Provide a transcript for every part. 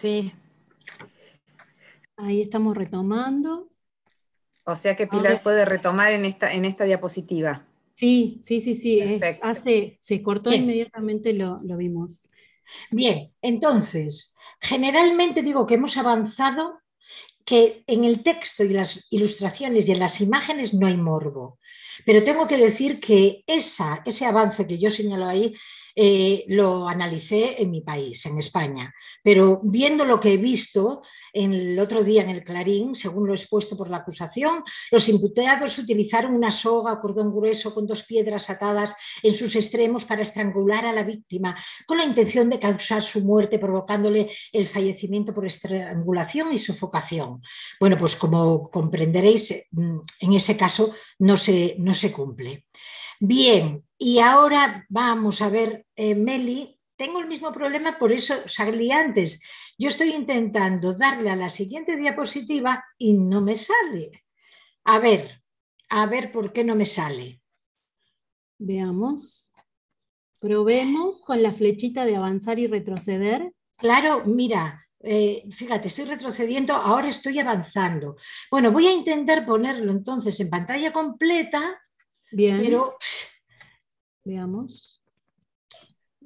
Sí. Ahí estamos retomando. O sea que Pilar puede retomar en esta, en esta diapositiva. Sí, sí, sí, sí. hace, se cortó inmediatamente, lo, vimos. Bien, entonces, generalmente digo que hemos avanzado que en el texto y las ilustraciones y en las imágenes no hay morbo. Pero tengo que decir que esa, ese avance que yo señalo ahí eh, lo analicé en mi país, en España. Pero viendo lo que he visto en el otro día en el Clarín, según lo expuesto por la acusación, los imputados utilizaron una soga o cordón grueso con dos piedras atadas en sus extremos para estrangular a la víctima con la intención de causar su muerte, provocándole el fallecimiento por estrangulación y sofocación. Bueno, pues como comprenderéis, mm, en ese caso no no se cumple. Bien, y ahora vamos a ver, eh, Meli, tengo el mismo problema, por eso salí antes. Yo estoy intentando darle a la siguiente diapositiva y no me sale. A ver, a ver por qué no me sale. Veamos. Probemos con la flechita de avanzar y retroceder. Claro, mira, eh, fíjate, estoy retrocediendo, ahora estoy avanzando. Bueno, voy a intentar ponerlo entonces en pantalla completa Bien. Pero. Veamos.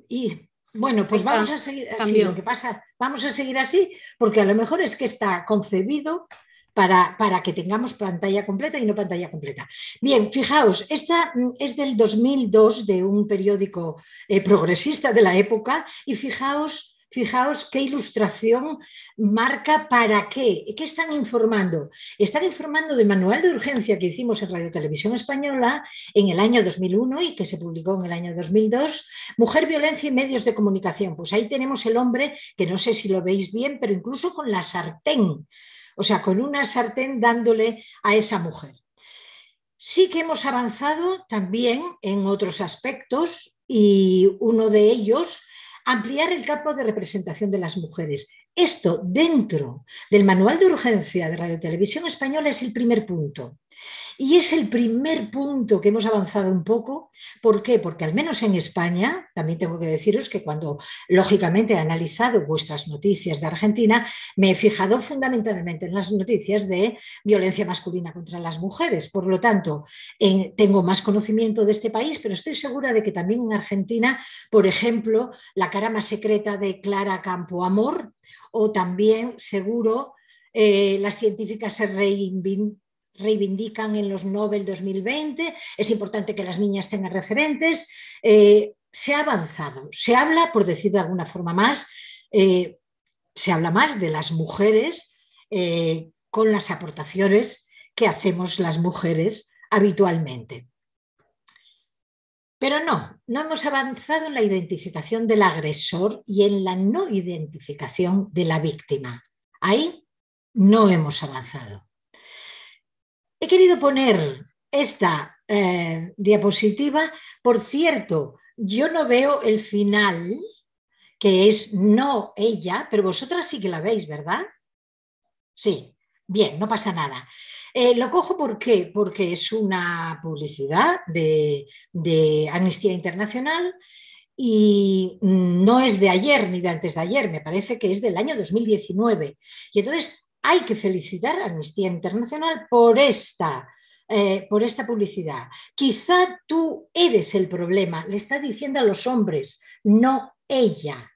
Y bueno, pues vamos a seguir así. que pasa, vamos a seguir así, porque a lo mejor es que está concebido para, para, que tengamos pantalla completa y no pantalla completa. Bien, fijaos, esta mm, es del 2002 de un periódico eh, progresista de la época y fijaos Fijaos qué ilustración marca para qué. ¿Qué están informando? Están informando del manual de urgencia que hicimos en Radio Televisión Española en el año 2001 y que se publicó en el año 2002, Mujer, Violencia y Medios de Comunicación. Pues ahí tenemos el hombre, que no sé si lo veis bien, pero incluso con la sartén, o sea, con una sartén dándole a esa mujer. Sí que hemos avanzado también en otros aspectos y uno de ellos ampliar el campo de representación de las mujeres. Esto dentro del manual de urgencia de Radio Televisión Española es el primer punto. Y es el primer punto que hemos avanzado un poco. ¿Por qué? Porque al menos en España, también tengo que deciros que cuando lógicamente he analizado vuestras noticias de Argentina, me he fijado fundamentalmente en las noticias de violencia masculina contra las mujeres. Por lo tanto, tengo más conocimiento de este país, pero estoy segura de que también en Argentina, por ejemplo, la cara más secreta de Clara Campo Amor, o también seguro eh, las científicas se reivindican en los Nobel 2020, es importante que las niñas tengan referentes. Eh, se ha avanzado, se habla, por decir de alguna forma más, eh, se habla más de las mujeres eh, con las aportaciones que hacemos las mujeres habitualmente. Pero no, no hemos avanzado en la identificación del agresor y en la no identificación de la víctima. Ahí no hemos avanzado. He querido poner esta eh, diapositiva. Por cierto, yo no veo el final, que es no ella, pero vosotras sí que la veis, ¿verdad? Sí, bien, no pasa nada. Eh, lo cojo porque es una publicidad de, de Amnistía Internacional y no es de ayer ni de antes de ayer, me parece que es del año 2019. Y entonces hay que felicitar a Amnistía Internacional por esta, eh, por esta publicidad. Quizá tú eres el problema, le está diciendo a los hombres, no ella.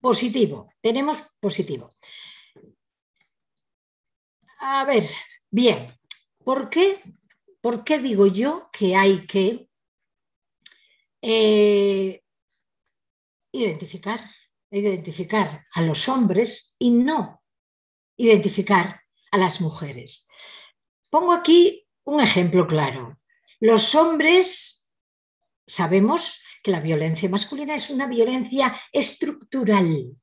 Positivo, tenemos positivo. A ver, bien, ¿por qué, digo yo que hay que eh, identificar, identificar a los hombres y no identificar a las mujeres. Pongo aquí un ejemplo claro. Los hombres sabemos que la violencia masculina es una violencia estructural,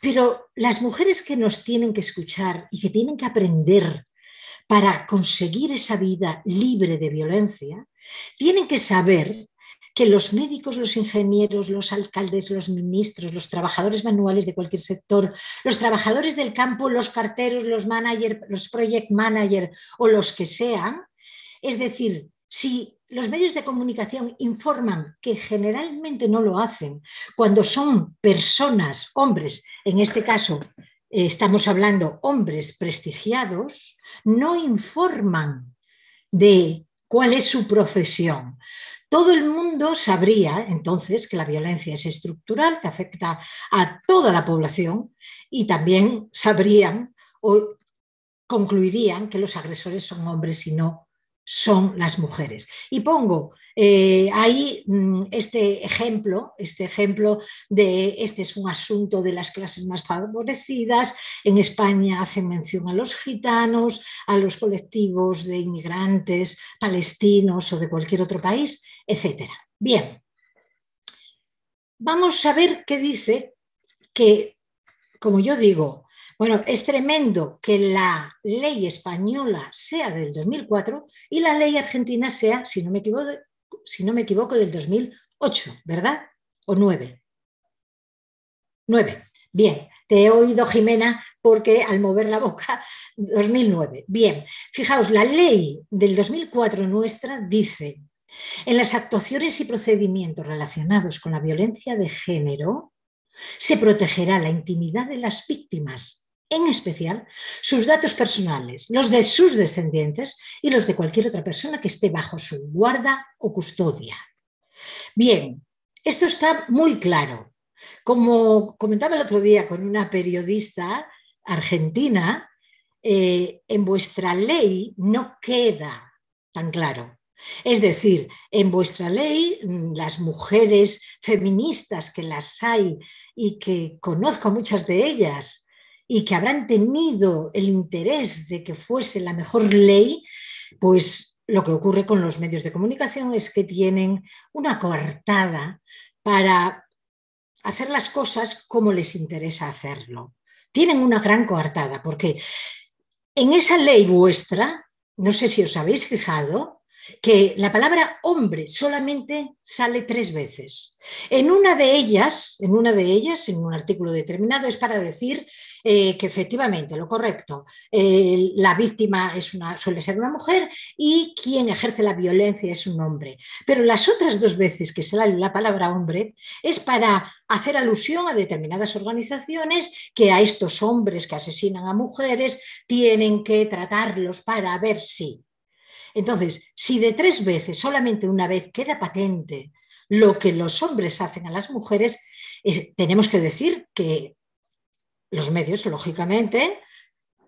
pero las mujeres que nos tienen que escuchar y que tienen que aprender para conseguir esa vida libre de violencia, tienen que saber que los médicos, los ingenieros, los alcaldes, los ministros, los trabajadores manuales de cualquier sector, los trabajadores del campo, los carteros, los managers, los project managers o los que sean, es decir, si los medios de comunicación informan que generalmente no lo hacen cuando son personas, hombres, en este caso eh, estamos hablando hombres prestigiados, no informan de cuál es su profesión. Todo el mundo sabría entonces que la violencia es estructural, que afecta a toda la población y también sabrían o concluirían que los agresores son hombres y no son las mujeres. Y pongo hay eh, mm, este ejemplo, este ejemplo de este es un asunto de las clases más favorecidas. En España hacen mención a los gitanos, a los colectivos de inmigrantes palestinos o de cualquier otro país, etc. Bien, vamos a ver qué dice que, como yo digo, bueno, es tremendo que la ley española sea del 2004 y la ley argentina sea, si no me equivoco, si no me equivoco, del 2008, ¿verdad? ¿O 9? 9. Bien, te he oído, Jimena, porque al mover la boca, 2009. Bien, fijaos, la ley del 2004 nuestra dice, en las actuaciones y procedimientos relacionados con la violencia de género, se protegerá la intimidad de las víctimas en especial sus datos personales, los de sus descendientes y los de cualquier otra persona que esté bajo su guarda o custodia. Bien, esto está muy claro. Como comentaba el otro día con una periodista argentina, eh, en vuestra ley no queda tan claro. Es decir, en vuestra ley, mm, las mujeres feministas que las hay y que conozco muchas de ellas, y que habrán tenido el interés de que fuese la mejor ley, pues lo que ocurre con los medios de comunicación es que tienen una coartada para hacer las cosas como les interesa hacerlo. Tienen una gran coartada porque en esa ley vuestra, no sé si os habéis fijado, que la palabra hombre solamente sale tres veces. En una de ellas, en una de ellas, en un artículo determinado, es para decir eh, que efectivamente, lo correcto, eh, la víctima es suele ser una mujer y quien ejerce la violencia es un hombre. Pero las otras dos veces que sale la palabra hombre es para hacer alusión a determinadas organizaciones que a estos hombres que asesinan a mujeres tienen que tratarlos para ver si entonces, si de tres veces solamente una vez queda patente lo que los hombres hacen a las mujeres, tenemos que decir que los medios, lógicamente,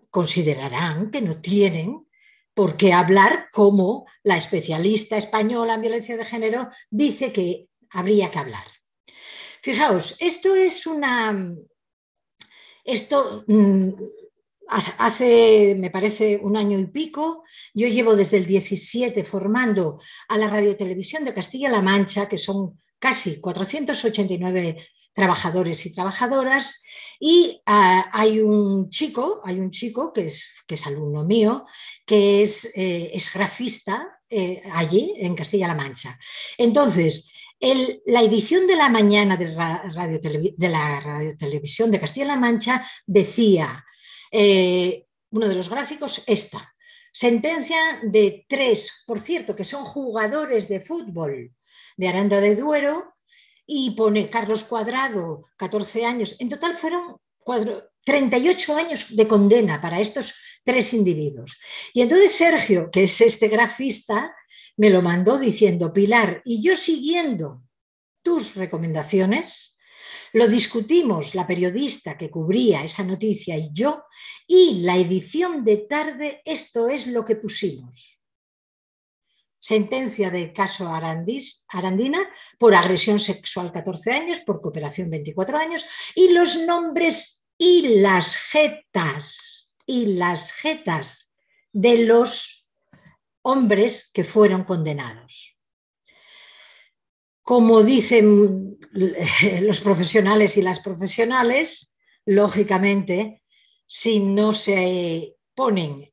considerarán que no tienen por qué hablar como la especialista española en violencia de género dice que habría que hablar. Fijaos, esto es una... Esto mm, Hace, me parece, un año y pico, yo llevo desde el 17 formando a la Radiotelevisión de Castilla-La Mancha, que son casi 489 trabajadores y trabajadoras, y ah, hay un chico, hay un chico que es, que es alumno mío, que es, eh, es grafista eh, allí en Castilla-La Mancha. Entonces, la edición de la mañana de, radio, de la radiotelevisión de Castilla-La Mancha decía, eh, uno de los gráficos, esta. Sentencia de tres, por cierto, que son jugadores de fútbol de Aranda de Duero, y pone Carlos Cuadrado, 14 años. En total fueron 38 años de condena para estos tres individuos. Y entonces Sergio, que es este grafista, me lo mandó diciendo, Pilar, y yo siguiendo tus recomendaciones, lo discutimos la periodista que cubría esa noticia y yo, y la edición de tarde, esto es lo que pusimos. Sentencia de caso Arandina por agresión sexual 14 años, por cooperación 24 años, y los nombres y las y las jetas de los hombres que fueron condenados como dicen eh, los profesionales y las profesionales, lógicamente, si no se ponen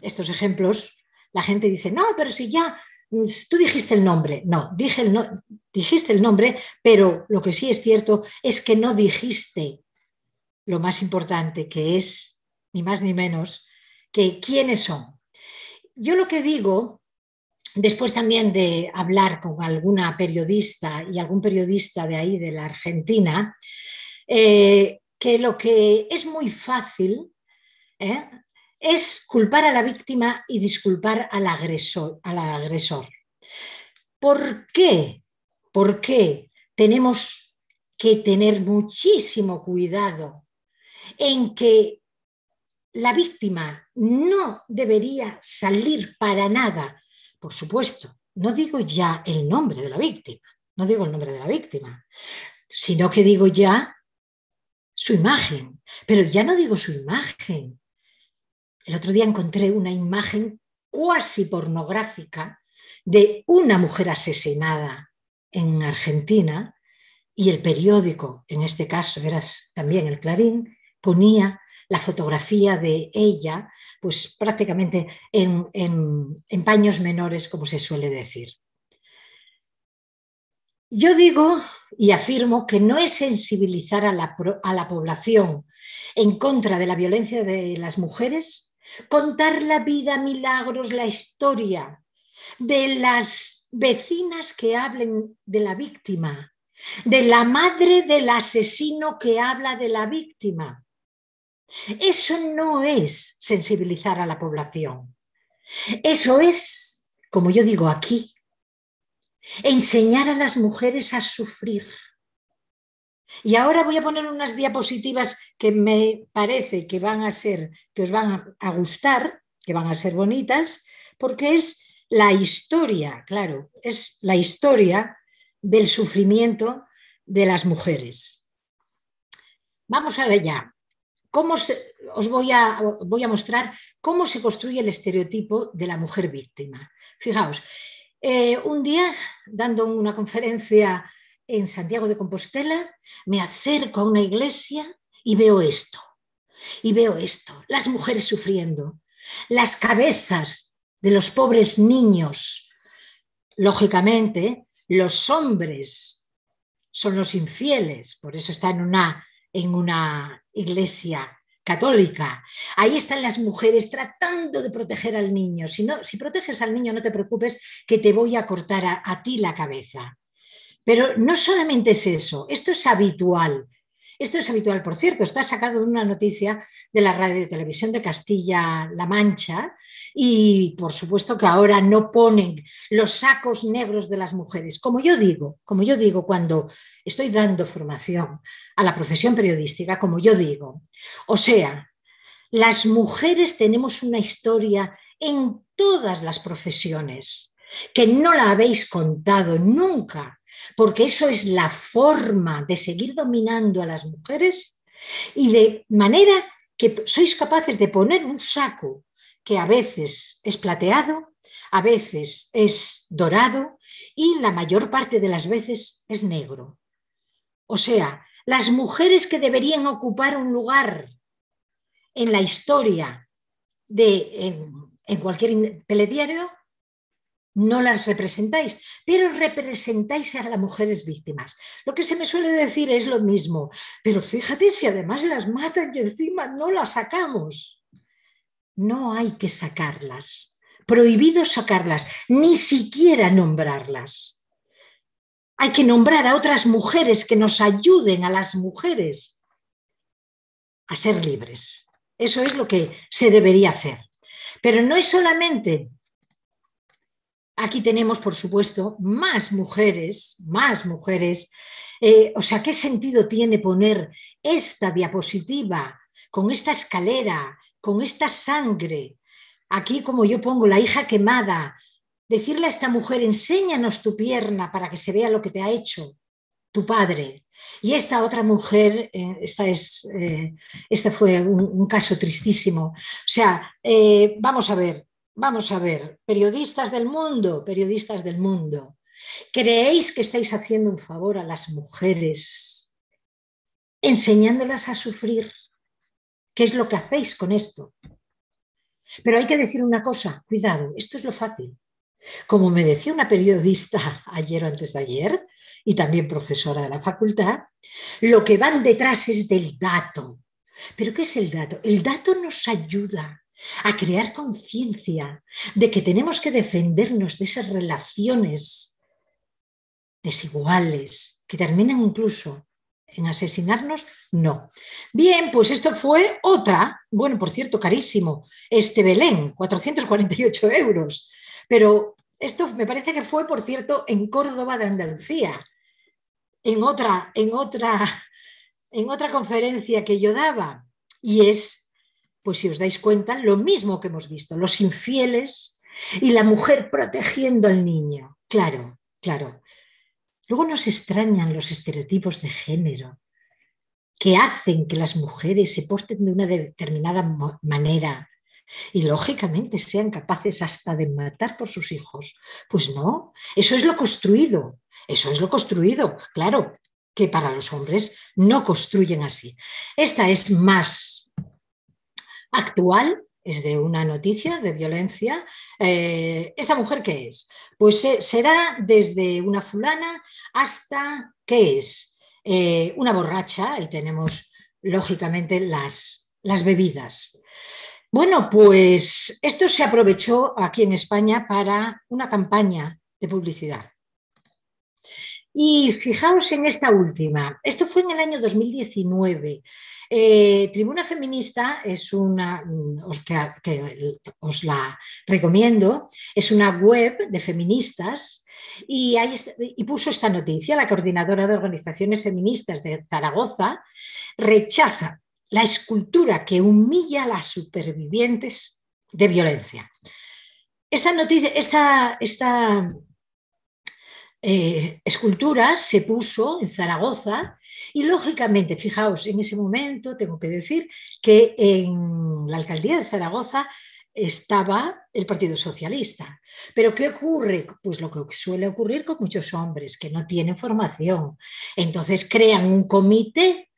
estos ejemplos, la gente dice, no, pero si ya mm, tú dijiste el nombre. No, dije no, dijiste el nombre, pero lo que sí es cierto es que no dijiste lo más importante, que es, ni más ni menos, que quiénes son. Yo lo que digo Después también de hablar con alguna periodista y algún periodista de ahí, de la Argentina, eh, que lo que es muy fácil ¿eh? es culpar a la víctima y disculpar al agresor. Al ¿Por qué? Porque tenemos que tener muchísimo cuidado en que la víctima no debería salir para nada por supuesto. No digo ya el nombre de la víctima, no digo el nombre de la víctima, sino que digo ya su imagen, pero ya no digo su imagen. El otro día encontré una imagen cuasi pornográfica de una mujer asesinada en Argentina y el periódico, en este caso era también el Clarín, ponía la fotografía de ella, pues prácticamente en, en, paños menores, como se suele decir. Yo digo y afirmo que no es sensibilizar a la, población en contra de la violencia de las mujeres, contar la vida, milagros, la historia de las vecinas que hablen de la víctima, de la madre del asesino que habla de la víctima, eso no es sensibilizar a la población. Eso es, como yo digo aquí, enseñar a las mujeres a sufrir. Y ahora voy a poner unas diapositivas que me parece que van a ser, que os van a gustar, que van a ser bonitas, porque es la historia, claro, es la historia del sufrimiento de las mujeres. Vamos allá cómo os voy a, voy a mostrar cómo se construye el estereotipo de la mujer víctima. Fijaos, eh, un día, dando una conferencia en Santiago de Compostela, me acerco a una iglesia y veo esto. Y veo esto, las mujeres sufriendo, las cabezas de los pobres niños. Lógicamente, los hombres son los infieles, por eso está en una en una iglesia católica. Ahí están las mujeres tratando de proteger al niño. Si, no, si proteges al niño, no te preocupes que te voy a cortar a, a ti la cabeza. Pero no solamente es eso, esto es habitual, esto es habitual, por cierto, está sacado de una noticia de la radio y televisión de Castilla-La Mancha y por supuesto que ahora no ponen los sacos negros de las mujeres. Como yo digo, como yo digo cuando estoy dando formación a la profesión periodística, como yo digo, o sea, las mujeres tenemos una historia en todas las profesiones que no la habéis contado nunca porque eso es la forma de seguir dominando a las mujeres y de manera que sois capaces de poner un saco que a veces es plateado, a veces es dorado y la mayor parte de las veces es negro. O sea, las mujeres que deberían ocupar un lugar en la historia de en, cualquier telediario no las representáis, pero representáis a las mujeres víctimas. Lo que se me suele decir es lo mismo, pero fíjate si además las matan y encima no las sacamos. No hay que sacarlas, prohibido sacarlas, ni siquiera nombrarlas. Hay que nombrar a otras mujeres que nos ayuden a las mujeres a ser libres. Eso es lo que se debería hacer. Pero no es solamente Aquí tenemos, por supuesto, más mujeres, más mujeres. Eh, o sea, ¿qué sentido tiene poner esta diapositiva con esta escalera, con esta sangre? Aquí, como yo pongo la hija quemada, decirle a esta mujer, enséñanos tu pierna para que se vea lo que te ha hecho tu padre. Y esta otra mujer, este esta, es, eh, este fue un, caso tristísimo. O sea, vamos a ver, Vamos a ver, periodistas del mundo, periodistas del mundo, ¿creéis que estáis haciendo un favor a las mujeres enseñándolas a sufrir? ¿Qué es lo que hacéis con esto? Pero hay que decir una cosa, cuidado, esto es lo fácil. Como me decía una periodista ayer o antes de ayer, y también profesora de la facultad, lo que van detrás es del dato. ¿Pero qué es el dato? El dato nos ayuda a crear conciencia de que tenemos que defendernos de esas relaciones desiguales que terminan incluso en asesinarnos, no. Bien, pues esto fue otra, bueno, por cierto, carísimo, este Belén, 448 euros, pero esto me parece que fue, por cierto, en Córdoba de Andalucía, en otra, en otra, en otra conferencia que yo daba, y es pues si os dais cuenta, lo mismo que hemos visto, los infieles y la mujer protegiendo al niño. Claro, claro. Luego nos extrañan los estereotipos de género que hacen que las mujeres se porten de una determinada manera y lógicamente sean capaces hasta de matar por sus hijos. Pues no, eso es lo construido, eso es lo construido, claro, que para los hombres no construyen así. Esta es más actual, es de una noticia de violencia. Eh, ¿Esta mujer qué es? Pues será desde una fulana hasta, ¿qué es? Eh, una borracha, y tenemos lógicamente las, las bebidas. Bueno, pues esto se aprovechó aquí en España para una campaña de publicidad. Y fijaos en esta última. Esto fue en el año 2019. Eh, Tribuna Feminista es una, os, que, os la recomiendo, es una web de feministas y, ahí, puso esta noticia. La coordinadora de organizaciones feministas de Zaragoza rechaza la escultura que humilla a las supervivientes de violencia. Esta noticia, esta, esta eh, escultura esculturas se puso en Zaragoza y lógicamente, fijaos, en ese momento tengo que decir que en la alcaldía de Zaragoza estaba el Partido Socialista. Pero ¿qué ocurre? Pues lo que suele ocurrir con muchos hombres que no tienen formación. Entonces crean un comité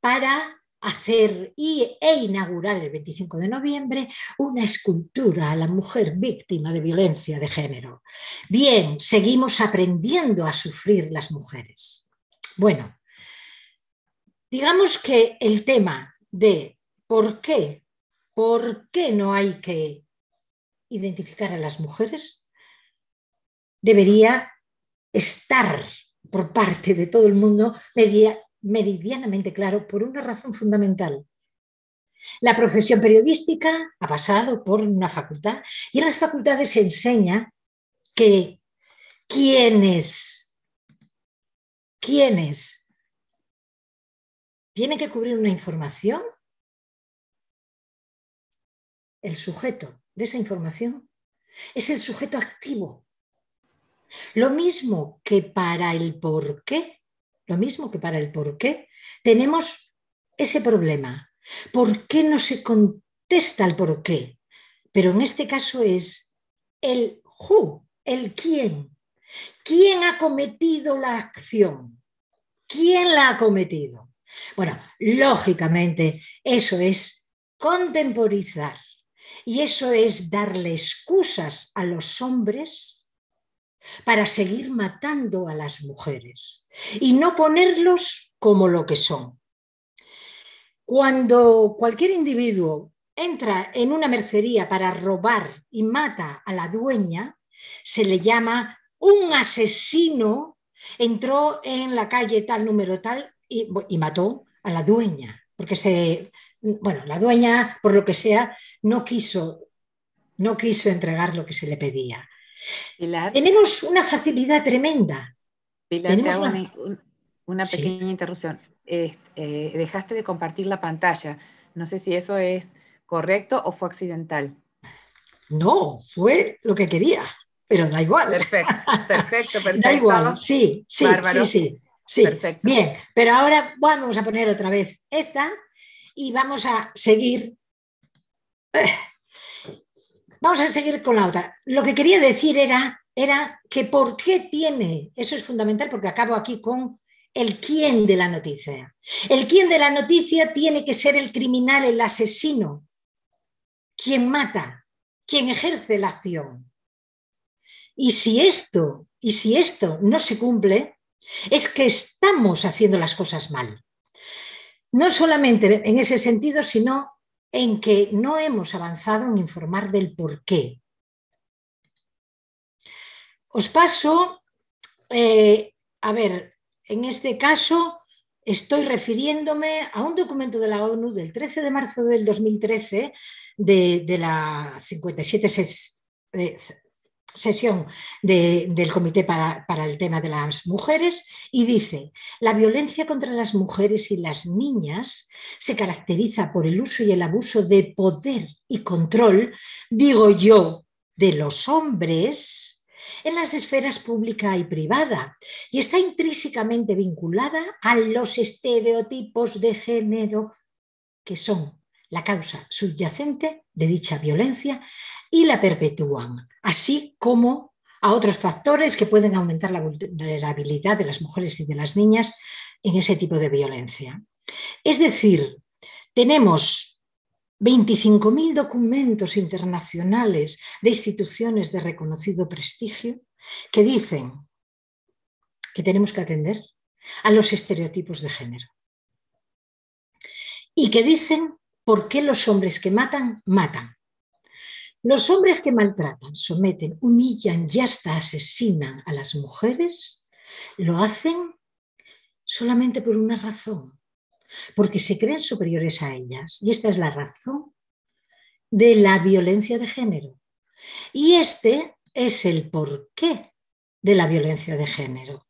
para hacer y, e inaugurar el 25 de noviembre una escultura a la mujer víctima de violencia de género. Bien, seguimos aprendiendo a sufrir las mujeres. Bueno, digamos que el tema de por qué, por qué no hay que identificar a las mujeres debería estar por parte de todo el mundo media, meridianamente claro por una razón fundamental. La profesión periodística ha pasado por una facultad y en las facultades se enseña que quienes, quienes tienen que cubrir una información, el sujeto de esa información es el sujeto activo. Lo mismo que para el por qué lo mismo que para el por qué, tenemos ese problema. ¿Por qué no se contesta el por qué? Pero en este caso es el who, el quién. ¿Quién ha cometido la acción? ¿Quién la ha cometido? Bueno, lógicamente eso es contemporizar y eso es darle excusas a los hombres para seguir matando a las mujeres y no ponerlos como lo que son. Cuando cualquier individuo entra en una mercería para robar y mata a la dueña, se le llama un asesino, entró en la calle tal número tal y, mató a la dueña, porque se, bueno, la dueña, por lo que sea, no quiso, no quiso entregar lo que se le pedía. Tenemos una facilidad tremenda. Pilar, una, pequeña interrupción. Eh, dejaste de compartir la pantalla. No sé si eso es correcto o fue accidental. No, fue lo que quería, pero da igual. Perfecto, perfecto, perfecto. Da igual, sí, sí, sí, Perfecto. Bien, pero ahora vamos a poner otra vez esta y vamos a seguir Vamos a seguir con la otra. Lo que quería decir era, era que por qué tiene, eso es fundamental porque acabo aquí con el quién de la noticia. El quién de la noticia tiene que ser el criminal, el asesino, quien mata, quien ejerce la acción. Y si esto, y si esto no se cumple, es que estamos haciendo las cosas mal. No solamente en ese sentido, sino en que no hemos avanzado en informar del por qué. Os paso, eh, a ver, en este caso estoy refiriéndome a un documento de la ONU del 13 de marzo del 2013 de, la 57, sesión del Comité para, el tema de las mujeres y dice, la violencia contra las mujeres y las niñas se caracteriza por el uso y el abuso de poder y control, digo yo, de los hombres en las esferas pública y privada y está intrínsecamente vinculada a los estereotipos de género que son la causa subyacente de dicha violencia y la perpetúan, así como a otros factores que pueden aumentar la vulnerabilidad de las mujeres y de las niñas en ese tipo de violencia. Es decir, tenemos 25.000 documentos internacionales de instituciones de reconocido prestigio que dicen que tenemos que atender a los estereotipos de género. Y que dicen por qué los hombres que matan, matan. Los hombres que maltratan, someten, humillan y hasta asesinan a las mujeres, lo hacen solamente por una razón, porque se creen superiores a ellas. Y esta es la razón de la violencia de género. Y este es el porqué de la violencia de género.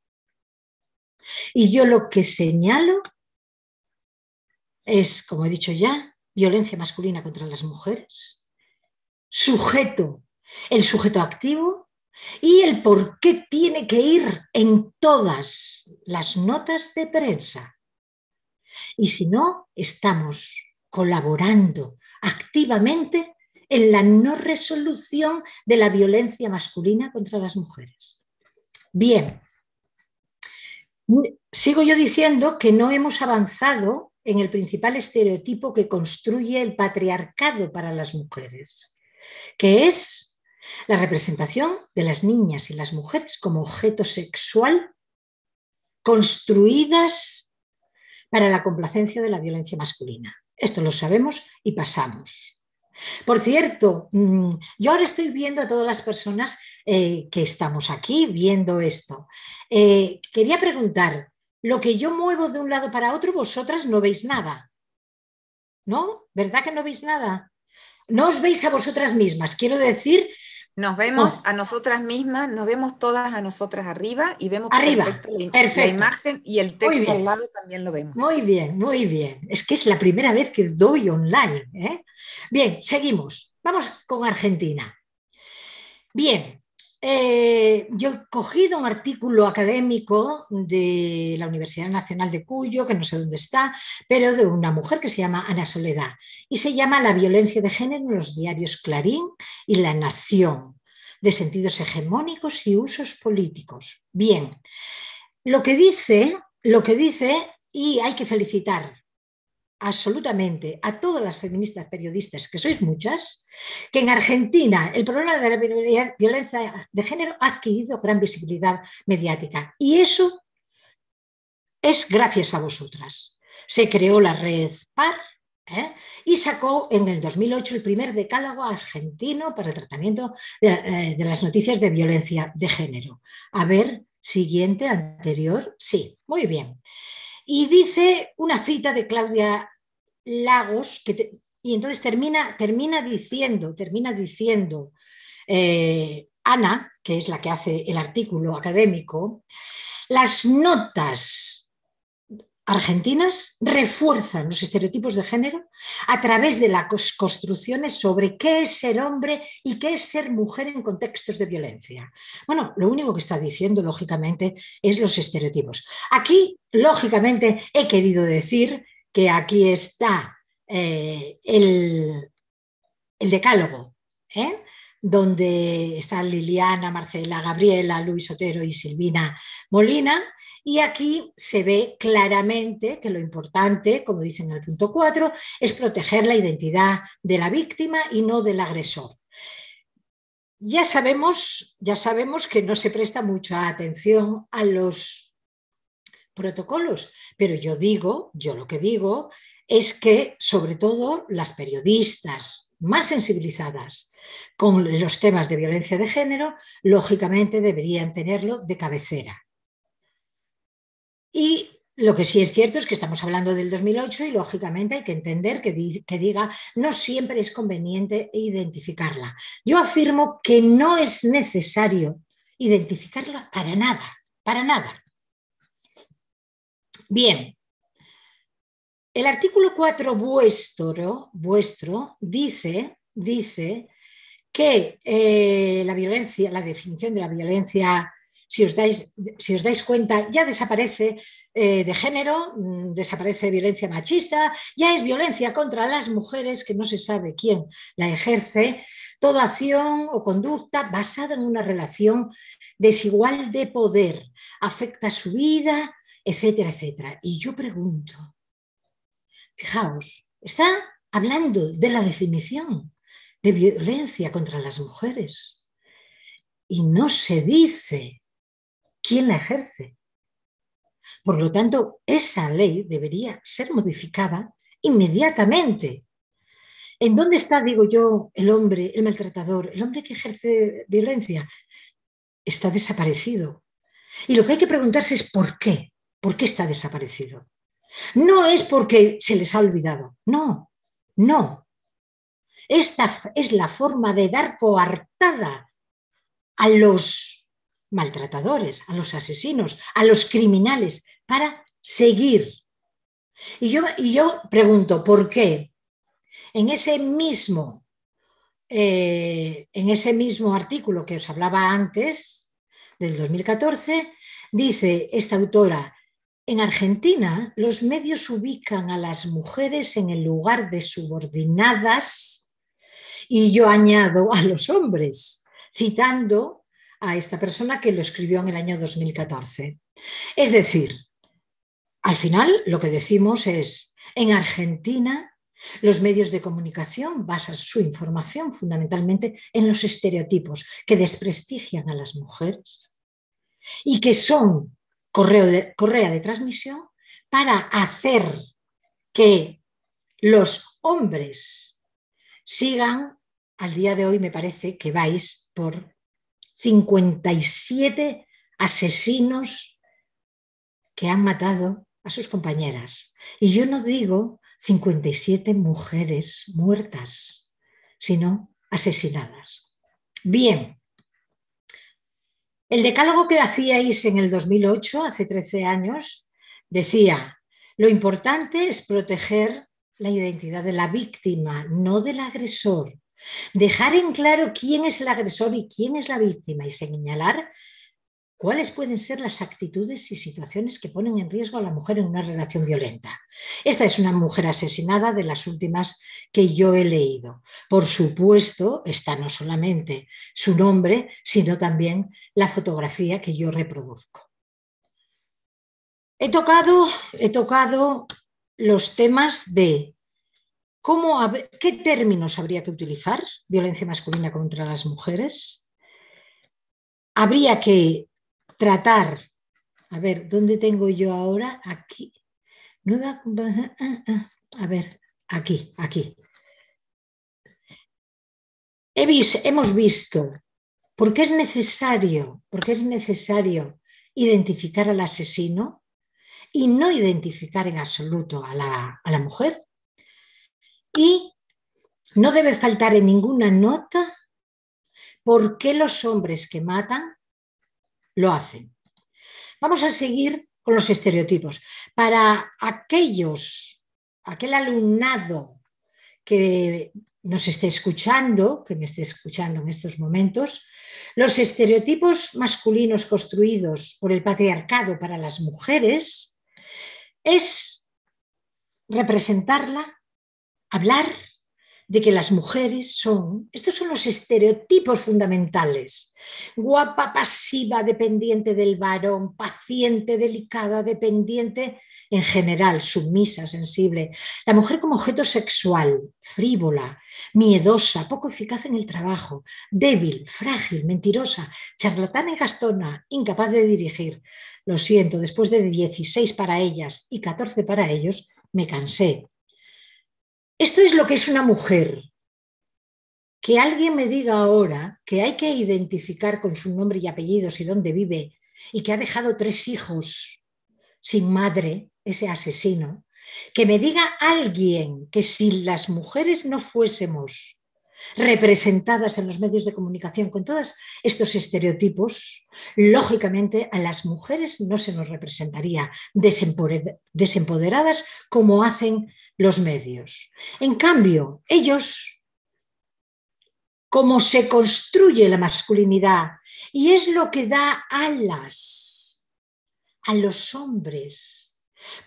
Y yo lo que señalo es, como he dicho ya, violencia masculina contra las mujeres, sujeto, el sujeto activo y el por qué tiene que ir en todas las notas de prensa. Y si no, estamos colaborando activamente en la no resolución de la violencia masculina contra las mujeres. Bien, sigo yo diciendo que no hemos avanzado en el principal estereotipo que construye el patriarcado para las mujeres, que es la representación de las niñas y las mujeres como objeto sexual construidas para la complacencia de la violencia masculina. Esto lo sabemos y pasamos. Por cierto, mm, yo ahora estoy viendo a todas las personas eh, que estamos aquí viendo esto. Eh, quería preguntar, lo que yo muevo de un lado para otro, vosotras no veis nada. ¿No? ¿Verdad que no veis nada? no os veis a vosotras mismas, quiero decir... Nos vemos a nosotras mismas, nos vemos todas a nosotras arriba y vemos arriba, la, imagen y el texto al lado también lo vemos. Muy bien, muy bien. Es que es la primera vez que doy online. ¿eh? Bien, seguimos. Vamos con Argentina. Bien, eh, yo he cogido un artículo académico de la Universidad Nacional de Cuyo, que no sé dónde está, pero de una mujer que se llama Ana Soledad, y se llama La violencia de género en los diarios Clarín y La Nación, de sentidos hegemónicos y usos políticos. Bien, lo que dice, lo que dice, y hay que felicitar absolutamente a todas las feministas periodistas, que sois muchas, que en Argentina el problema de la violencia de género ha adquirido gran visibilidad mediática. Y eso es gracias a vosotras. Se creó la red PAR ¿eh? y sacó en el 2008 el primer decálogo argentino para el tratamiento eh, de las noticias de violencia de género. A ver, siguiente, anterior, sí, muy bien. Y dice una cita de Claudia lagos, que y entonces termina, termina diciendo, termina diciendo eh, Ana, que es la que hace el artículo académico, las notas argentinas refuerzan los estereotipos de género a través de las construcciones sobre qué es ser hombre y qué es ser mujer en contextos de violencia. Bueno, lo único que está diciendo, lógicamente, es los estereotipos. Aquí, lógicamente, he querido decir que aquí está eh, el, decálogo, ¿eh? donde están Liliana, Marcela, Gabriela, Luis Otero y Silvina Molina. Y aquí se ve claramente que lo importante, como dicen en el punto 4, es proteger la identidad de la víctima y no del agresor. Ya sabemos, ya sabemos que no se presta mucha atención a los protocolos. Pero yo digo, yo lo que digo es que sobre todo las periodistas más sensibilizadas con los temas de violencia de género, lógicamente deberían tenerlo de cabecera. Y lo que sí es cierto es que estamos hablando del 2008 y lógicamente hay que entender que, que, diga no siempre es conveniente identificarla. Yo afirmo que no es necesario identificarla para nada, para nada. Bien, el artículo 4 vuestro, vuestro dice, dice que eh, la violencia, la definición de la violencia, si os dais, si os dais cuenta, ya desaparece eh, de género, mm, desaparece violencia machista, ya es violencia contra las mujeres que no se sabe quién la ejerce, toda acción o conducta basada en una relación desigual de poder afecta su vida, etcétera, etcétera. Y yo pregunto, fijaos, está hablando de la definición de violencia contra las mujeres y no se dice quién la ejerce. Por lo tanto, esa ley debería ser modificada inmediatamente. ¿En dónde está, digo yo, el hombre, el maltratador, el hombre que ejerce violencia? Está desaparecido. Y lo que hay que preguntarse es por qué. ¿Por qué está desaparecido? No es porque se les ha olvidado, no, no. Esta es la forma de dar coartada a los maltratadores, a los asesinos, a los criminales, para seguir. Y yo, yo pregunto, ¿por qué? En ese mismo eh, en ese mismo artículo que os hablaba antes, del 2014, dice esta autora, en Argentina, los medios ubican a las mujeres en el lugar de subordinadas y yo añado a los hombres, citando a esta persona que lo escribió en el año 2014. Es decir, al final lo que decimos es, en Argentina los medios de comunicación basan su información fundamentalmente en los estereotipos que desprestigian a las mujeres y que son de, correa de transmisión para hacer que los hombres sigan, al día de hoy me parece que vais por 57 asesinos que han matado a sus compañeras. Y yo no digo 57 mujeres muertas, sino asesinadas. Bien, el decálogo que hacíais en el 2008, hace 13 años, decía, lo importante es proteger la identidad de la víctima, no del agresor. Dejar en claro quién es el agresor y quién es la víctima y señalar cuáles pueden ser las actitudes y situaciones que ponen en riesgo a la mujer en una relación violenta. Esta es una mujer asesinada de las últimas que yo he leído. Por supuesto, está no solamente su nombre, sino también la fotografía que yo reproduzco. He tocado, he tocado los temas de cómo, qué términos habría que utilizar, violencia masculina contra las mujeres, habría que tratar. A ver, ¿dónde tengo yo ahora? Aquí. Nueva. Ah, ah, ah, a ver, aquí, aquí. hemos visto por qué es necesario, porque es necesario identificar al asesino y no identificar en absoluto a la, a la mujer. Y no debe faltar en ninguna nota por qué los hombres que matan lo hacen. Vamos a seguir con los estereotipos. Para aquellos, aquel alumnado que nos esté escuchando, que me esté escuchando en estos momentos, los estereotipos masculinos construidos por el patriarcado para las mujeres es representarla, hablar de que las mujeres son, estos son los estereotipos fundamentales, guapa, pasiva, dependiente del varón, paciente, delicada, dependiente, en general, sumisa, sensible. La mujer como objeto sexual, frívola, miedosa, poco eficaz en el trabajo, débil, frágil, mentirosa, charlatana y gastona, incapaz de dirigir. Lo siento, después de 16 para ellas y 14 para ellos, me cansé esto es lo que es una mujer. Que alguien me diga ahora que hay que identificar con su nombre y apellidos y dónde vive y que ha dejado tres hijos sin madre, ese asesino, que me diga alguien que si las mujeres no fuésemos representadas en los medios de comunicación con todos estos estereotipos, lógicamente a las mujeres no se nos representaría desempoderadas como hacen los medios. En cambio, ellos, como se construye la masculinidad y es lo que da alas a los hombres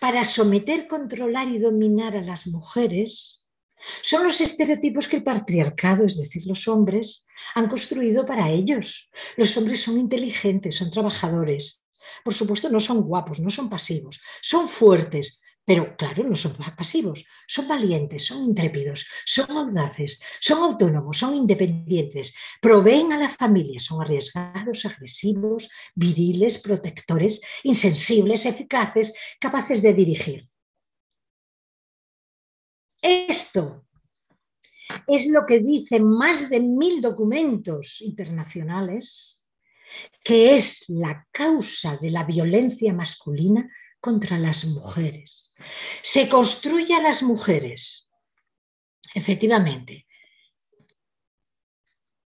para someter, controlar y dominar a las mujeres, son los estereotipos que el patriarcado, es decir, los hombres, han construido para ellos. Los hombres son inteligentes, son trabajadores. Por supuesto, no son guapos, no son pasivos, son fuertes, pero claro, no son pasivos, son valientes, son intrépidos, son audaces, son autónomos, son independientes, proveen a la familia, son arriesgados, agresivos, viriles, protectores, insensibles, eficaces, capaces de dirigir. Esto es lo que dicen más de mil documentos internacionales, que es la causa de la violencia masculina contra las mujeres. Se construye a las mujeres, efectivamente.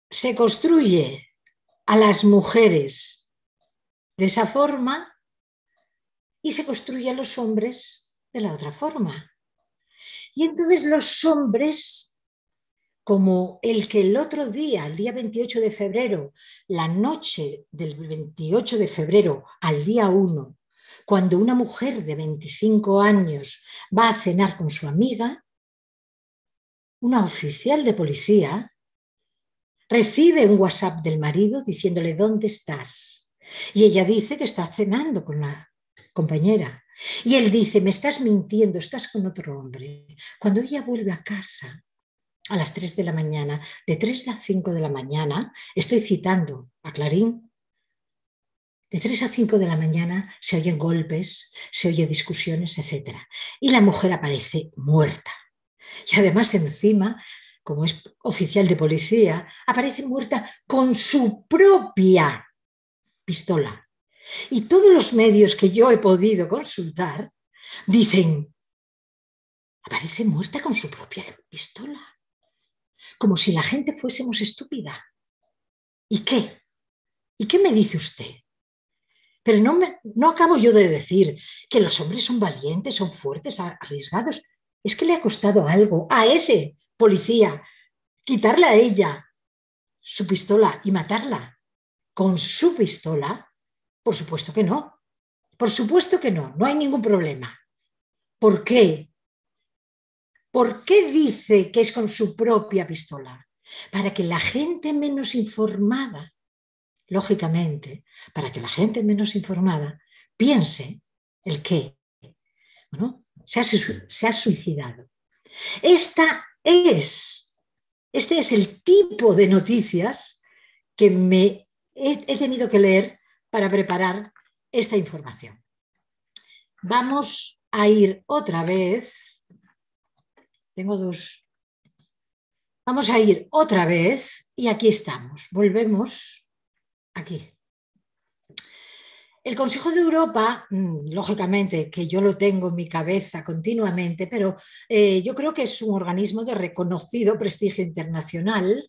Se construye a las mujeres de esa forma y se construye a los hombres de la otra forma. Y entonces los hombres, como el que el otro día, el día 28 de febrero, la noche del 28 de febrero al día 1, cuando una mujer de 25 años va a cenar con su amiga, una oficial de policía recibe un WhatsApp del marido diciéndole, ¿dónde estás? Y ella dice que está cenando con la compañera. Y él dice, me estás mintiendo, estás con otro hombre. Cuando ella vuelve a casa a las 3 de la mañana, de 3 a 5 de la mañana, estoy citando a Clarín, de 3 a 5 de la mañana se oyen golpes, se oyen discusiones, etc. Y la mujer aparece muerta. Y además encima, como es oficial de policía, aparece muerta con su propia pistola y todos los medios que yo he podido consultar dicen, aparece muerta con su propia pistola, como si la gente fuésemos estúpida. ¿Y qué? ¿Y qué me dice usted? Pero no, no acabo yo de decir que los hombres son valientes, son fuertes, arriesgados. Es que le ha costado algo a ese policía quitarle a ella su pistola y matarla con su pistola por supuesto que no. Por supuesto que no. No hay ningún problema. ¿Por qué? ¿Por qué dice que es con su propia pistola? Para que la gente menos informada, lógicamente, para que la gente menos informada piense el qué. Bueno, se ha, suicidado. Esta es, este es el tipo de noticias que me he tenido que leer para preparar esta información. Vamos a ir otra vez. Tengo dos. Vamos a ir otra vez y aquí estamos. Volvemos aquí. El Consejo de Europa, mm, lógicamente, que yo lo tengo en mi cabeza continuamente, pero eh, yo creo que es un organismo de reconocido prestigio internacional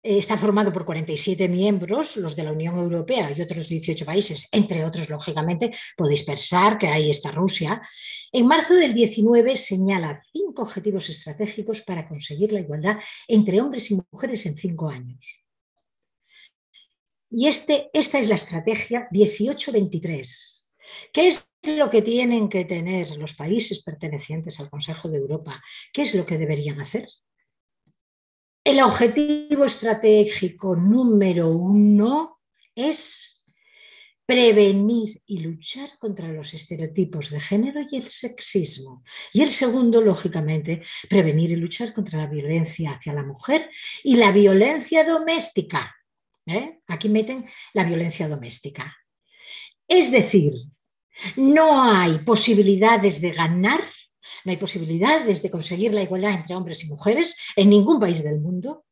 eh, está formado por 47 miembros, los de la Unión Europea y otros 18 países, entre otros, lógicamente, podéis pensar que ahí está Rusia. En marzo del 19 señala cinco objetivos estratégicos para conseguir la igualdad entre hombres y mujeres en cinco años. Y este, esta es la estrategia 1823. ¿Qué es lo que tienen que tener los países pertenecientes al Consejo de Europa? ¿Qué es lo que deberían hacer? El objetivo estratégico número uno es prevenir y luchar contra los estereotipos de género y el sexismo. Y el segundo, lógicamente, prevenir y luchar contra la violencia hacia la mujer y la violencia doméstica. ¿eh? Aquí meten la violencia doméstica. Es decir, no hay posibilidades de ganar no hay posibilidades de conseguir la igualdad entre hombres y mujeres en ningún país del mundo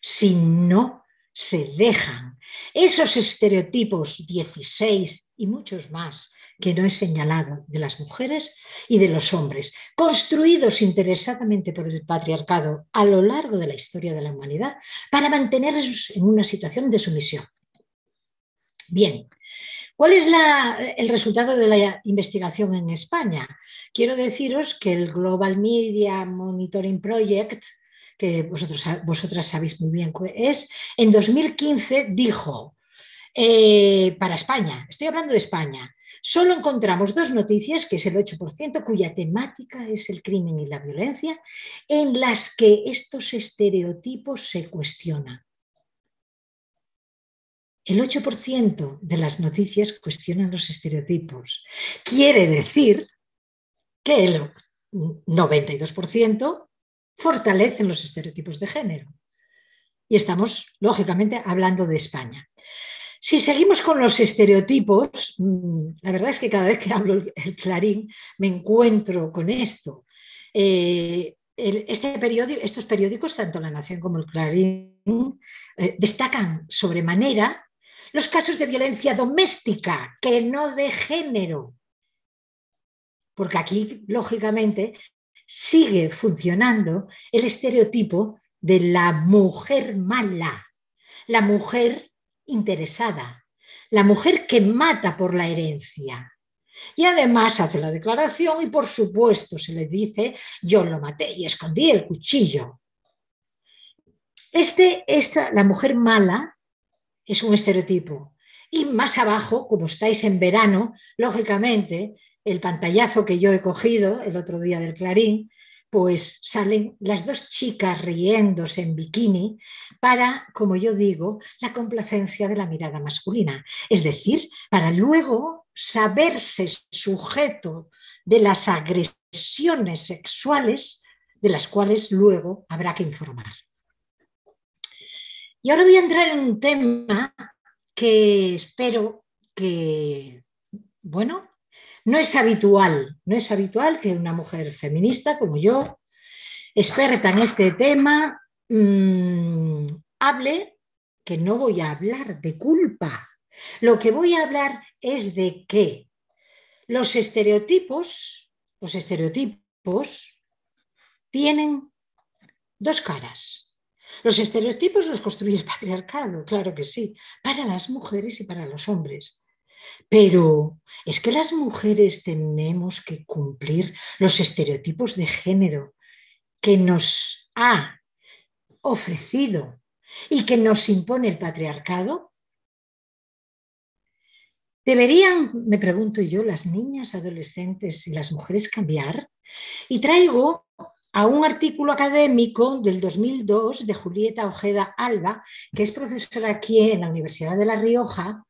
si no se dejan esos estereotipos 16 y muchos más que no he señalado de las mujeres y de los hombres, construidos interesadamente por el patriarcado a lo largo de la historia de la humanidad para mantenerlos en una situación de sumisión. Bien, ¿Cuál es el resultado de la investigación en España? Quiero deciros que el Global Media Monitoring Project, que vosotras sabéis muy bien qué es, en 2015 dijo, eh, para España, estoy hablando de España, solo encontramos dos noticias, que es el 8%, cuya temática es el crimen y la violencia, en las que estos estereotipos se cuestionan. El 8% de las noticias cuestionan los estereotipos. Quiere decir que el 92% fortalecen los estereotipos de género. Y estamos, lógicamente, hablando de España. Si seguimos con los estereotipos, mm, la verdad es que cada vez que hablo el Clarín me encuentro con esto. Eh, este estos periódicos, tanto La Nación como el Clarín, eh, destacan sobremanera los casos de violencia doméstica, que no de género. Porque aquí, lógicamente, sigue funcionando el estereotipo de la mujer mala, la mujer interesada, la mujer que mata por la herencia. Y además hace la declaración y por supuesto se le dice, yo lo maté y escondí el cuchillo. Este, esta, la mujer mala es un estereotipo. Y más abajo, como estáis en verano, lógicamente, el pantallazo que yo he cogido el otro día del Clarín, pues salen las dos chicas riéndose en bikini para, como yo digo, la complacencia de la mirada masculina. Es decir, para luego saberse sujeto de las agresiones sexuales de las cuales luego habrá que informar. Y ahora voy a entrar en un tema que espero que, bueno, no es habitual, no es habitual que una mujer feminista como yo, experta en este tema, mm, hable que no voy a hablar de culpa. Lo que voy a hablar es de que los estereotipos, los estereotipos tienen dos caras. Los estereotipos los construye el patriarcado, claro que sí, para las mujeres y para los hombres. Pero es que las mujeres tenemos que cumplir los estereotipos de género que nos ha ofrecido y que nos impone el patriarcado. ¿Deberían, me pregunto yo, las niñas, adolescentes y las mujeres cambiar? Y traigo a un artículo académico del 2002 de Julieta Ojeda Alba, que es profesora aquí en la Universidad de La Rioja,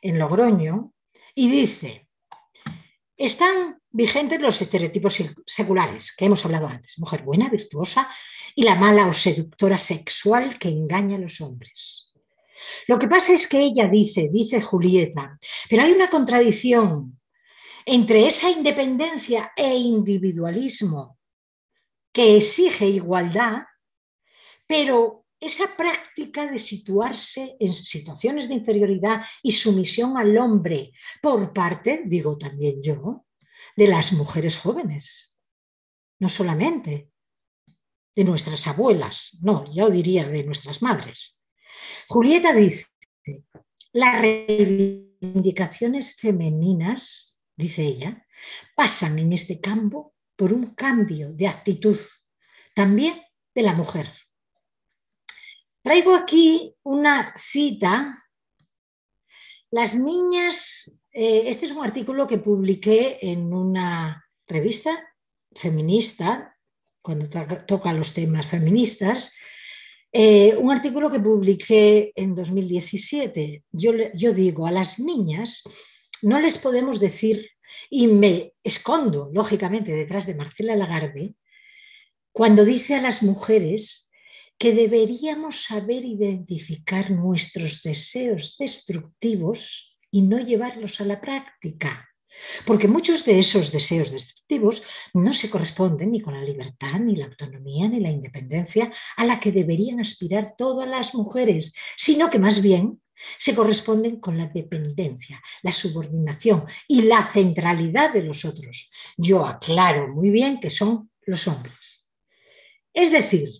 en Logroño, y dice, están vigentes los estereotipos seculares, que hemos hablado antes, mujer buena, virtuosa, y la mala o seductora sexual que engaña a los hombres. Lo que pasa es que ella dice, dice Julieta, pero hay una contradicción entre esa independencia e individualismo que exige igualdad, pero esa práctica de situarse en situaciones de inferioridad y sumisión al hombre por parte, digo también yo, de las mujeres jóvenes, no solamente de nuestras abuelas, no, yo diría de nuestras madres. Julieta dice, las reivindicaciones femeninas, dice ella, pasan en este campo por un cambio de actitud, también de la mujer. Traigo aquí una cita. Las niñas, eh, este es un artículo que publiqué en una revista feminista, cuando toca los temas feministas, eh, un artículo que publiqué en 2017. Yo, yo digo, a las niñas no les podemos decir y me escondo, lógicamente, detrás de Marcela Lagarde cuando dice a las mujeres que deberíamos saber identificar nuestros deseos destructivos y no llevarlos a la práctica. Porque muchos de esos deseos destructivos no se corresponden ni con la libertad, ni la autonomía, ni la independencia a la que deberían aspirar todas las mujeres, sino que más bien se corresponden con la dependencia, la subordinación y la centralidad de los otros. Yo aclaro muy bien que son los hombres. Es decir,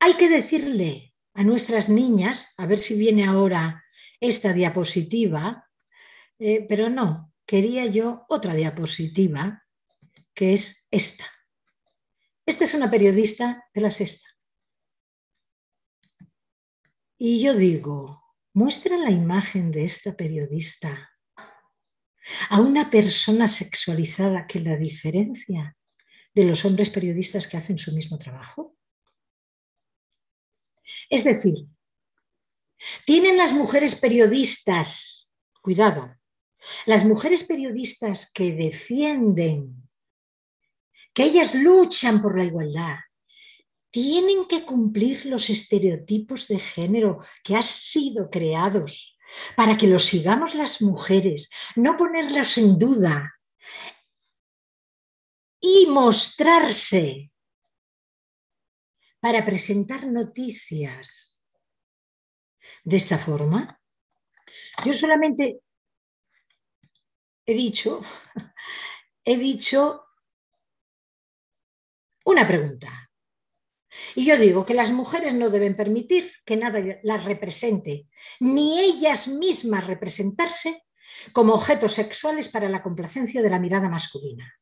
hay que decirle a nuestras niñas, a ver si viene ahora esta diapositiva, eh, pero no, quería yo otra diapositiva, que es esta. Esta es una periodista de la sexta. Y yo digo, muestra la imagen de esta periodista a una persona sexualizada que la diferencia de los hombres periodistas que hacen su mismo trabajo. Es decir, tienen las mujeres periodistas, cuidado, las mujeres periodistas que defienden, que ellas luchan por la igualdad, tienen que cumplir los estereotipos de género que han sido creados para que los sigamos las mujeres, no ponerlos en duda y mostrarse para presentar noticias. De esta forma, yo solamente he dicho, he dicho una pregunta. Y yo digo que las mujeres no deben permitir que nada las represente, ni ellas mismas representarse como objetos sexuales para la complacencia de la mirada masculina.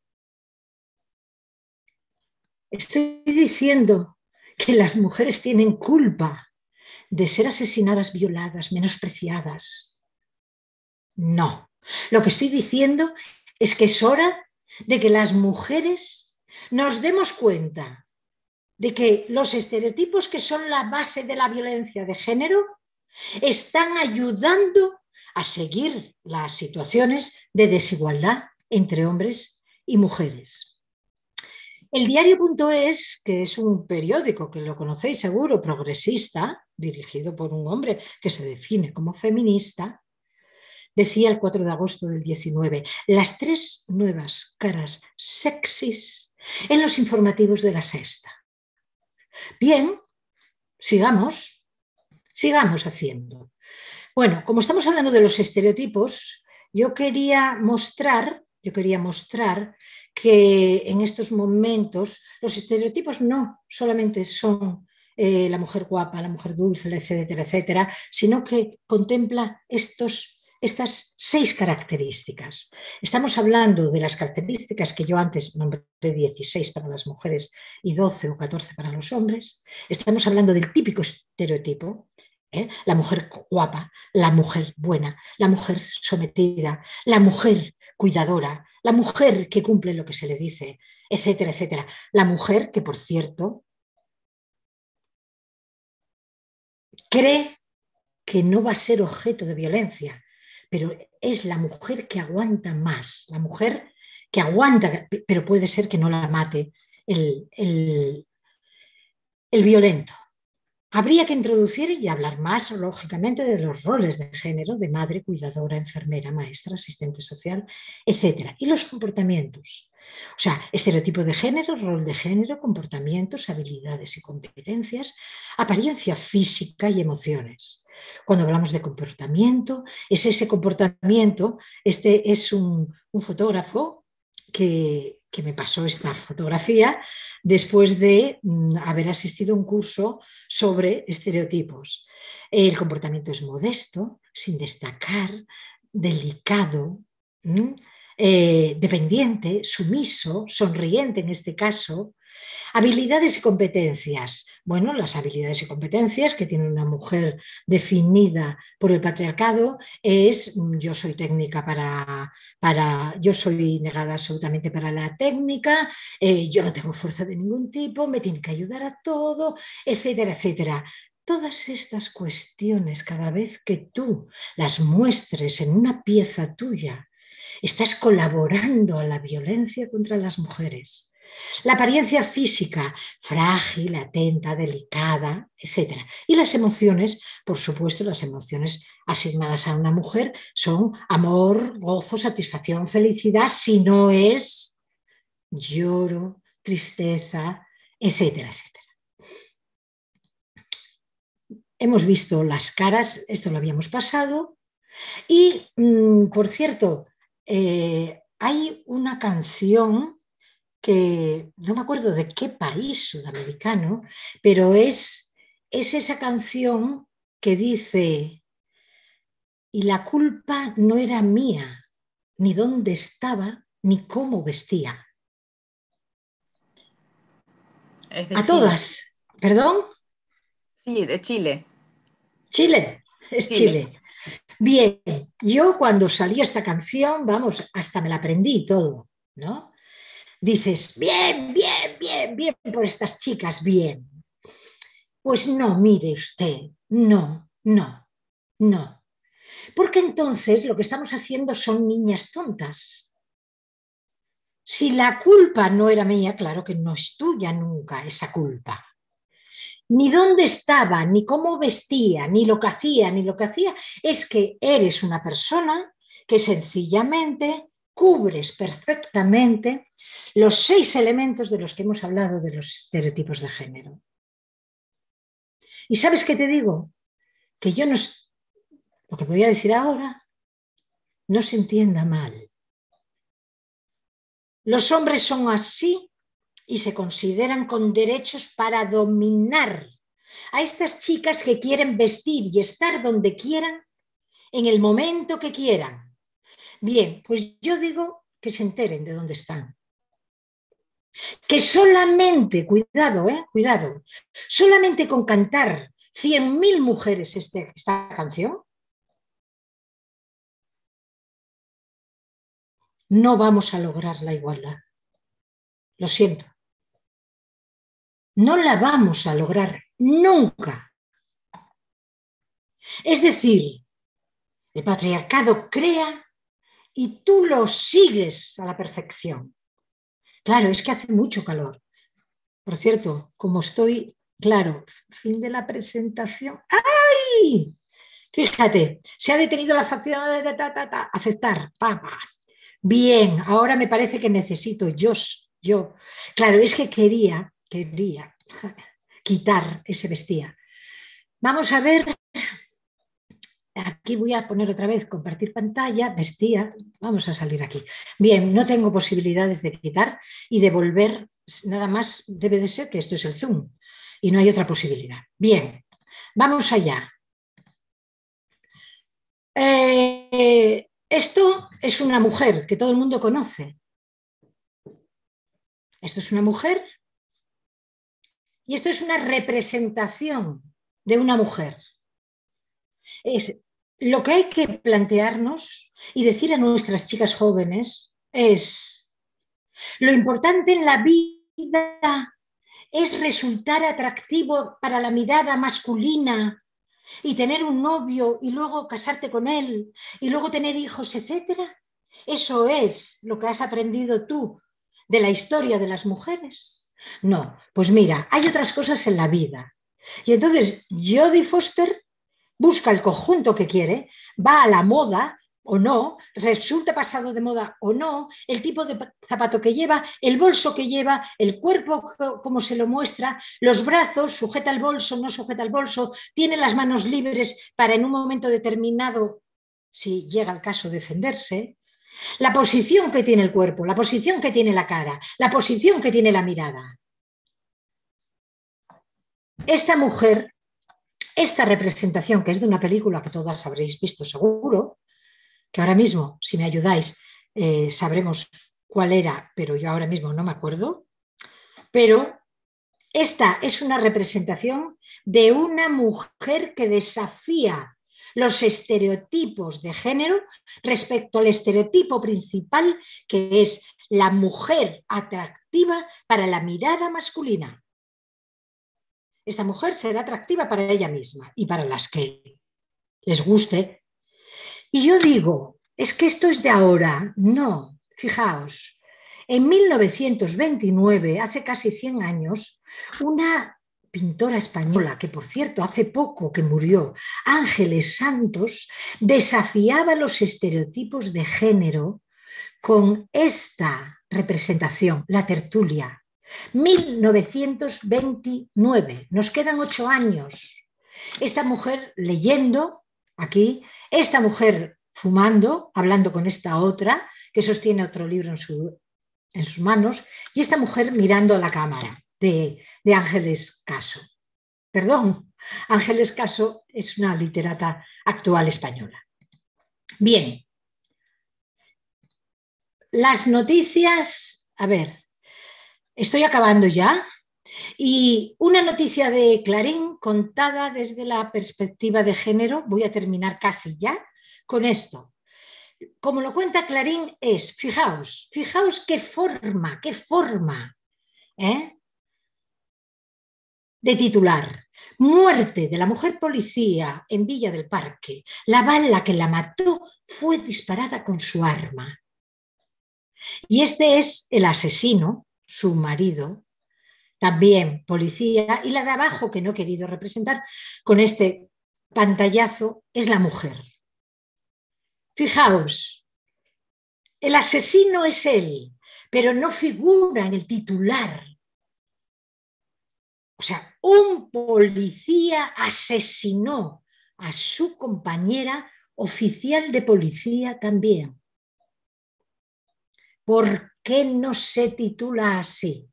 Estoy diciendo que las mujeres tienen culpa de ser asesinadas, violadas, menospreciadas. No. Lo que estoy diciendo es que es hora de que las mujeres nos demos cuenta de que los estereotipos que son la base de la violencia de género están ayudando a seguir las situaciones de desigualdad entre hombres y mujeres. El diario.es, que es un periódico que lo conocéis seguro, progresista, dirigido por un hombre que se define como feminista, decía el 4 de agosto del 19, las tres nuevas caras sexys en los informativos de la sexta. Bien, sigamos, sigamos haciendo. Bueno, como estamos hablando de los estereotipos, yo quería mostrar, yo quería mostrar que en estos momentos los estereotipos no solamente son eh, la mujer guapa, la mujer dulce, etcétera, etcétera, sino que contempla estos estas seis características. Estamos hablando de las características que yo antes nombré 16 para las mujeres y 12 o 14 para los hombres. Estamos hablando del típico estereotipo, ¿eh? la mujer guapa, la mujer buena, la mujer sometida, la mujer cuidadora, la mujer que cumple lo que se le dice, etcétera, etcétera. La mujer que, por cierto, cree que no va a ser objeto de violencia, pero es la mujer que aguanta más, la mujer que aguanta, pero puede ser que no la mate el, violento. Habría que introducir y hablar más, lógicamente, de los roles de género de madre, cuidadora, enfermera, maestra, asistente social, etc. Y los comportamientos o sea, estereotipo de género, rol de género, comportamientos, habilidades y competencias, apariencia física y emociones. Cuando hablamos de comportamiento, es ese comportamiento, este es un, fotógrafo que, me pasó esta fotografía después de mm, haber asistido a un curso sobre estereotipos. El comportamiento es modesto, sin destacar, delicado, eh, dependiente, sumiso, sonriente en este caso. Habilidades y competencias. Bueno, las habilidades y competencias que tiene una mujer definida por el patriarcado es mm, yo soy técnica para, para yo soy negada absolutamente para la técnica, eh, yo no tengo fuerza de ningún tipo, me tiene que ayudar a todo, etcétera, etcétera. Todas estas cuestiones, cada vez que tú las muestres en una pieza tuya, Estás colaborando a la violencia contra las mujeres. La apariencia física, frágil, atenta, delicada, etc. Y las emociones, por supuesto, las emociones asignadas a una mujer son amor, gozo, satisfacción, felicidad, si no es lloro, tristeza, etc. Hemos visto las caras, esto lo habíamos pasado. Y, mm, por cierto, eh, hay una canción que no me acuerdo de qué país sudamericano, pero es, es esa canción que dice, y la culpa no era mía, ni dónde estaba, ni cómo vestía. a todas, perdón. Sí, de Chile. Chile, es Chile. Bien, yo cuando salí esta canción, vamos, hasta me la aprendí todo, ¿no? Dices, bien, bien, bien, bien por estas chicas, bien. Pues no, mire usted, no, no, no. Porque entonces lo que estamos haciendo son niñas tontas. Si la culpa no era mía, claro que no es tuya nunca esa culpa ni dónde estaba, ni cómo vestía, ni lo que hacía, ni lo que hacía, es que eres una persona que sencillamente cubres perfectamente los seis elementos de los que hemos hablado de los estereotipos de género. ¿Y sabes qué te digo? Que yo no... Lo que voy decir ahora no se entienda mal. Los hombres son así y se consideran con derechos para dominar a estas chicas que quieren vestir y estar donde quieran, en el momento que quieran. Bien, pues yo digo que se enteren de dónde están. Que solamente, cuidado, eh, cuidado, solamente con cantar 100.000 mujeres este, esta canción, no vamos a lograr la igualdad. Lo siento no la vamos a lograr nunca. Es decir, el patriarcado crea y tú lo sigues a la perfección. Claro, es que hace mucho calor. Por cierto, como estoy, claro, fin de la presentación. ¡Ay! Fíjate, se ha detenido la facción de aceptar. papá Bien, ahora me parece que necesito yo, yo. Claro, es que quería quería quitar ese vestía. Vamos a ver, aquí voy a poner otra vez compartir pantalla, vestía, vamos a salir aquí. Bien, no tengo posibilidades de quitar y de volver, nada más debe de ser que esto es el zoom y no hay otra posibilidad. Bien, vamos allá. Eh, esto es una mujer que todo el mundo conoce. Esto es una mujer y esto es una representación de una mujer. Es, lo que hay que plantearnos y decir a nuestras chicas jóvenes es, lo importante en la vida es resultar atractivo para la mirada masculina y tener un novio y luego casarte con él y luego tener hijos, etcétera. Eso es lo que has aprendido tú de la historia de las mujeres. No, pues mira, hay otras cosas en la vida. Y entonces Jodie Foster busca el conjunto que quiere, va a la moda o no, resulta pasado de moda o no, el tipo de zapato que lleva, el bolso que lleva, el cuerpo como se lo muestra, los brazos, sujeta el bolso, no sujeta el bolso, tiene las manos libres para en un momento determinado, si llega el caso, defenderse. La posición que tiene el cuerpo, la posición que tiene la cara, la posición que tiene la mirada. Esta mujer, esta representación que es de una película que todas habréis visto seguro, que ahora mismo, si me ayudáis, eh, sabremos cuál era, pero yo ahora mismo no me acuerdo, pero esta es una representación de una mujer que desafía los estereotipos de género respecto al estereotipo principal que es la mujer atractiva para la mirada masculina. Esta mujer será atractiva para ella misma y para las que les guste. Y yo digo, es que esto es de ahora. No, fijaos, en 1929, hace casi 100 años, una pintora española, que por cierto hace poco que murió, Ángeles Santos, desafiaba los estereotipos de género con esta representación, la tertulia. 1929, nos quedan ocho años. Esta mujer leyendo aquí, esta mujer fumando, hablando con esta otra, que sostiene otro libro en, su, en sus manos, y esta mujer mirando a la cámara de, Ángeles Caso. Perdón, Ángeles Caso es una literata actual española. Bien, las noticias, a ver, estoy acabando ya. Y una noticia de Clarín contada desde la perspectiva de género, voy a terminar casi ya con esto. Como lo cuenta Clarín es, fijaos, fijaos qué forma, qué forma, ¿eh? de titular. Muerte de la mujer policía en Villa del Parque. La bala que la mató fue disparada con su arma. Y este es el asesino, su marido, también policía, y la de abajo que no he querido representar con este pantallazo es la mujer. Fijaos, el asesino es él, pero no figura en el titular. O sea, un policía asesinó a su compañera oficial de policía también. ¿Por qué no se titula así?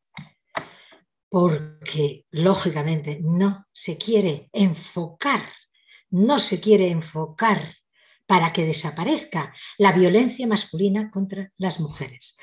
Porque, lógicamente, no se quiere enfocar, no se quiere enfocar para que desaparezca la violencia masculina contra las mujeres.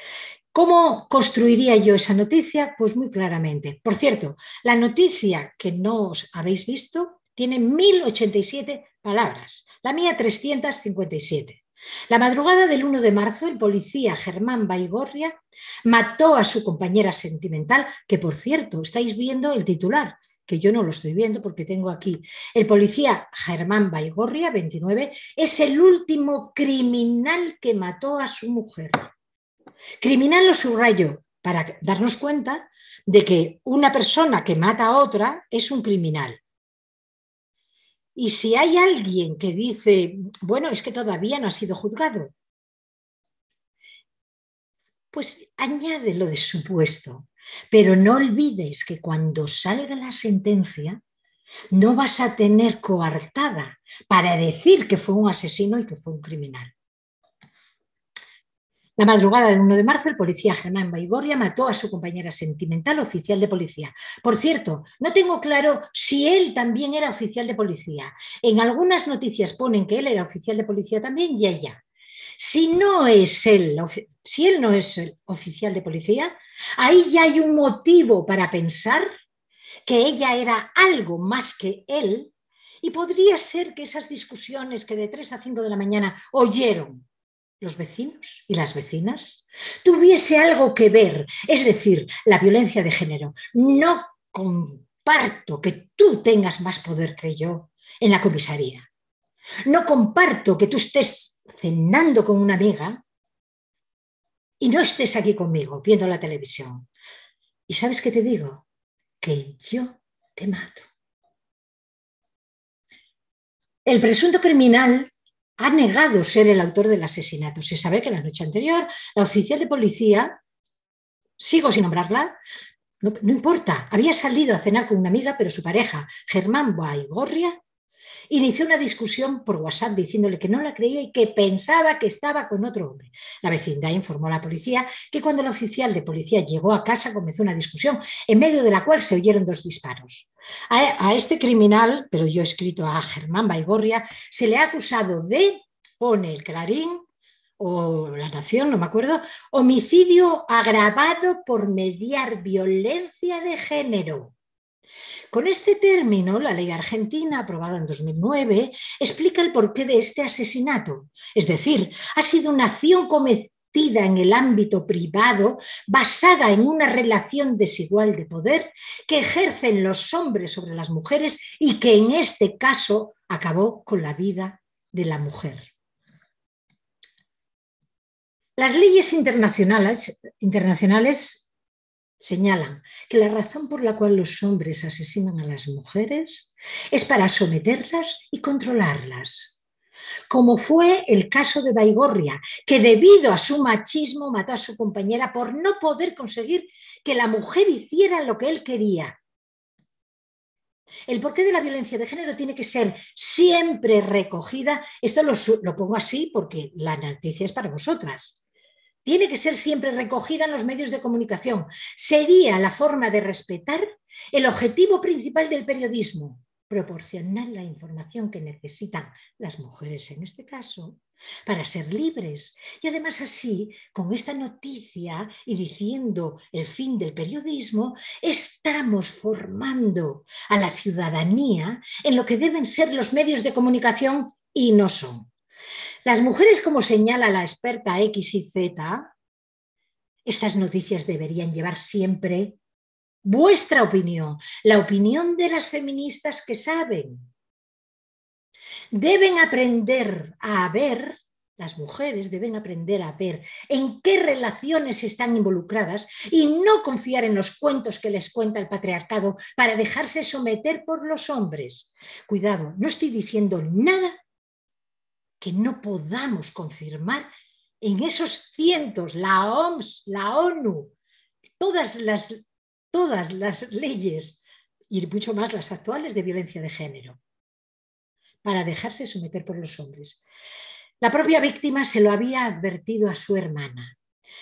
¿Cómo construiría yo esa noticia? Pues muy claramente. Por cierto, la noticia que no os habéis visto tiene 1087 palabras, la mía 357. La madrugada del 1 de marzo, el policía Germán Baigorria mató a su compañera sentimental, que por cierto, estáis viendo el titular, que yo no lo estoy viendo porque tengo aquí. El policía Germán Baigorria, 29, es el último criminal que mató a su mujer. Criminal lo subrayo para darnos cuenta de que una persona que mata a otra es un criminal. Y si hay alguien que dice, bueno, es que todavía no ha sido juzgado, pues añade lo de supuesto. Pero no olvides que cuando salga la sentencia, no vas a tener coartada para decir que fue un asesino y que fue un criminal. La madrugada del 1 de marzo, el policía Germán Baigorria mató a su compañera sentimental, oficial de policía. Por cierto, no tengo claro si él también era oficial de policía. En algunas noticias ponen que él era oficial de policía también y ella. Si no es él, si él no es el oficial de policía, ahí ya hay un motivo para pensar que ella era algo más que él y podría ser que esas discusiones que de 3 a 5 de la mañana oyeron los vecinos y las vecinas, tuviese algo que ver, es decir, la violencia de género. No comparto que tú tengas más poder que yo en la comisaría. No comparto que tú estés cenando con una amiga y no estés aquí conmigo viendo la televisión. ¿Y sabes qué te digo? Que yo te mato. El presunto criminal ha negado ser el autor del asesinato. Se sabe que la noche anterior la oficial de policía, sigo sin nombrarla, no, importa, había salido a cenar con una amiga, pero su pareja, Germán Baigorria, inició una discusión por WhatsApp diciéndole que no la creía y que pensaba que estaba con otro hombre. La vecindad informó a la policía que cuando el oficial de policía llegó a casa comenzó una discusión, en medio de la cual se oyeron dos disparos. A, este criminal, pero yo he escrito a Germán Baigorria, se le ha acusado de, pone el clarín, o La Nación, no me acuerdo, homicidio agravado por mediar violencia de género. Con este término, la ley argentina, aprobada en 2009, explica el porqué de este asesinato. Es decir, ha sido una acción cometida en el ámbito privado basada en una relación desigual de poder que ejercen los hombres sobre las mujeres y que en este caso acabó con la vida de la mujer. Las leyes internacionales, internacionales señalan que la razón por la cual los hombres asesinan a las mujeres es para someterlas y controlarlas, como fue el caso de Baigorria, que debido a su machismo mató a su compañera por no poder conseguir que la mujer hiciera lo que él quería. El porqué de la violencia de género tiene que ser siempre recogida. Esto lo, lo pongo así porque la noticia es para vosotras tiene que ser siempre recogida en los medios de comunicación. Sería la forma de respetar el objetivo principal del periodismo, proporcionar la información que necesitan las mujeres en este caso para ser libres. Y además así, con esta noticia y diciendo el fin del periodismo, estamos formando a la ciudadanía en lo que deben ser los medios de comunicación y no son. Las mujeres, como señala la experta X y Z, estas noticias deberían llevar siempre vuestra opinión, la opinión de las feministas que saben. Deben aprender a ver, las mujeres deben aprender a ver en qué relaciones están involucradas y no confiar en los cuentos que les cuenta el patriarcado para dejarse someter por los hombres. Cuidado, no estoy diciendo nada que no podamos confirmar en esos cientos, la OMS, la ONU, todas las, todas las leyes y mucho más las actuales de violencia de género, para dejarse someter por los hombres. La propia víctima se lo había advertido a su hermana.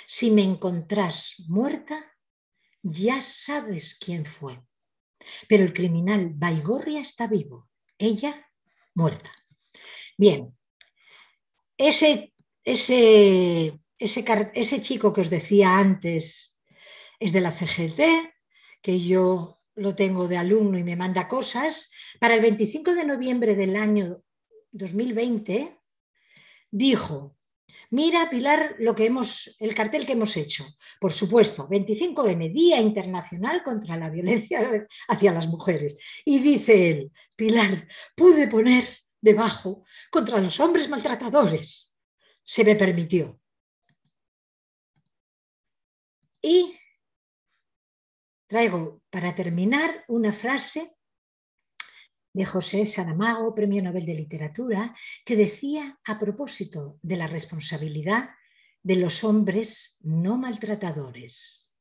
Si me encontrás muerta, ya sabes quién fue. Pero el criminal Baigorria está vivo, ella muerta. Bien, ese, ese, ese, chico que os decía antes es de la CGT, que yo lo tengo de alumno y me manda cosas. Para el 25 de noviembre del año 2020 dijo, mira Pilar lo que hemos el cartel que hemos hecho. Por supuesto, 25M, Día Internacional contra la violencia hacia las mujeres. Y dice él, Pilar, pude poner debajo contra los hombres maltratadores, se me permitió. Y traigo para terminar una frase de José Saramago, Premio Nobel de Literatura, que decía a propósito de la responsabilidad de los hombres no maltratadores.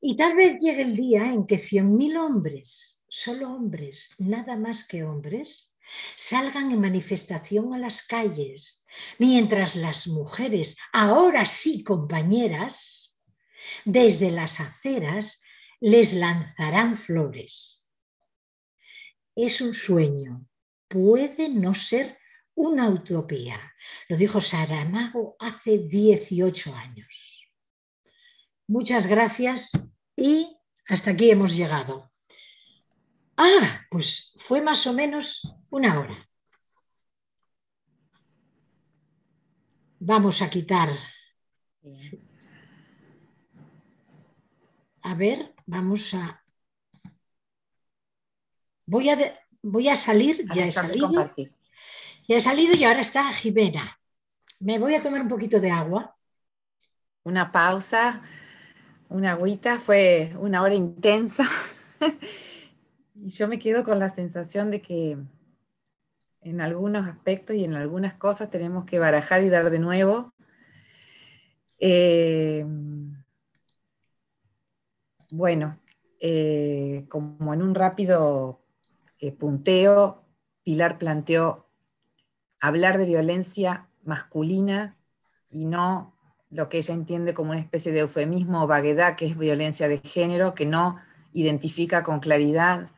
Y tal vez llegue el día en que 100.000 hombres solo hombres, nada más que hombres, salgan en manifestación a las calles, mientras las mujeres, ahora sí compañeras, desde las aceras les lanzarán flores. Es un sueño, puede no ser una utopía, lo dijo Saramago hace 18 años. Muchas gracias y hasta aquí hemos llegado. Ah, pues fue más o menos una hora. Vamos a quitar. A ver, vamos a... Voy a, Voy a salir, ya he salido. Ya he salido y ahora está Jimena. Me voy a tomar un poquito de agua. Una pausa, una agüita, fue una hora intensa. Y yo me quedo con la sensación de que en algunos aspectos y en algunas cosas tenemos que barajar y dar de nuevo. Eh, bueno, eh, como en un rápido eh, punteo, Pilar planteó hablar de violencia masculina y no lo que ella entiende como una especie de eufemismo o vaguedad que es violencia de género, que no identifica con claridad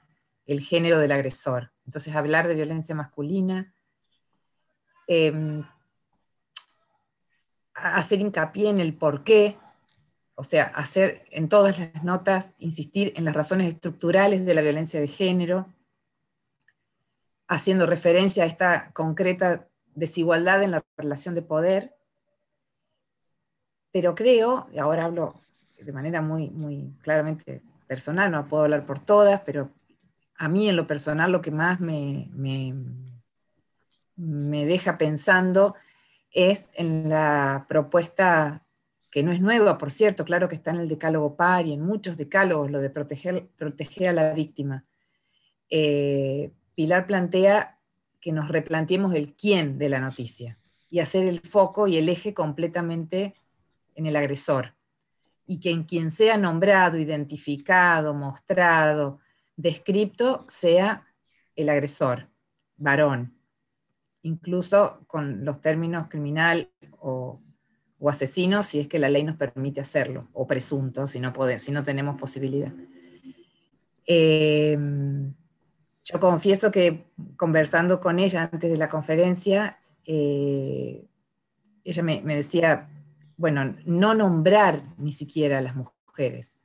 el género del agresor. Entonces, hablar de violencia masculina, em, hacer hincapié en el por qué, o sea, hacer en todas las notas, insistir en las razones estructurales de la violencia de género, haciendo referencia a esta concreta desigualdad en la relación de poder. Pero creo, y ahora hablo de manera muy, muy claramente personal, no puedo hablar por todas, pero a mí en lo personal lo que más me, deja pensando es en la propuesta que no es nueva, por cierto, claro que está en el decálogo par y en muchos decálogos, lo de proteger, a la víctima. Eh, Pilar plantea que nos replanteemos el quién de la noticia y hacer el foco y el eje completamente en el agresor. Y que en quien sea nombrado, identificado, mostrado, descripto sea el agresor, varón, incluso con los términos criminal o, asesino, si es que la ley nos permite hacerlo, o presunto, si no, no tenemos posibilidad. Em, yo confieso que conversando con ella antes de la conferencia, eh, ella me, me, decía, bueno, no nombrar ni siquiera a las mujeres.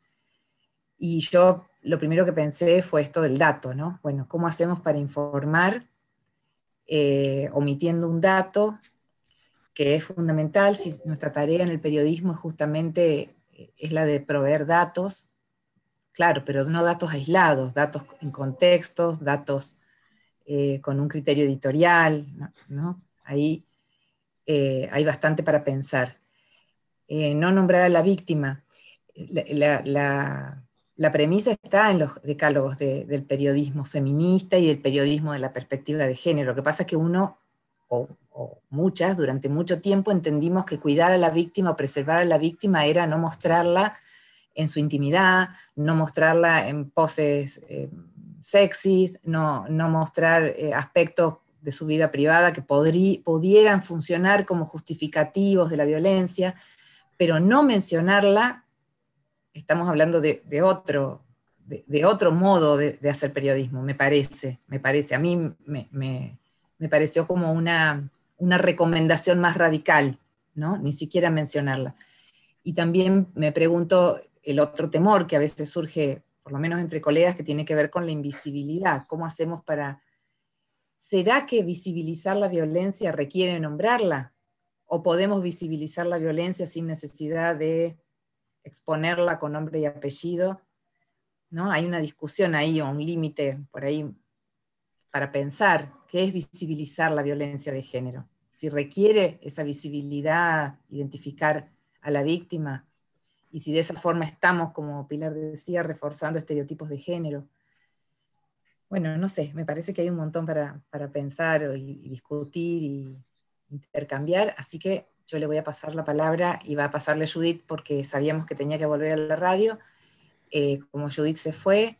Y yo lo primero que pensé fue esto del dato, ¿no? Bueno, ¿cómo hacemos para informar eh, omitiendo un dato que es fundamental si nuestra tarea en el periodismo es justamente eh, es la de proveer datos, claro, pero no datos aislados, datos en contextos, datos eh, con un criterio editorial, ¿no? Ahí hay bastante para pensar. no nombrar a la víctima. la la premisa está en los decálogos del periodismo feminista y del periodismo de la perspectiva de género. Lo que pasa es que uno, o, muchas, durante mucho tiempo entendimos que cuidar a la víctima o preservar a la víctima era no mostrarla en su intimidad, no mostrarla en poses sexy, eh, sexys, no, no mostrar eh, aspectos de su vida privada que pudieran funcionar como justificativos de la violencia, pero no mencionarla estamos hablando de, otro, de, otro modo de, hacer periodismo, me parece, me parece. A mí me, me, me pareció como una, una, recomendación más radical, ¿no? Ni siquiera mencionarla. Y también me pregunto el otro temor que a veces surge, por lo menos entre colegas, que tiene que ver con la invisibilidad. ¿Cómo hacemos para... ¿Será que visibilizar la violencia requiere nombrarla? ¿O podemos visibilizar la violencia sin necesidad de exponerla con nombre y apellido. ¿no? Hay una discusión ahí o un límite por ahí para pensar qué es visibilizar la violencia de género. Si requiere esa visibilidad, identificar a la víctima y si de esa forma estamos, como Pilar decía, reforzando estereotipos de género. Bueno, no sé, me parece que hay un montón para, para pensar y, y discutir y intercambiar, así que yo le voy a pasar la palabra y va a pasarle a Judith porque sabíamos que tenía que volver a la radio. Eh, como Judith se fue,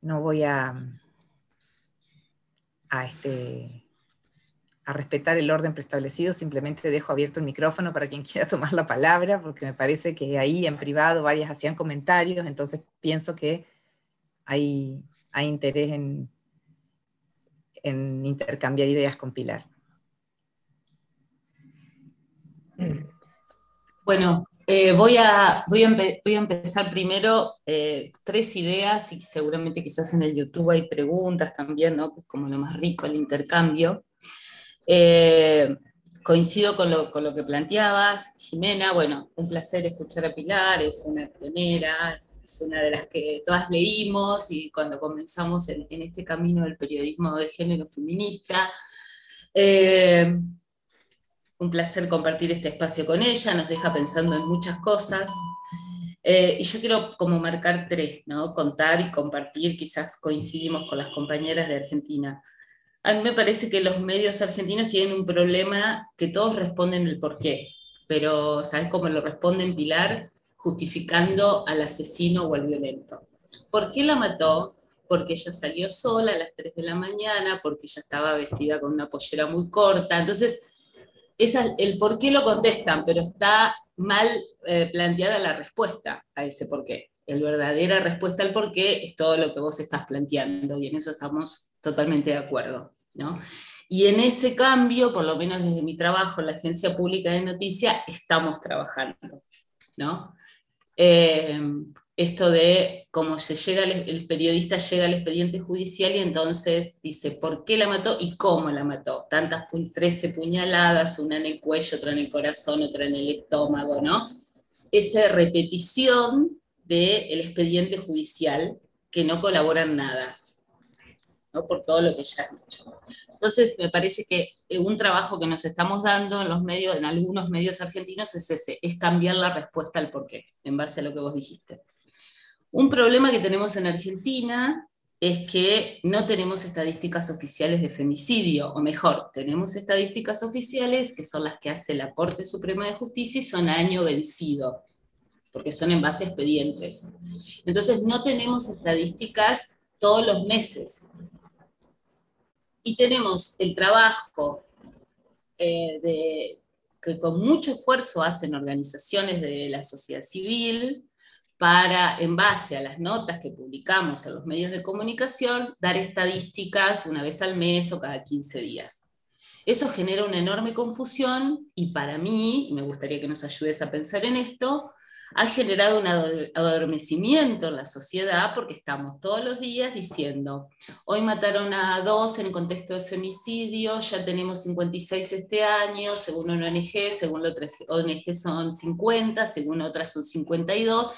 no voy a, a, este, a respetar el orden preestablecido, simplemente dejo abierto el micrófono para quien quiera tomar la palabra, porque me parece que ahí en privado varias hacían comentarios, entonces pienso que hay, hay interés en, en intercambiar ideas con Pilar. Bueno, eh, voy, a, voy, a empezar primero eh, tres ideas y seguramente quizás en el YouTube hay preguntas también, ¿no? es pues como lo más rico, el intercambio. Eh, coincido con lo, que planteabas, Jimena. Bueno, un placer escuchar a Pilar, es una pionera, es una de las que todas leímos y cuando comenzamos en, en este camino del periodismo de género feminista un placer compartir este espacio con ella, nos deja pensando en muchas cosas. Eh, y yo quiero como marcar tres, ¿no? Contar y compartir, quizás coincidimos con las compañeras de Argentina. A mí me parece que los medios argentinos tienen un problema que todos responden el por qué, pero ¿sabes cómo lo responden Pilar? Justificando al asesino o al violento. ¿Por qué la mató? Porque ella salió sola a las 3 de la mañana, porque ella estaba vestida con una pollera muy corta. Entonces, el por qué lo contestan, pero está mal eh, planteada la respuesta a ese por qué. La verdadera respuesta al por qué es todo lo que vos estás planteando y en eso estamos totalmente de acuerdo. ¿no? Y en ese cambio, por lo menos desde mi trabajo en la Agencia Pública de Noticias, estamos trabajando. ¿no? Eh, esto de cómo se llega, el, periodista llega al expediente judicial y entonces dice por qué la mató y cómo la mató. Tantas 13 puñaladas, una en el cuello, otra en el corazón, otra en el estómago, ¿no? Esa repetición del expediente judicial que no colabora en nada. ¿no? por todo lo que ya han dicho. Entonces, me parece que eh, un trabajo que nos estamos dando en, los medios, en algunos medios argentinos es ese, es cambiar la respuesta al porqué, en base a lo que vos dijiste. Un problema que tenemos en Argentina es que no tenemos estadísticas oficiales de femicidio, o mejor, tenemos estadísticas oficiales que son las que hace la Corte Suprema de Justicia y son año vencido, porque son en base a expedientes. Entonces, no tenemos estadísticas todos los meses. Y tenemos el trabajo eh, que con mucho esfuerzo hacen organizaciones de la sociedad civil, para, en base a las notas que publicamos en los medios de comunicación, dar estadísticas una vez al mes o cada 15 días. Eso genera una enorme confusión y para mí, me gustaría que nos ayudes a pensar en esto, ha generado un adormecimiento en la sociedad porque estamos todos los días diciendo, hoy mataron a dos en contexto de femicidio, ya tenemos 56 este año, según una ONG, según la otra ONG son 50, según otras son 52,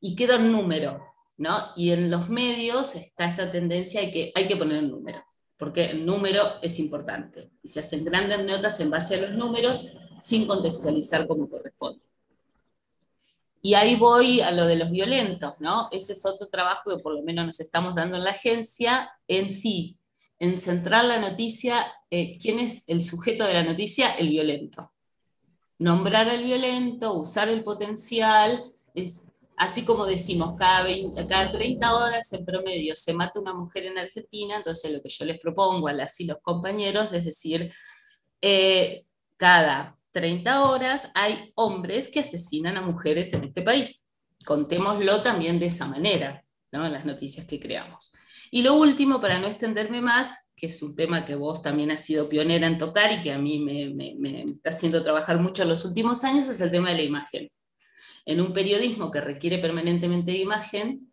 y queda un número, ¿no? Y en los medios está esta tendencia de que hay que poner un número, porque el número es importante. Y se hacen grandes notas en base a los números sin contextualizar como corresponde. Y ahí voy a lo de los violentos, ¿no? Ese es otro trabajo que por lo menos nos estamos dando en la agencia en sí, en centrar la noticia, eh, quién es el sujeto de la noticia, el violento. Nombrar al violento, usar el potencial, es Así como decimos, cada, 30 horas en promedio se mata una mujer en Argentina, entonces lo que yo les propongo a las y los compañeros es decir, eh, cada 30 horas hay hombres que asesinan a mujeres en este país. Contémoslo también de esa manera, ¿no? en las noticias que creamos. Y lo último, para no extenderme más, que es un tema que vos también has sido pionera en tocar y que a mí me, me está haciendo trabajar mucho en los últimos años, es el tema de la imagen en un periodismo que requiere permanentemente de imagen,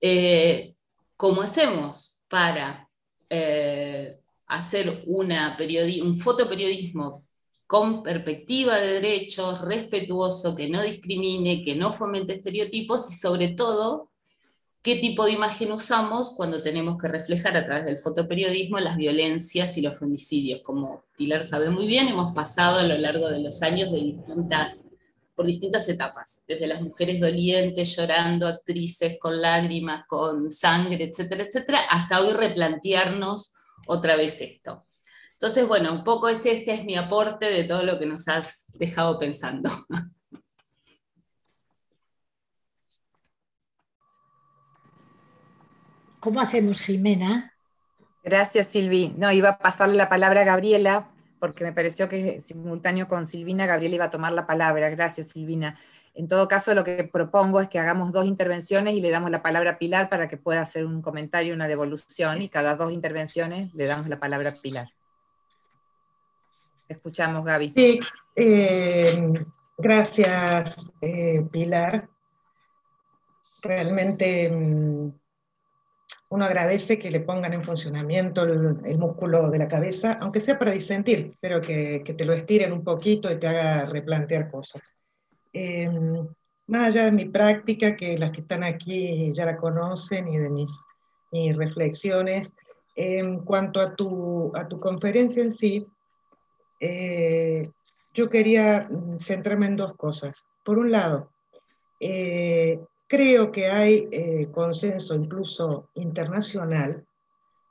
eh, ¿cómo hacemos para eh, hacer un fotoperiodismo con perspectiva de derechos, respetuoso, que no discrimine, que no fomente estereotipos y sobre todo qué tipo de imagen usamos cuando tenemos que reflejar a través del fotoperiodismo las violencias y los femicidios. Como Pilar sabe muy bien, hemos pasado a lo largo de los años de distintas por distintas etapas, desde las mujeres dolientes, llorando, actrices con lágrimas, con sangre, etcétera, etcétera, hasta hoy replantearnos otra vez esto. Entonces, bueno, un poco este, este es mi aporte de todo lo que nos has dejado pensando. ¿Cómo hacemos, Jimena? Gracias, Silvi. No, iba a pasarle la palabra a Gabriela, porque me pareció que simultáneo con Silvina, Gabriel iba a tomar la palabra. Gracias, Silvina. En todo caso, lo que propongo es que hagamos dos intervenciones y le damos la palabra a Pilar para que pueda hacer un comentario, una devolución, y cada dos intervenciones le damos la palabra a Pilar. Escuchamos, Gaby. Sí, eh, gracias, eh, Pilar. Realmente mm, uno agradece que le pongan en funcionamiento el, músculo de la cabeza, aunque sea para disentir, pero que, te lo estiren un poquito y te haga replantear cosas. Eh, más allá de mi práctica, que las que están aquí ya la conocen, y de mis, reflexiones, en cuanto a tu, conferencia en sí, eh, yo quería centrarme en dos cosas. Por un lado, eh, Creo que hay eh, consenso incluso internacional,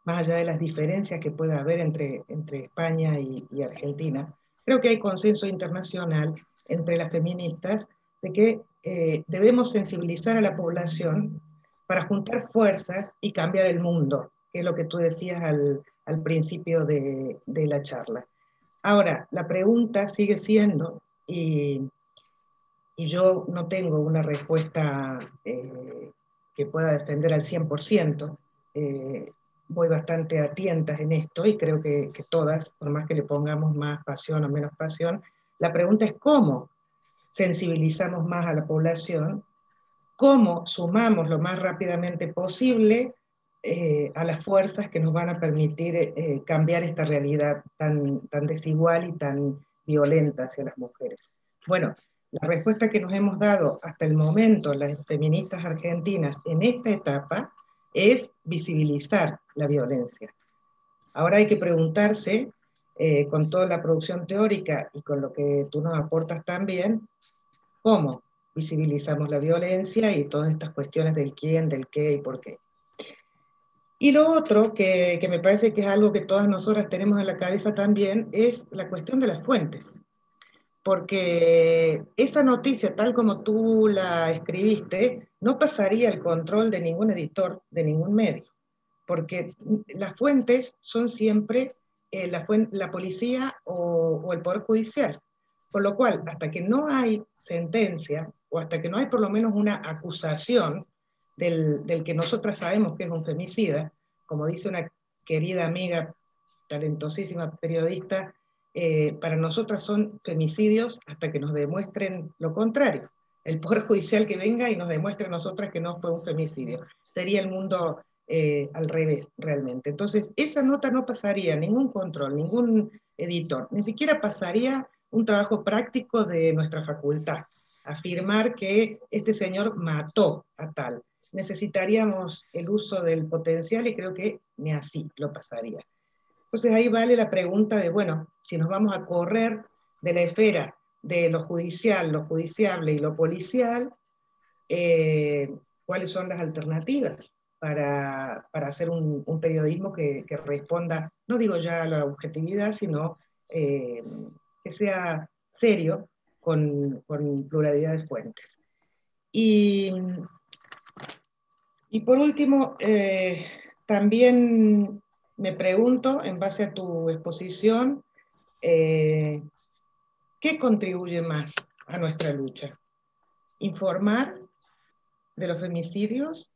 más allá de las diferencias que pueda haber entre, entre España y, Argentina, creo que hay consenso internacional entre las feministas de que eh, debemos sensibilizar a la población para juntar fuerzas y cambiar el mundo, que es lo que tú decías al, principio de, de, la charla. Ahora, la pregunta sigue siendo, y y yo no tengo una respuesta eh, que pueda defender al 100%. Eh, voy bastante a en esto y creo que, todas, por más que le pongamos más pasión o menos pasión, la pregunta es cómo sensibilizamos más a la población, cómo sumamos lo más rápidamente posible eh, a las fuerzas que nos van a permitir cambiar esta realidad tan, tan desigual y tan violenta hacia las mujeres. Bueno, la respuesta que nos hemos dado hasta el momento las feministas argentinas en esta etapa es visibilizar la violencia. Ahora hay que preguntarse, eh, con toda la producción teórica y con lo que tú nos aportas también, cómo visibilizamos la violencia y todas estas cuestiones del quién, del qué y por qué. Y lo otro que, que me parece que es algo que todas nosotras tenemos en la cabeza también es la cuestión de las fuentes porque esa noticia, tal como tú la escribiste, no pasaría el control de ningún editor, de ningún medio, porque las fuentes son siempre eh, la, policía o, el Poder Judicial. Por lo cual, hasta que no hay sentencia o hasta que no hay por lo menos una acusación del, del, que nosotras sabemos que es un femicida, como dice una querida amiga, talentosísima periodista, eh, para nosotras son femicidios hasta que nos demuestren lo contrario. El Poder Judicial que venga y nos demuestre a nosotras que no fue un femicidio. Sería el mundo eh, al revés, realmente. Entonces, esa nota no pasaría ningún control, ningún editor, ni siquiera pasaría un trabajo práctico de nuestra facultad. Afirmar que este señor mató a tal. Necesitaríamos el uso del potencial y creo que ni así lo pasaría. Entonces ahí vale la pregunta de, bueno, si nos vamos a correr de la esfera de lo judicial, lo judiciable y lo policial, eh, ¿cuáles son las alternativas para, hacer un, periodismo que, responda, no digo ya a la objetividad, sino eh, que sea serio con, pluralidad de fuentes? Y, por último, eh, también me pregunto, en base a tu exposición, eh, ¿qué contribuye más a nuestra lucha? ¿Informar de los femicidios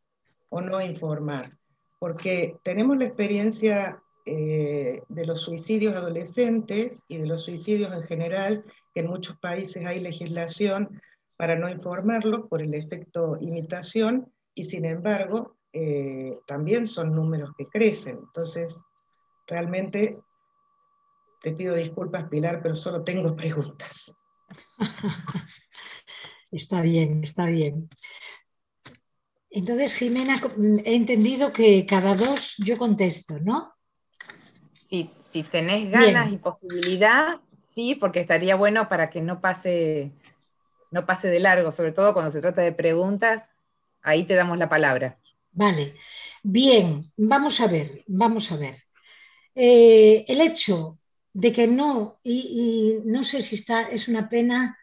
o no informar? Porque tenemos la experiencia eh, de los suicidios adolescentes y de los suicidios en general, que en muchos países hay legislación para no informarlos por el efecto imitación, y sin embargo eh, también son números que crecen. Entonces, realmente te pido disculpas, Pilar, pero solo tengo preguntas. está bien, está bien. Entonces, Jimena, he entendido que cada dos yo contesto, ¿no? si tenés ganas y posibilidad, sí, porque estaría bueno para que no pase, no pase de largo, sobre todo cuando se trata de preguntas, ahí te damos la palabra. Vale, bien, vamos a ver, vamos a ver. Eh, el hecho de que no, y, no sé si está, es una pena,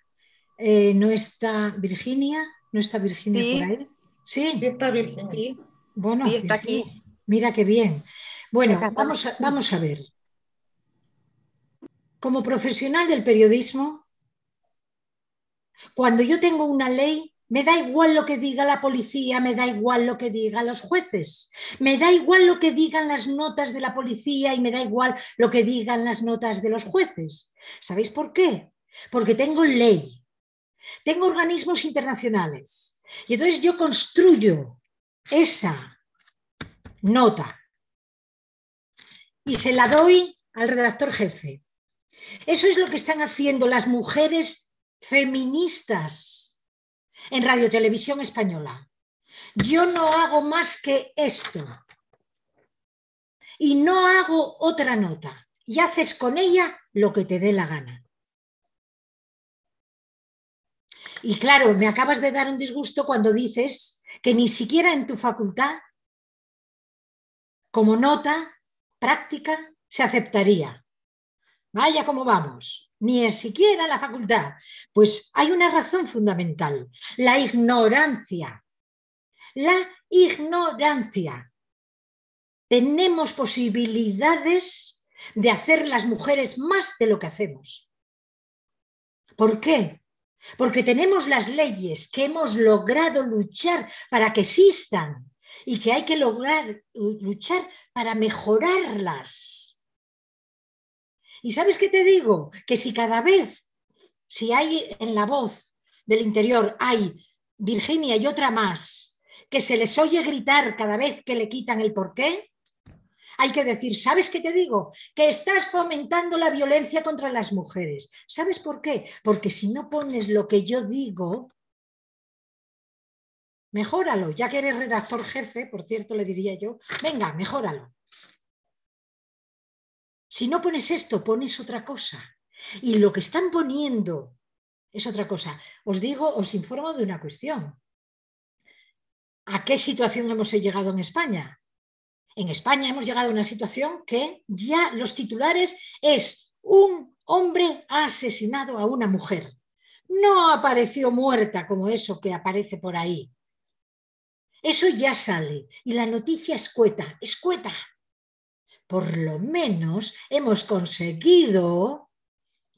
eh, no está Virginia, no está Virginia por ahí. Sí, está Virginia. Sí. Bueno, está aquí. Mira qué bien. Bueno, vamos vamos a ver. Como profesional del periodismo, cuando yo tengo una ley me da igual lo que diga la policía, me da igual lo que digan los jueces, me da igual lo que digan las notas de la policía y me da igual lo que digan las notas de los jueces. ¿Sabéis por qué? Porque tengo ley, tengo organismos internacionales y entonces yo construyo esa nota y se la doy al redactor jefe. Eso es lo que están haciendo las mujeres feministas en Radio Televisión Española. Yo no hago más que esto. Y no hago otra nota. Y haces con ella lo que te dé la gana. Y claro, me acabas de dar un disgusto cuando dices que ni siquiera en tu facultad, como nota práctica, se aceptaría. Vaya, ¿cómo vamos? ni siquiera la facultad. Pues hay una razón fundamental, la ignorancia. La ignorancia. Tenemos posibilidades de hacer las mujeres más de lo que hacemos. ¿Por qué? Porque tenemos las leyes que hemos logrado luchar para que existan y que hay que lograr luchar para mejorarlas y sabes qué te digo? Que si cada vez, si hay en la voz del interior, hay Virginia y otra más, que se les oye gritar cada vez que le quitan el porqué, hay que decir, ¿sabes qué te digo? Que estás fomentando la violencia contra las mujeres. ¿Sabes por qué? Porque si no pones lo que yo digo, mejóralo. Ya que eres redactor jefe, por cierto, le diría yo, venga, mejóralo. Si no pones esto, pones otra cosa. Y lo que están poniendo es otra cosa. Os digo, os informo de una cuestión. ¿A qué situación hemos llegado en España? En España hemos llegado a una situación que ya los titulares es un hombre ha asesinado a una mujer. No apareció muerta como eso que aparece por ahí. Eso ya sale y la noticia escueta, escueta por lo menos hemos conseguido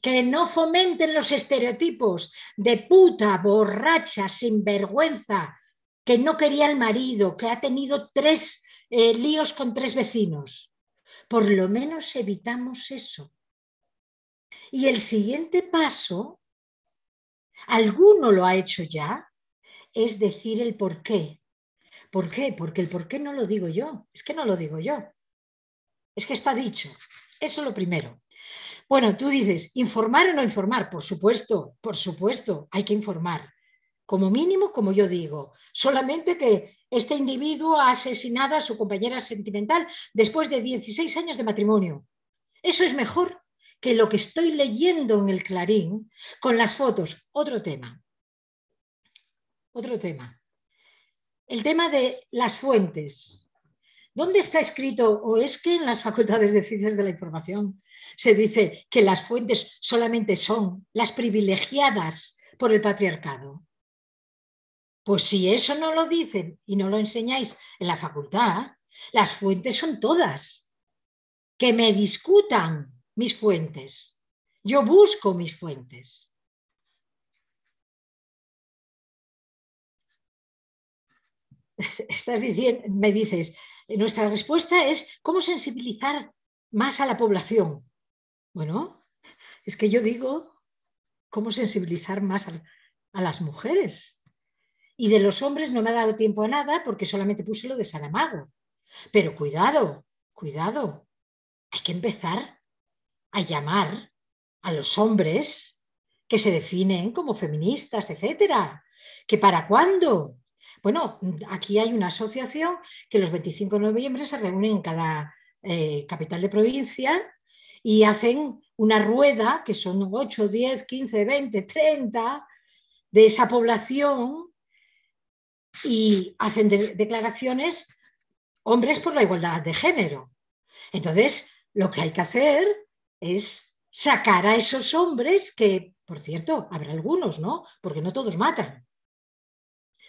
que no fomenten los estereotipos de puta, borracha, sinvergüenza, que no quería el marido, que ha tenido tres eh, líos con tres vecinos. Por lo menos evitamos eso. Y el siguiente paso, alguno lo ha hecho ya, es decir el por qué. ¿Por qué? Porque el por qué no lo digo yo, es que no lo digo yo. Es que está dicho. Eso es lo primero. Bueno, tú dices, informar o no informar, por supuesto, por supuesto, hay que informar. Como mínimo, como yo digo, solamente que este individuo ha asesinado a su compañera sentimental después de 16 años de matrimonio. Eso es mejor que lo que estoy leyendo en el Clarín con las fotos. Otro tema. Otro tema. El tema de las fuentes. ¿Dónde está escrito? ¿O es que en las facultades de ciencias de la información se dice que las fuentes solamente son las privilegiadas por el patriarcado? Pues si eso no lo dicen y no lo enseñáis en la facultad, las fuentes son todas. Que me discutan mis fuentes. Yo busco mis fuentes. Estás diciendo, me dices, eh, nuestra respuesta es cómo sensibilizar más a la población. Bueno, es que yo digo cómo sensibilizar más a, las mujeres. Y de los hombres no me ha dado tiempo a nada porque solamente puse lo de Salamago. Pero cuidado, cuidado, hay que empezar a llamar a los hombres que se definen como feministas, etcétera. ¿Que para cuándo? Bueno, aquí hay una asociación que los 25 de noviembre se reúnen en cada eh, capital de provincia y hacen una rueda, que son 8, 10, 15, 20, 30 de esa población y hacen declaraciones hombres por la igualdad de género. Entonces, lo que hay que hacer es sacar a esos hombres que, por cierto, habrá algunos, ¿no? Porque no todos matan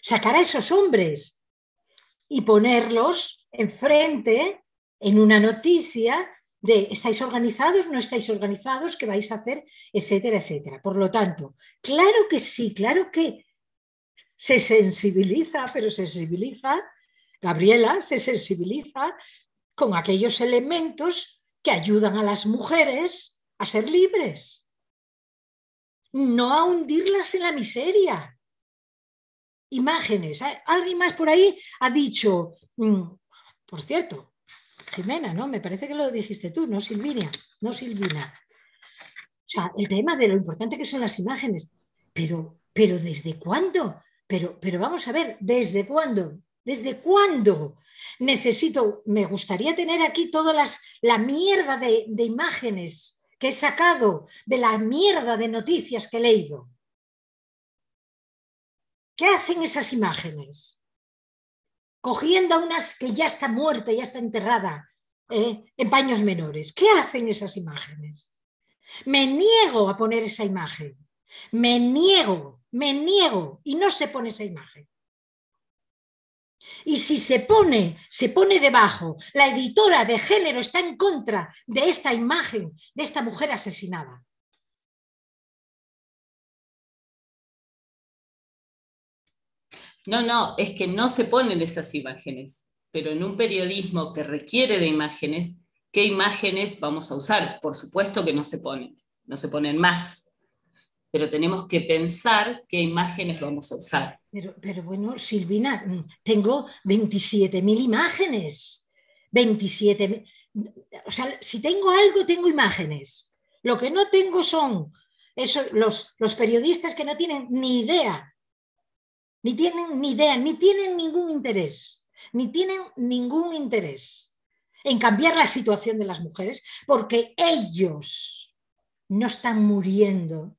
sacar a esos hombres y ponerlos enfrente en una noticia de estáis organizados, no estáis organizados, qué vais a hacer, etcétera, etcétera. Por lo tanto, claro que sí, claro que se sensibiliza, pero se sensibiliza, Gabriela se sensibiliza con aquellos elementos que ayudan a las mujeres a ser libres, no a hundirlas en la miseria, imágenes. Alguien más por ahí ha dicho, mm, por cierto, Jimena, ¿no? Me parece que lo dijiste tú, no Silvina, no Silvina. O sea, el tema de lo importante que son las imágenes, pero, pero ¿desde cuándo? Pero, pero vamos a ver, ¿desde cuándo? ¿Desde cuándo necesito, me gustaría tener aquí toda las, la mierda de, de imágenes que he sacado, de la mierda de noticias que he leído? ¿Qué hacen esas imágenes? Cogiendo a unas que ya está muerta, ya está enterrada eh, en paños menores. ¿Qué hacen esas imágenes? Me niego a poner esa imagen. Me niego, me niego y no se pone esa imagen. Y si se pone, se pone debajo. La editora de género está en contra de esta imagen, de esta mujer asesinada. No, no, es que no se ponen esas imágenes, pero en un periodismo que requiere de imágenes, ¿qué imágenes vamos a usar? Por supuesto que no se ponen, no se ponen más, pero tenemos que pensar qué imágenes vamos a usar. Pero, pero bueno, Silvina, tengo 27.000 imágenes. 27. O sea, si tengo algo, tengo imágenes. Lo que no tengo son esos, los, los periodistas que no tienen ni idea ni tienen ni idea, ni tienen ningún interés, ni tienen ningún interés en cambiar la situación de las mujeres, porque ellos no están muriendo,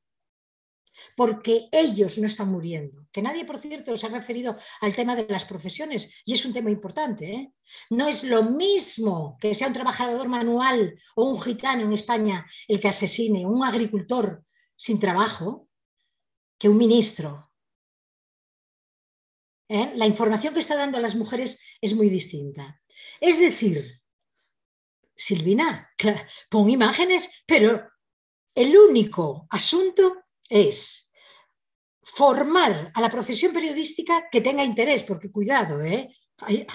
porque ellos no están muriendo. Que nadie, por cierto, se ha referido al tema de las profesiones, y es un tema importante. ¿eh? No es lo mismo que sea un trabajador manual o un gitano en España el que asesine, un agricultor sin trabajo, que un ministro ¿eh? la información que está dando a las mujeres es muy distinta. Es decir, Silvina, pon imágenes, pero el único asunto es formar a la profesión periodística que tenga interés, porque cuidado, ¿eh? hay,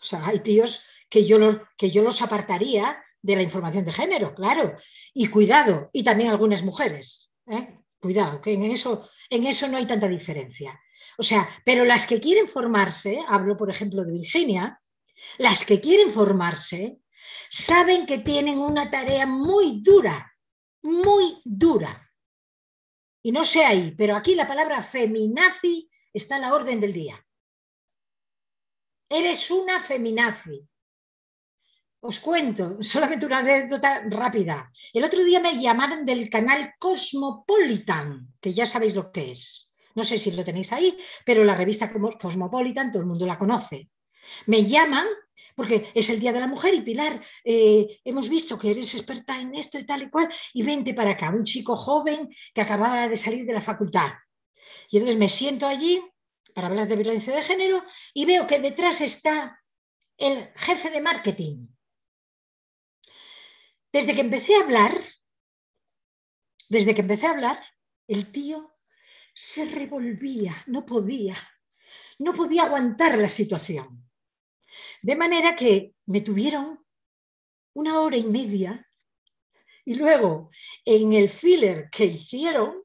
sea, hay tíos que yo, los, que yo los apartaría de la información de género, claro, y cuidado, y también algunas mujeres, ¿eh? cuidado, que en eso, en eso no hay tanta diferencia. O sea, pero las que quieren formarse, hablo por ejemplo de Virginia, las que quieren formarse saben que tienen una tarea muy dura, muy dura. Y no sé ahí, pero aquí la palabra feminazi está en la orden del día. Eres una feminazi. Os cuento solamente una anécdota rápida. El otro día me llamaron del canal Cosmopolitan, que ya sabéis lo que es. No sé si lo tenéis ahí, pero la revista Cosmopolitan todo el mundo la conoce. Me llaman porque es el Día de la Mujer y Pilar, eh, hemos visto que eres experta en esto y tal y cual, y vente para acá, un chico joven que acababa de salir de la facultad. Y entonces me siento allí para hablar de violencia de género y veo que detrás está el jefe de marketing. Desde que empecé a hablar, desde que empecé a hablar, el tío se revolvía, no podía, no podía aguantar la situación. De manera que me tuvieron una hora y media y luego en el filler que hicieron,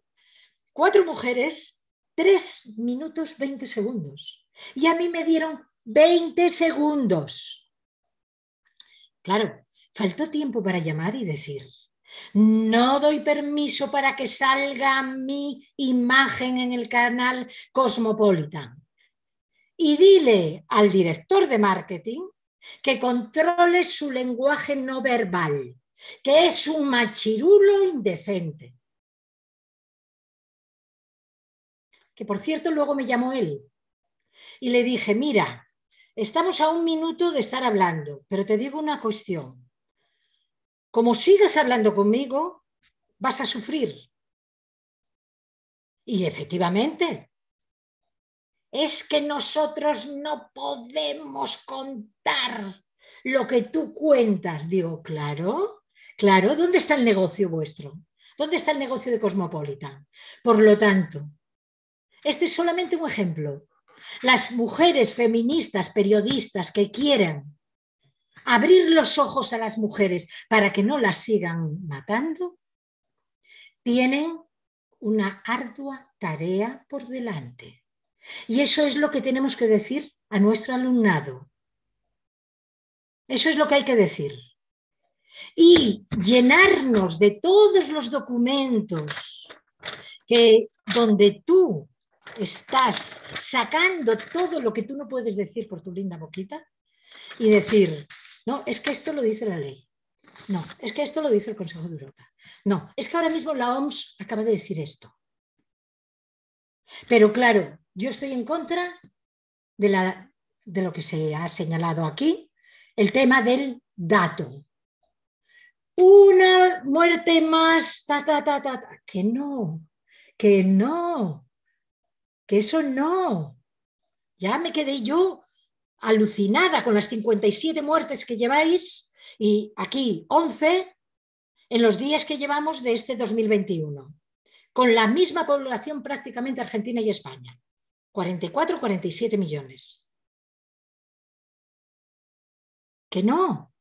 cuatro mujeres, tres minutos veinte segundos. Y a mí me dieron veinte segundos. Claro, faltó tiempo para llamar y decir, no doy permiso para que salga mi imagen en el canal Cosmopolitan. Y dile al director de marketing que controle su lenguaje no verbal, que es un machirulo indecente. Que por cierto, luego me llamó él y le dije, mira, estamos a un minuto de estar hablando, pero te digo una cuestión como sigas hablando conmigo, vas a sufrir. Y efectivamente, es que nosotros no podemos contar lo que tú cuentas. Digo, claro, claro, ¿dónde está el negocio vuestro? ¿Dónde está el negocio de Cosmopolitan? Por lo tanto, este es solamente un ejemplo. Las mujeres feministas, periodistas que quieran abrir los ojos a las mujeres para que no las sigan matando, tienen una ardua tarea por delante. Y eso es lo que tenemos que decir a nuestro alumnado. Eso es lo que hay que decir. Y llenarnos de todos los documentos que donde tú estás sacando todo lo que tú no puedes decir por tu linda boquita y decir, no, es que esto lo dice la ley. No, es que esto lo dice el Consejo de Europa. No, es que ahora mismo la OMS acaba de decir esto. Pero claro, yo estoy en contra de, lo que se ha señalado aquí, el tema del dato. Una muerte más, ta, ta, ta, ta, ta. que no, que no, que eso no. Ya me quedé yo alucinada con las 57 muertes que lleváis y aquí 11 en los días que llevamos de este 2021, con la misma población prácticamente Argentina y España, 44, 47 millones. Que no,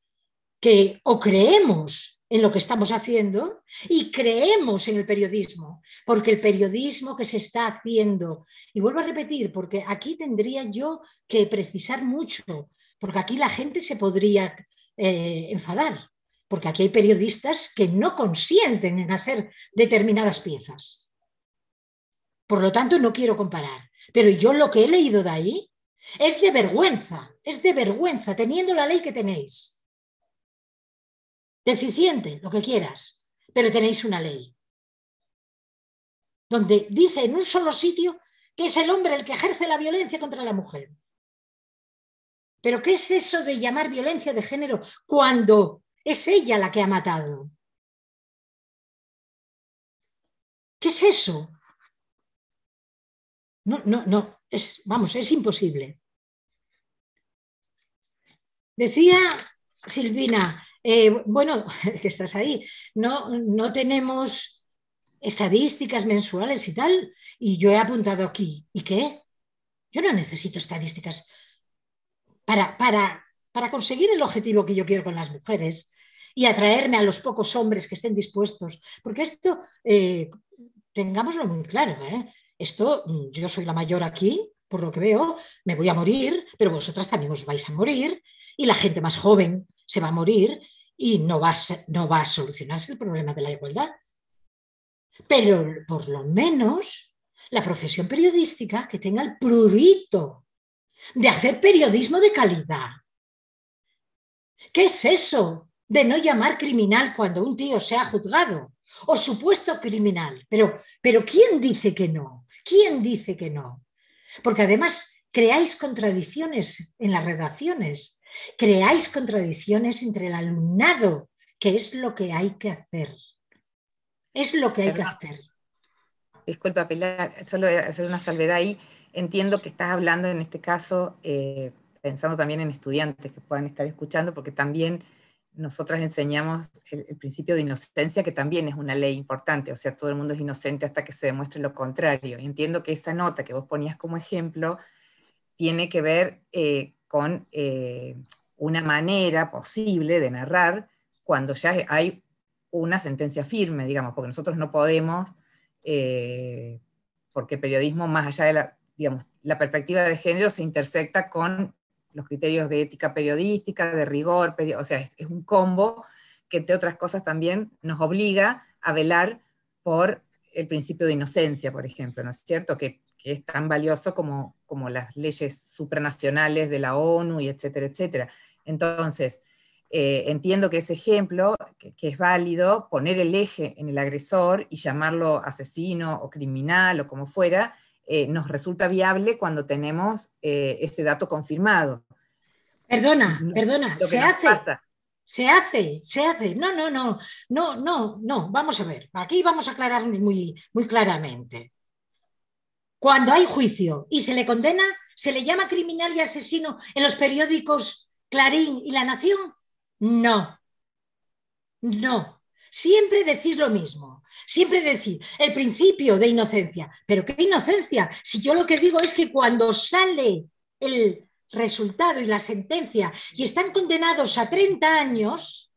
que o creemos en lo que estamos haciendo y creemos en el periodismo, porque el periodismo que se está haciendo, y vuelvo a repetir, porque aquí tendría yo que precisar mucho, porque aquí la gente se podría eh, enfadar, porque aquí hay periodistas que no consienten en hacer determinadas piezas. Por lo tanto, no quiero comparar, pero yo lo que he leído de ahí es de vergüenza, es de vergüenza, teniendo la ley que tenéis deficiente, lo que quieras, pero tenéis una ley donde dice en un solo sitio que es el hombre el que ejerce la violencia contra la mujer. Pero ¿qué es eso de llamar violencia de género cuando es ella la que ha matado? ¿Qué es eso? No, no, no, es, vamos, es imposible. Decía Silvina, eh, bueno, que estás ahí, no, no tenemos estadísticas mensuales y tal, y yo he apuntado aquí. ¿Y qué? Yo no necesito estadísticas para, para, para conseguir el objetivo que yo quiero con las mujeres y atraerme a los pocos hombres que estén dispuestos, porque esto, eh, tengámoslo muy claro, ¿eh? esto, mm, yo soy la mayor aquí, por lo que veo, me voy a morir, pero vosotras también os vais a morir, y la gente más joven se va a morir y no va a, solucionarse el problema de la igualdad. Pero por lo menos la profesión periodística que tenga el prurito de hacer periodismo de calidad. ¿Qué es eso de no llamar criminal cuando un tío sea juzgado o supuesto criminal? Pero, pero ¿quién dice que no? ¿Quién dice que no? Porque además creáis contradicciones en las redacciones. Creáis contradicciones entre el alumnado, que es lo que hay que hacer. Es lo que hay que hacer. Disculpa, Pilar, solo hacer una salvedad ahí. Entiendo que estás hablando en este caso, eh, pensando también en estudiantes que puedan estar escuchando, porque también nosotras enseñamos el, principio de inocencia, que también es una ley importante, o sea, todo el mundo es inocente hasta que se demuestre lo contrario. entiendo que esa nota que vos ponías como ejemplo tiene que ver con eh, con eh, una manera posible de narrar cuando ya hay una sentencia firme, digamos, porque nosotros no podemos, eh, porque el periodismo, más allá de la, digamos, la perspectiva de género, se intersecta con los criterios de ética periodística, de rigor, o sea, es, es un combo que entre otras cosas también nos obliga a velar por el principio de inocencia, por ejemplo, ¿no es cierto? Que que es tan valioso como, las leyes supranacionales de la ONU y etcétera, etcétera. Entonces, eh, entiendo que ese ejemplo, que, es válido, poner el eje en el agresor y llamarlo asesino o criminal o como fuera, eh, nos resulta viable cuando tenemos eh, ese dato confirmado. Perdona, perdona, se hace. Se hace, se hace. No, no, no, no, no, no. Vamos a ver, aquí vamos a aclararnos muy, muy claramente cuando hay juicio y se le condena, se le llama criminal y asesino en los periódicos Clarín y La Nación? No, no. Siempre decís lo mismo. Siempre decís el principio de inocencia. Pero ¿qué inocencia? Si yo lo que digo es que cuando sale el resultado y la sentencia y están condenados a 30 años,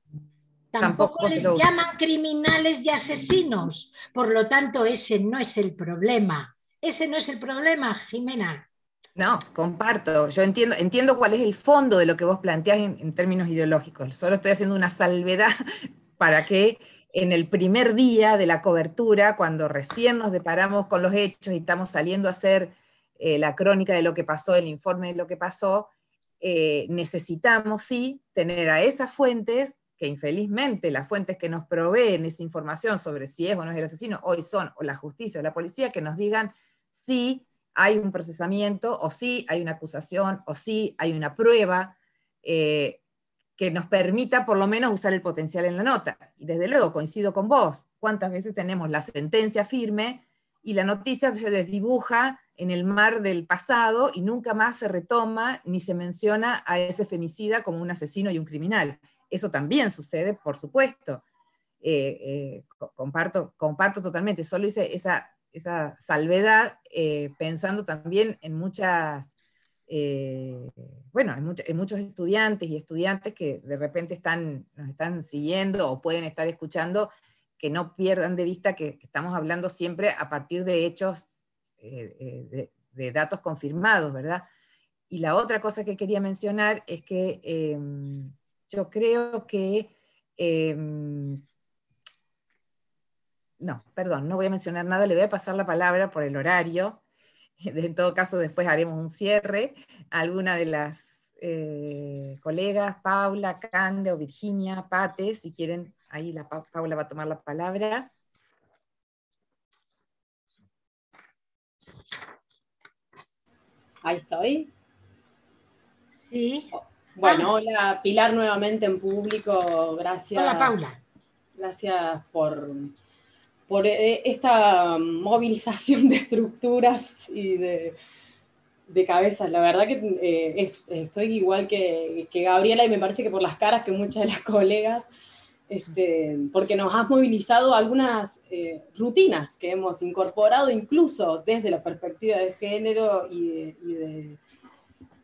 tampoco, tampoco les llaman criminales y asesinos. Por lo tanto, ese no es el problema. Ese no es el problema, Jimena. No, comparto. Yo entiendo, entiendo cuál es el fondo de lo que vos planteás en, términos ideológicos. Solo estoy haciendo una salvedad para que en el primer día de la cobertura, cuando recién nos deparamos con los hechos y estamos saliendo a hacer eh, la crónica de lo que pasó, el informe de lo que pasó, eh, necesitamos, sí, tener a esas fuentes, que infelizmente las fuentes que nos proveen esa información sobre si es o no es el asesino, hoy son o la justicia o la policía, que nos digan, si hay un procesamiento o si hay una acusación o si hay una prueba eh, que nos permita por lo menos usar el potencial en la nota. Y desde luego, coincido con vos, ¿cuántas veces tenemos la sentencia firme y la noticia se desdibuja en el mar del pasado y nunca más se retoma ni se menciona a ese femicida como un asesino y un criminal? Eso también sucede, por supuesto. Eh, eh, comparto, comparto totalmente, solo hice esa esa salvedad, eh, pensando también en muchas, eh, bueno, en, muchos estudiantes y estudiantes que de repente están, nos están siguiendo o pueden estar escuchando, que no pierdan de vista que, estamos hablando siempre a partir de hechos, eh, de, datos confirmados, ¿verdad? Y la otra cosa que quería mencionar es que em, yo creo que em, no, perdón, no voy a mencionar nada, le voy a pasar la palabra por el horario. En todo caso, después haremos un cierre. Alguna de las eh, colegas, Paula, Cande o Virginia, Pate, si quieren, ahí la, Paula va a tomar la palabra. Ahí estoy. Sí. Oh, bueno, hola Pilar nuevamente en público. Gracias. Hola Paula. Gracias por por eh, esta mm, movilización de estructuras y de, cabezas. La verdad que eh, estoy igual que, Gabriela y me parece que por las caras que muchas de las colegas, este, porque nos has movilizado algunas eh, rutinas que hemos incorporado incluso desde la perspectiva de género y, y,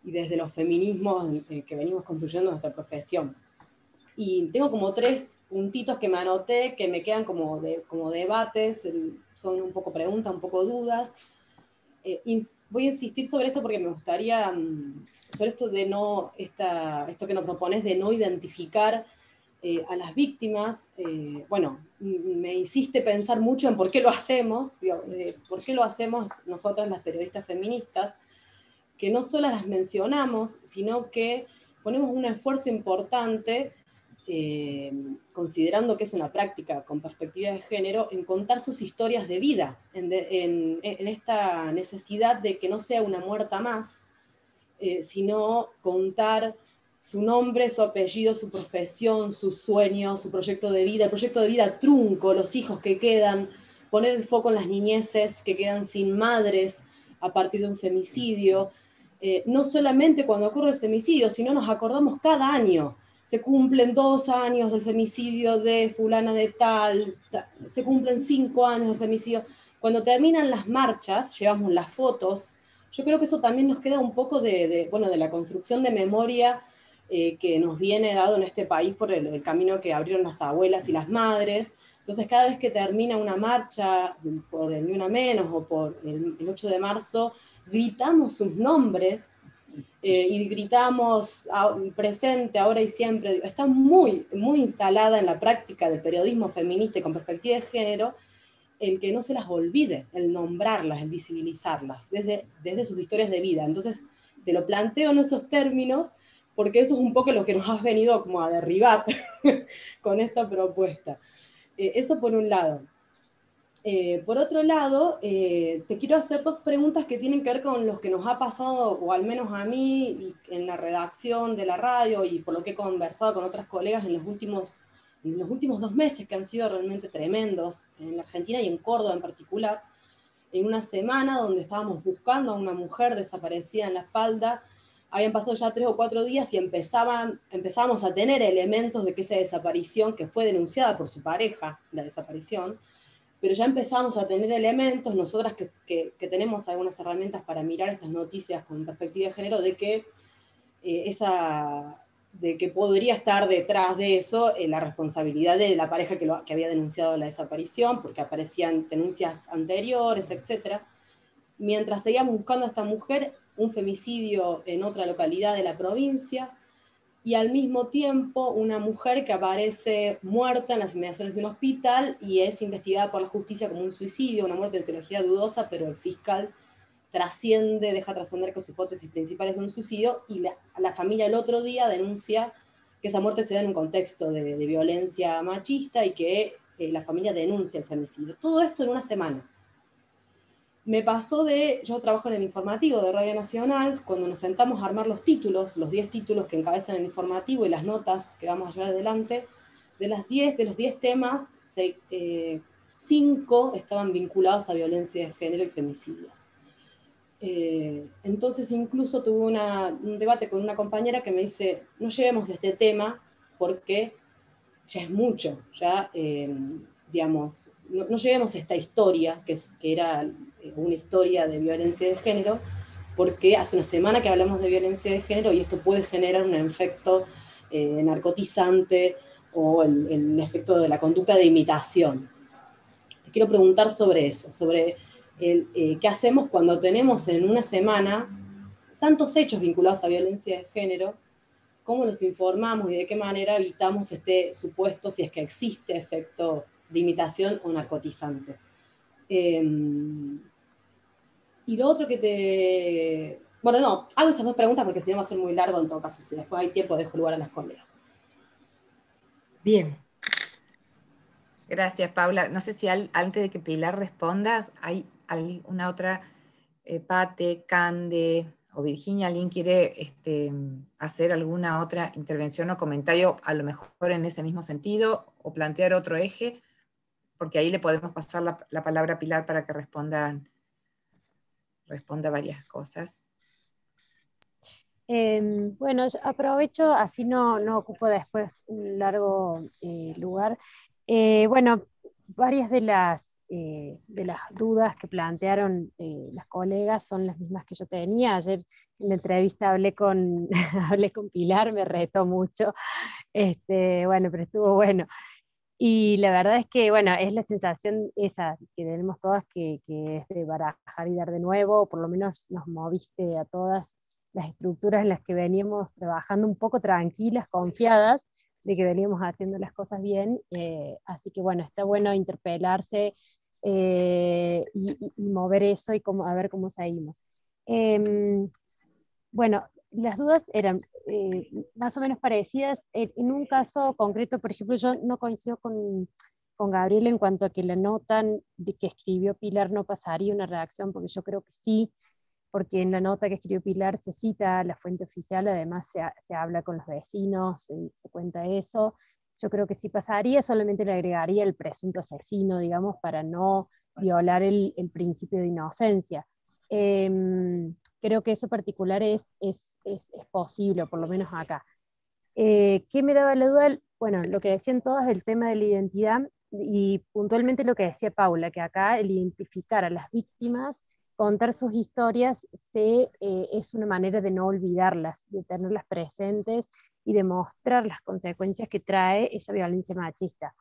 y desde los feminismos que venimos construyendo nuestra profesión. Y tengo como tres puntitos que me anoté, que me quedan como, como debates, son un poco preguntas, un poco dudas. Eh, voy a insistir sobre esto porque me gustaría, mm, sobre esto de no, esta, esto que nos propones de no identificar eh, a las víctimas, eh, bueno, me hiciste pensar mucho en por qué lo hacemos, por qué lo hacemos nosotras las periodistas feministas, que no solo las mencionamos, sino que ponemos un esfuerzo importante eh, considerando que es una práctica con perspectiva de género, en contar sus historias de vida, en, esta necesidad de que no sea una muerta más, eh, sino contar su nombre, su apellido, su profesión, su sueño, su proyecto de vida, el proyecto de vida trunco, los hijos que quedan, poner el foco en las niñeces que quedan sin madres a partir de un femicidio. Eh, no solamente cuando ocurre el femicidio, sino nos acordamos cada año se cumplen dos años del femicidio de fulana de tal, se cumplen cinco años del femicidio. Cuando terminan las marchas, llevamos las fotos. Yo creo que eso también nos queda un poco de, bueno, de la construcción de memoria eh, que nos viene dado en este país por el, camino que abrieron las abuelas y las madres. Entonces, cada vez que termina una marcha por el Ni Una Menos o por el 8 de marzo, gritamos sus nombres eh, y gritamos presente, ahora y siempre, está muy, muy instalada en la práctica del periodismo feminista y con perspectiva de género, en que no se las olvide, el nombrarlas, el visibilizarlas, desde, desde sus historias de vida. Entonces, te lo planteo en esos términos, porque eso es un poco lo que nos has venido como a derribar con esta propuesta. Eh, eso por un lado. Eh, por otro lado, eh, te quiero hacer dos preguntas que tienen que ver con lo que nos ha pasado, o al menos a mí, en la redacción de la radio y por lo que he conversado con otras colegas en los últimos, los últimos dos meses que han sido realmente tremendos en la Argentina y en Córdoba en particular, en una semana donde estábamos buscando a una mujer desaparecida en la falda. Habían pasado ya tres o cuatro días y empezaban, empezamos a tener elementos de que esa desaparición, que fue denunciada por su pareja, la desaparición, pero ya empezamos a tener elementos, nosotras que, tenemos algunas herramientas para mirar estas noticias con perspectiva de género, de que, eh, esa, de que podría estar detrás de eso eh, la responsabilidad de la pareja que, que había denunciado la desaparición, porque aparecían denuncias anteriores, etc. Mientras seguíamos buscando a esta mujer, un femicidio en otra localidad de la provincia, y al mismo tiempo una mujer que aparece muerta en las inmediaciones de un hospital y es investigada por la justicia como un suicidio, una muerte de teología dudosa, pero el fiscal trasciende, deja trascender que su hipótesis principal es un suicidio y la, familia el otro día denuncia que esa muerte se da en un contexto de, violencia machista y que eh, la familia denuncia el femicidio. Todo esto en una semana me pasó de, yo trabajo en el informativo de Radio Nacional, cuando nos sentamos a armar los títulos, los 10 títulos que encabezan el informativo y las notas que vamos a llevar adelante, de, las de los 10 temas, 5 eh, estaban vinculados a violencia de género y femicidios. Eh, entonces incluso tuve un debate con una compañera que me dice, no llevemos este tema porque ya es mucho, ya, eh, digamos, no, llevemos esta historia que era una historia de violencia de género, porque hace una semana que hablamos de violencia de género y esto puede generar un efecto eh, narcotizante o el, efecto de la conducta de imitación. Te quiero preguntar sobre eso, sobre eh, qué hacemos cuando tenemos en una semana tantos hechos vinculados a violencia de género, cómo los informamos y de qué manera evitamos este supuesto, si es que existe efecto de imitación o narcotizante. Em, y lo otro que te... Bueno, no, hago esas dos preguntas porque si no va a ser muy largo en todo caso. Si después hay tiempo, dejo lugar a las colegas. Bien. Gracias, Paula. No sé si antes de que Pilar respondas, hay alguna otra, eh, Pate, Cande o Virginia, alguien quiere este, hacer alguna otra intervención o comentario, a lo mejor en ese mismo sentido, o plantear otro eje, porque ahí le podemos pasar la, la palabra a Pilar para que respondan responde varias cosas. Em, bueno, aprovecho, así no, ocupo después un largo eh, lugar. Eh, bueno, varias de las, eh, de las dudas que plantearon las colegas son las mismas que yo tenía. Ayer en la entrevista hablé con, hablé con Pilar, me retó mucho. Este, bueno, pero estuvo bueno. Y la verdad es que, bueno, es la sensación esa que tenemos todas, que, es de barajar y dar de nuevo, o por lo menos nos moviste a todas las estructuras en las que veníamos trabajando un poco tranquilas, confiadas, de que veníamos haciendo las cosas bien. Eh, así que, bueno, está bueno interpelarse eh, y, mover eso y a ver cómo seguimos. Em, bueno, las dudas eran eh, más o menos parecidas. En, un caso concreto, por ejemplo, yo no coincido con, con Gabriel en cuanto a que la nota de que escribió Pilar no pasaría una redacción, porque yo creo que sí, porque en la nota que escribió Pilar se cita la fuente oficial, además se, se habla con los vecinos, se, se, cuenta eso. Yo creo que sí pasaría, solamente le agregaría el presunto asesino, digamos, para no violar el, el principio de inocencia. Eh, creo que eso particular es, es, es, posible, por lo menos acá. Eh, ¿Qué me daba la duda? Bueno, lo que decían todas del tema de la identidad y puntualmente lo que decía Paula, que acá el identificar a las víctimas, contar sus historias, se, eh, es una manera de no olvidarlas, de tenerlas presentes y de mostrar las consecuencias que trae esa violencia machista.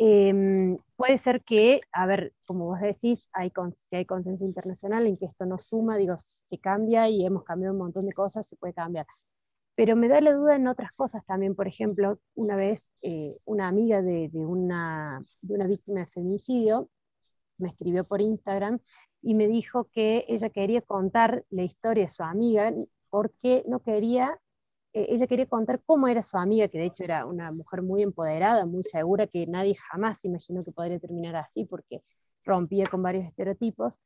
Em, puede ser que, a ver, como vos decís, hay, si hay consenso internacional en que esto no suma, digo, se cambia y hemos cambiado un montón de cosas, se puede cambiar. Pero me da la duda en otras cosas también. Por ejemplo, una vez eh, una amiga de, de, una, de una víctima de feminicidio me escribió por Instagram y me dijo que ella quería contar la historia de su amiga porque no quería eh, ella quería contar cómo era su amiga, que de hecho era una mujer muy empoderada, muy segura, que nadie jamás imaginó que podría terminar así porque rompía con varios estereotipos.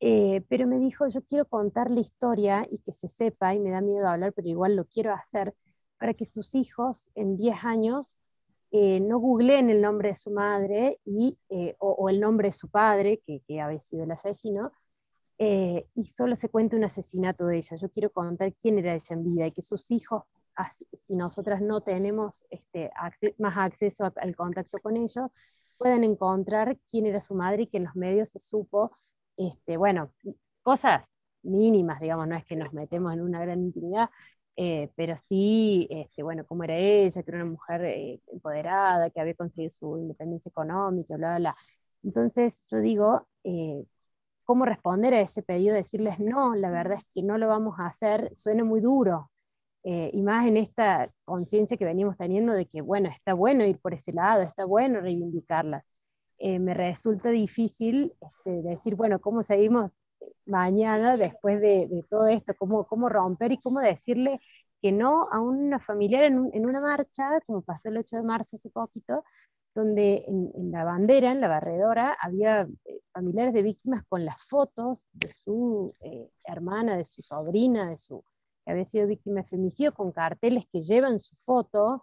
Eh, pero me dijo, yo quiero contar la historia y que se sepa, y me da miedo hablar, pero igual lo quiero hacer, para que sus hijos en 10 años eh, no googleen el nombre de su madre o, el nombre de su padre, que, que había sido el asesino, eh, y solo se cuenta un asesinato de ella. Yo quiero contar quién era ella en vida y que sus hijos, si nosotras no tenemos este, más acceso al contacto con ellos, puedan encontrar quién era su madre y que en los medios se supo, este, bueno, cosas mínimas, digamos, no es que nos metemos en una gran intimidad, eh, pero sí, este, bueno, cómo era ella, que era una mujer eh, empoderada, que había conseguido su independencia económica, bla, bla, Entonces yo digo, eh, cómo responder a ese pedido, decirles, no, la verdad es que no lo vamos a hacer, suena muy duro. Eh, y más en esta conciencia que venimos teniendo de que, bueno, está bueno ir por ese lado, está bueno reivindicarla. Eh, me resulta difícil este, decir, bueno, ¿cómo seguimos mañana después de, todo esto? ¿Cómo, ¿Cómo, romper y cómo decirle que no a una familiar en, en, una marcha, como pasó el 8 de marzo hace poquito, donde en, la bandera, en la barredora, había eh, familiares de víctimas con las fotos de su eh, hermana, de su sobrina, de su que había sido víctima de femicidio, con carteles que llevan su foto,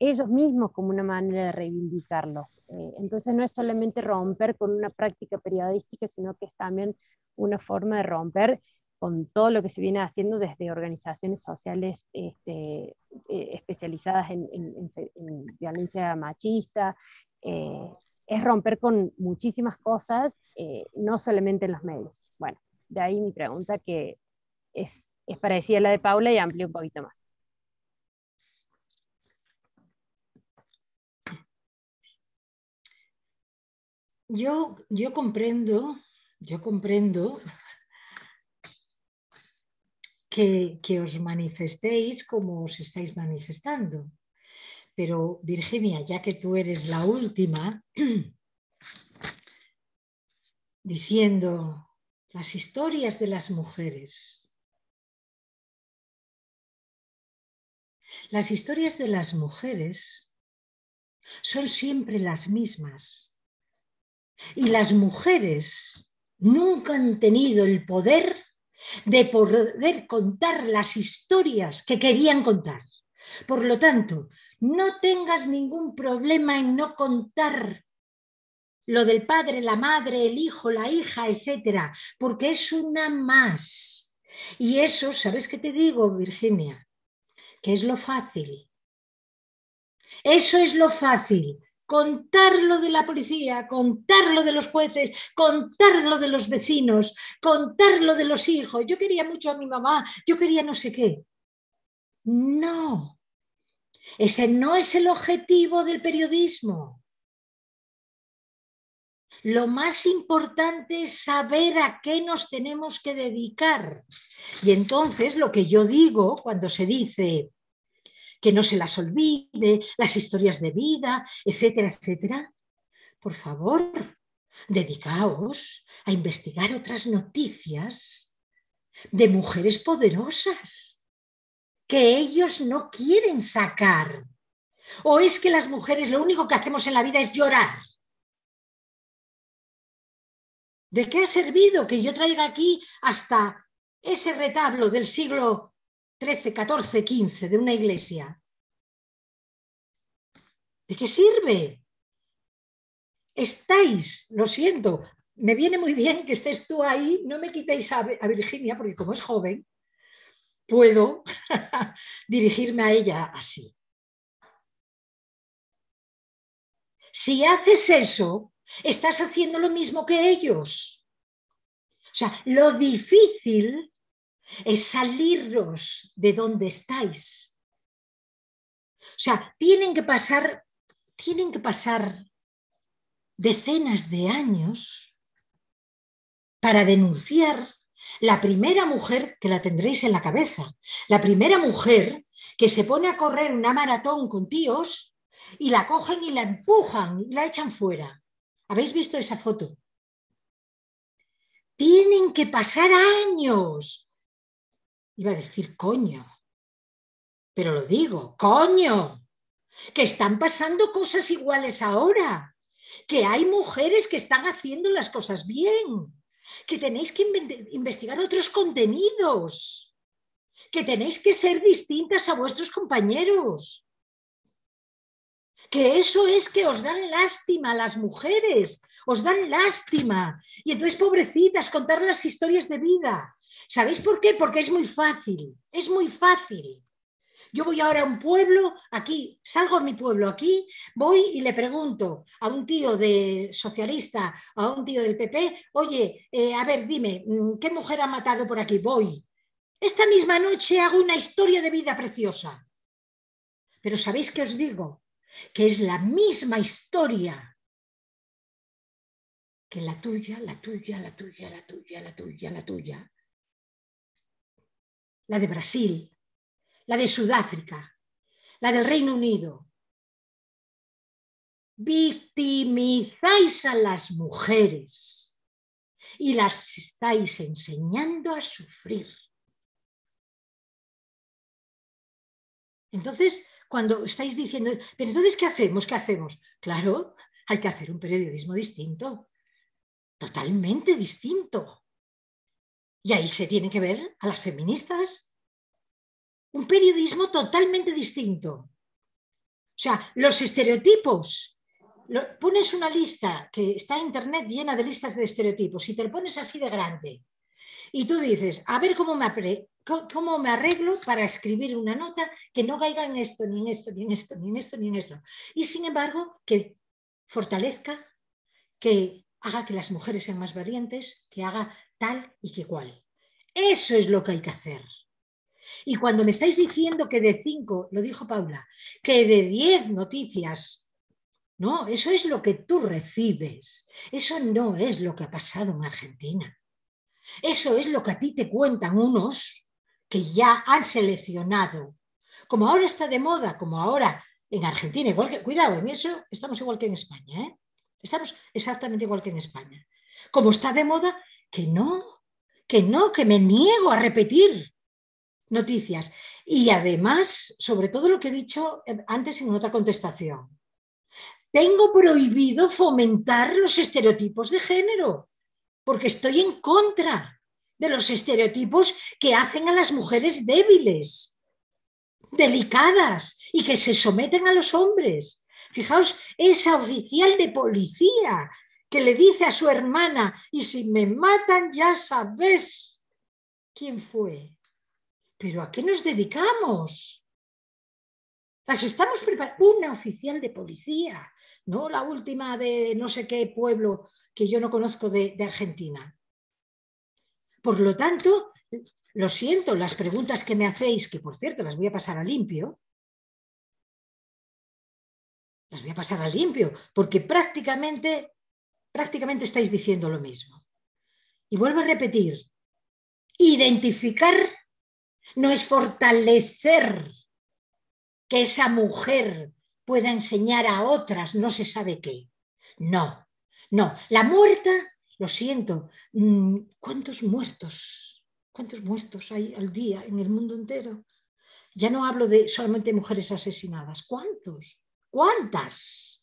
ellos mismos como una manera de reivindicarlos. Eh, entonces no es solamente romper con una práctica periodística, sino que es también una forma de romper con todo lo que se viene haciendo desde organizaciones sociales este, eh, especializadas en, violencia machista. Eh, es romper con muchísimas cosas, eh, no solamente en los medios. Bueno, de ahí mi pregunta que es, parecida a la de Paula y amplio un poquito más. Yo, yo comprendo, yo comprendo que, os manifestéis como os estáis manifestando. Pero Virginia, ya que tú eres la última, diciendo las historias de las mujeres. Las historias de las mujeres son siempre las mismas. Y las mujeres nunca han tenido el poder de poder contar las historias que querían contar. Por lo tanto, no tengas ningún problema en no contar lo del padre, la madre, el hijo, la hija, etcétera, porque es una más. Y eso, ¿sabes qué te digo, Virginia? Que es lo fácil. Eso es lo fácil contarlo de la policía, contarlo de los jueces, contarlo de los vecinos, contarlo de los hijos. Yo quería mucho a mi mamá, yo quería no sé qué. No, ese no es el objetivo del periodismo. Lo más importante es saber a qué nos tenemos que dedicar. Y entonces lo que yo digo cuando se dice, que no se las olvide, las historias de vida, etcétera, etcétera. Por favor, dedicaos a investigar otras noticias de mujeres poderosas que ellos no quieren sacar. ¿O es que las mujeres lo único que hacemos en la vida es llorar? ¿De qué ha servido que yo traiga aquí hasta ese retablo del siglo 13, 14, 15 de una iglesia, ¿de qué sirve? Estáis, lo siento, me viene muy bien que estés tú ahí, no me quitéis a, a Virginia, porque como es joven, puedo dirigirme a ella así. Si haces eso, estás haciendo lo mismo que ellos. O sea, lo difícil es saliros de donde estáis. O sea, tienen que pasar, tienen que pasar decenas de años para denunciar la primera mujer que la tendréis en la cabeza, la primera mujer que se pone a correr una maratón con tíos y la cogen y la empujan y la echan fuera. ¿Habéis visto esa foto? Tienen que pasar años Iba a decir coño, pero lo digo, coño, que están pasando cosas iguales ahora, que hay mujeres que están haciendo las cosas bien, que tenéis que investigar otros contenidos, que tenéis que ser distintas a vuestros compañeros, que eso es que os dan lástima a las mujeres, os dan lástima. Y entonces, pobrecitas, contar las historias de vida. ¿Sabéis por qué? Porque es muy fácil, es muy fácil. Yo voy ahora a un pueblo, aquí, salgo a mi pueblo, aquí, voy y le pregunto a un tío de socialista, a un tío del PP, oye, eh, a ver, dime, mm, ¿qué mujer ha matado por aquí? Voy. Esta misma noche hago una historia de vida preciosa. Pero ¿sabéis qué os digo? Que es la misma historia que la tuya, la tuya, la tuya, la tuya, la tuya, la tuya, la de Brasil, la de Sudáfrica, la del Reino Unido. Victimizáis a las mujeres y las estáis enseñando a sufrir. Entonces, cuando estáis diciendo, pero entonces, ¿qué hacemos? ¿Qué hacemos? Claro, hay que hacer un periodismo distinto, totalmente distinto. Y ahí se tiene que ver a las feministas. Un periodismo totalmente distinto. O sea, los estereotipos. pones una lista que está en internet llena de listas de estereotipos y te lo pones así de grande. Y tú dices, a ver cómo me, cómo me arreglo para escribir una nota que no caiga en esto, ni en esto, ni en esto, ni en esto, ni en esto. Y sin embargo, que fortalezca, que haga que las mujeres sean más valientes, que haga tal y que cual. Eso es lo que hay que hacer. Y cuando me estáis diciendo que de cinco, lo dijo Paula, que de diez noticias, no, eso es lo que tú recibes. Eso no es lo que ha pasado en Argentina. Eso es lo que a ti te cuentan unos que ya han seleccionado. Como ahora está de moda, como ahora en Argentina, igual que, cuidado, en eso estamos igual que en España, ¿eh? Estamos exactamente igual que en España. Como está de moda que no, que no, que me niego a repetir noticias. Y además, sobre todo lo que he dicho eh, antes en otra contestación, tengo prohibido fomentar los estereotipos de género, porque estoy en contra de los estereotipos que hacen a las mujeres débiles, delicadas y que se someten a los hombres. Fijaos, esa oficial de policía que le dice a su hermana, y si me matan ya sabes quién fue. Pero ¿a qué nos dedicamos? Las estamos preparando. Una oficial de policía, no la última de no sé qué pueblo que yo no conozco de, de Argentina. Por lo tanto, lo siento, las preguntas que me hacéis, que por cierto las voy a pasar a limpio, las voy a pasar a limpio, porque prácticamente prácticamente estáis diciendo lo mismo. Y vuelvo a repetir, identificar no es fortalecer que esa mujer pueda enseñar a otras no se sabe qué. No, no. La muerta, lo siento, mm, ¿cuántos muertos? ¿Cuántos muertos hay al día en el mundo entero? Ya no hablo de solamente mujeres asesinadas. ¿Cuántos? ¿Cuántas?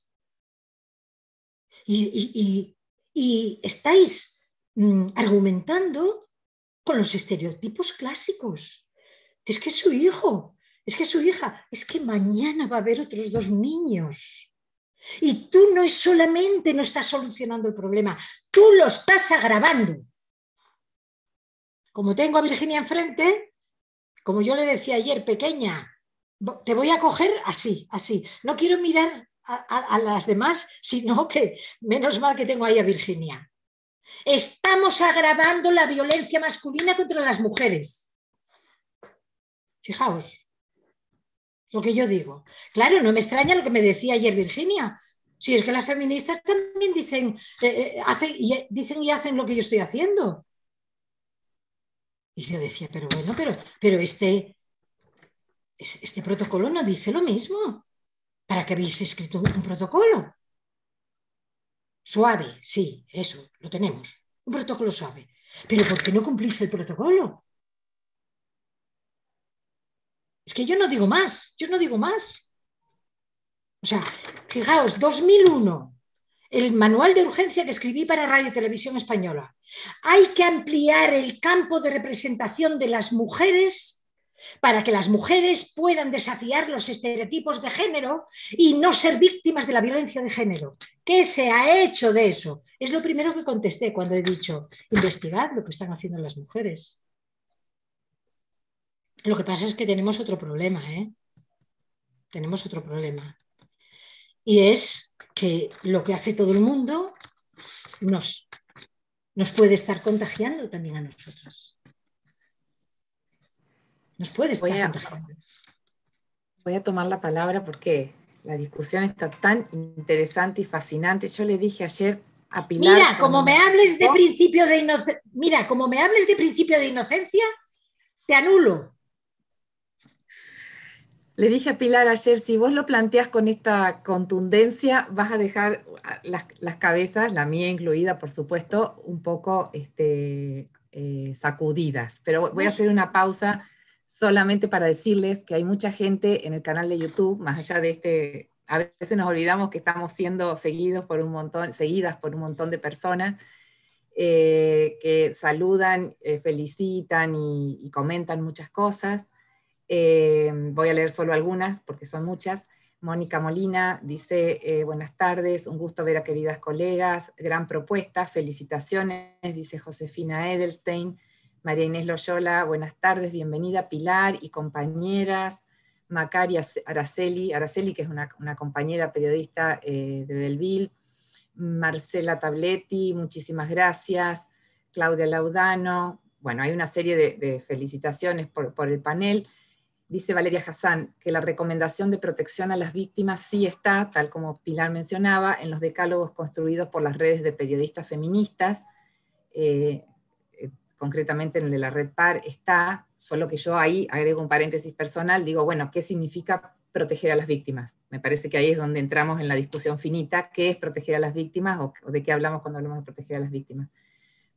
y, estáis mm, argumentando con los estereotipos clásicos. Es que su hijo, es que su hija, es que mañana va a haber otros dos niños. Y tú no es solamente no estás solucionando el problema, tú lo estás agravando. Como tengo a Virginia enfrente, como yo le decía ayer, pequeña, te voy a coger así, así. No quiero mirar a, las demás, sino que menos mal que tengo ahí a Virginia. Estamos agravando la violencia masculina contra las mujeres. Fijaos lo que yo digo. Claro, no me extraña lo que me decía ayer Virginia. Si es que las feministas también dicen, eh, eh, hacen, y, eh, dicen y hacen lo que yo estoy haciendo. Y yo decía, pero bueno, pero, pero este, este protocolo no dice lo mismo. ¿Para que habéis escrito un protocolo? Suave, sí, eso, lo tenemos. Un protocolo suave. Pero ¿por qué no cumplís el protocolo? Es que yo no digo más, yo no digo más. O sea, fijaos, 2001, el manual de urgencia que escribí para Radio Televisión Española. Hay que ampliar el campo de representación de las mujeres para que las mujeres puedan desafiar los estereotipos de género y no ser víctimas de la violencia de género. ¿Qué se ha hecho de eso? Es lo primero que contesté cuando he dicho, investigad lo que están haciendo las mujeres. Lo que pasa es que tenemos otro problema, ¿eh? Tenemos otro problema. Y es que lo que hace todo el mundo nos, nos puede estar contagiando también a nosotras. Nos voy a, tomar la palabra porque la discusión está tan interesante y fascinante. Yo le dije ayer a Pilar. Mira, como me hables de principio de inocencia. Mira, como me hables de principio de inocencia, te anulo. Le dije a Pilar ayer, si vos lo planteas con esta contundencia, vas a dejar las, cabezas, la mía incluida, por supuesto, un poco este, eh, sacudidas. Pero voy a hacer una pausa solamente para decirles que hay mucha gente en el canal de YouTube, más allá de este, a veces nos olvidamos que estamos siendo seguidos por un montón, seguidas por un montón de personas eh, que saludan, eh, felicitan y, comentan muchas cosas. Eh, voy a leer solo algunas porque son muchas. Mónica Molina dice, buenas tardes, un gusto ver a queridas colegas, gran propuesta, felicitaciones, dice Josefina Edelstein. María Inés Loyola, buenas tardes, bienvenida Pilar y compañeras. Macaria Araceli, Araceli que es una, compañera periodista eh, de Belville. Marcela Tabletti, muchísimas gracias. Claudia Laudano, bueno, hay una serie de, felicitaciones por, el panel. Dice Valeria Hassan que la recomendación de protección a las víctimas sí está, tal como Pilar mencionaba, en los decálogos construidos por las redes de periodistas feministas. Eh, concretamente en el de la red PAR, está, solo que yo ahí agrego un paréntesis personal, digo, bueno, ¿qué significa proteger a las víctimas? Me parece que ahí es donde entramos en la discusión finita, ¿qué es proteger a las víctimas o, de qué hablamos cuando hablamos de proteger a las víctimas?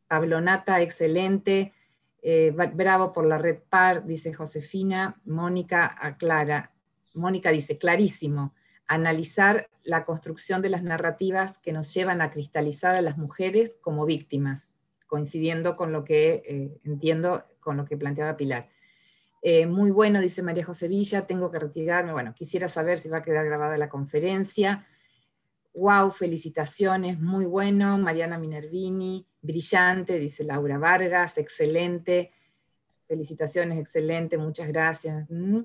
Pablo Nata, excelente. Eh, bravo por la red PAR, dice Josefina. Mónica aclara. Mónica dice, clarísimo, analizar la construcción de las narrativas que nos llevan a cristalizar a las mujeres como víctimas coincidiendo con lo que eh, entiendo, con lo que planteaba Pilar. Eh, muy bueno, dice María José Villa, tengo que retirarme. Bueno, quisiera saber si va a quedar grabada la conferencia. Wow, felicitaciones, muy bueno. Mariana Minervini, brillante, dice Laura Vargas, excelente. Felicitaciones, excelente, muchas gracias. Mm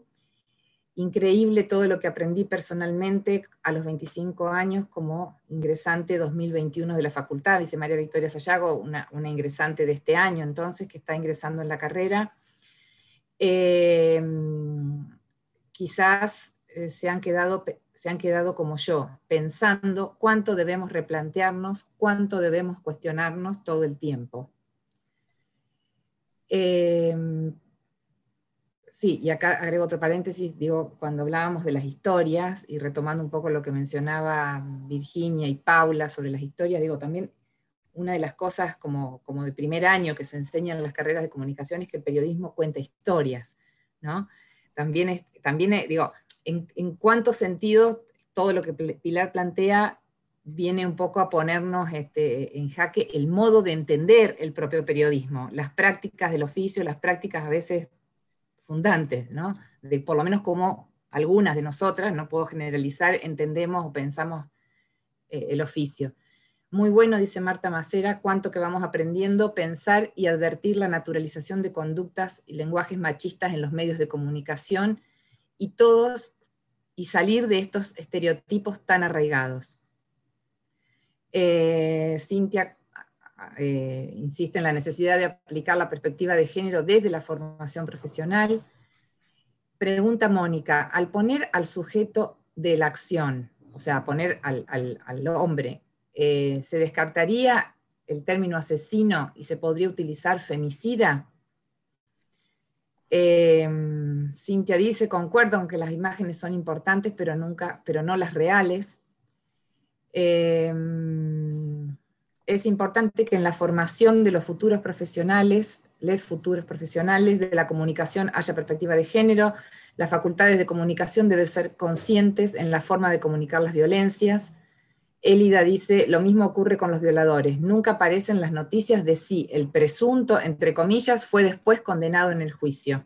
increíble todo lo que aprendí personalmente a los 25 años como ingresante 2021 de la facultad, dice María Victoria Sayago, una, ingresante de este año entonces que está ingresando en la carrera. Em, quizás eh, se, han quedado, se han quedado como yo, pensando cuánto debemos replantearnos, cuánto debemos cuestionarnos todo el tiempo. Em, Sí, y acá agrego otro paréntesis, digo, cuando hablábamos de las historias y retomando un poco lo que mencionaba Virginia y Paula sobre las historias, digo, también una de las cosas como, como de primer año que se enseñan en las carreras de comunicación es que el periodismo cuenta historias, ¿no? También, es, también eh, digo, en, en cuántos sentidos todo lo que Pilar plantea viene un poco a ponernos este, en jaque el modo de entender el propio periodismo, las prácticas del oficio, las prácticas a veces fundantes, ¿no? por lo menos como algunas de nosotras, no puedo generalizar, entendemos o pensamos eh, el oficio. Muy bueno, dice Marta Macera, cuánto que vamos aprendiendo, pensar y advertir la naturalización de conductas y lenguajes machistas en los medios de comunicación y todos y salir de estos estereotipos tan arraigados. Eh, Cintia Ah, eh, insiste en la necesidad de aplicar la perspectiva de género desde la formación profesional. Pregunta Mónica, al poner al sujeto de la acción, o sea, poner al, al, al hombre, eh, ¿se descartaría el término asesino y se podría utilizar femicida? Em, Cintia dice, concuerdo, aunque las imágenes son importantes, pero, nunca, pero no las reales. Eh, es importante que en la formación de los futuros profesionales, les futuros profesionales de la comunicación haya perspectiva de género, las facultades de comunicación deben ser conscientes en la forma de comunicar las violencias. Elida dice, lo mismo ocurre con los violadores, nunca aparecen las noticias de si el presunto, entre comillas, fue después condenado en el juicio.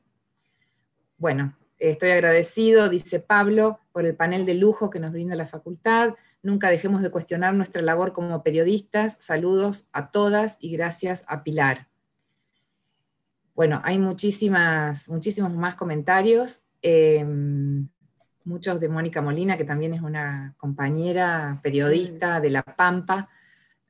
Bueno, estoy agradecido, dice Pablo, por el panel de lujo que nos brinda la facultad. Nunca dejemos de cuestionar nuestra labor como periodistas. Saludos a todas y gracias a Pilar. Bueno, hay muchísimas, muchísimos más comentarios. Em, muchos de Mónica Molina, que también es una compañera periodista de La Pampa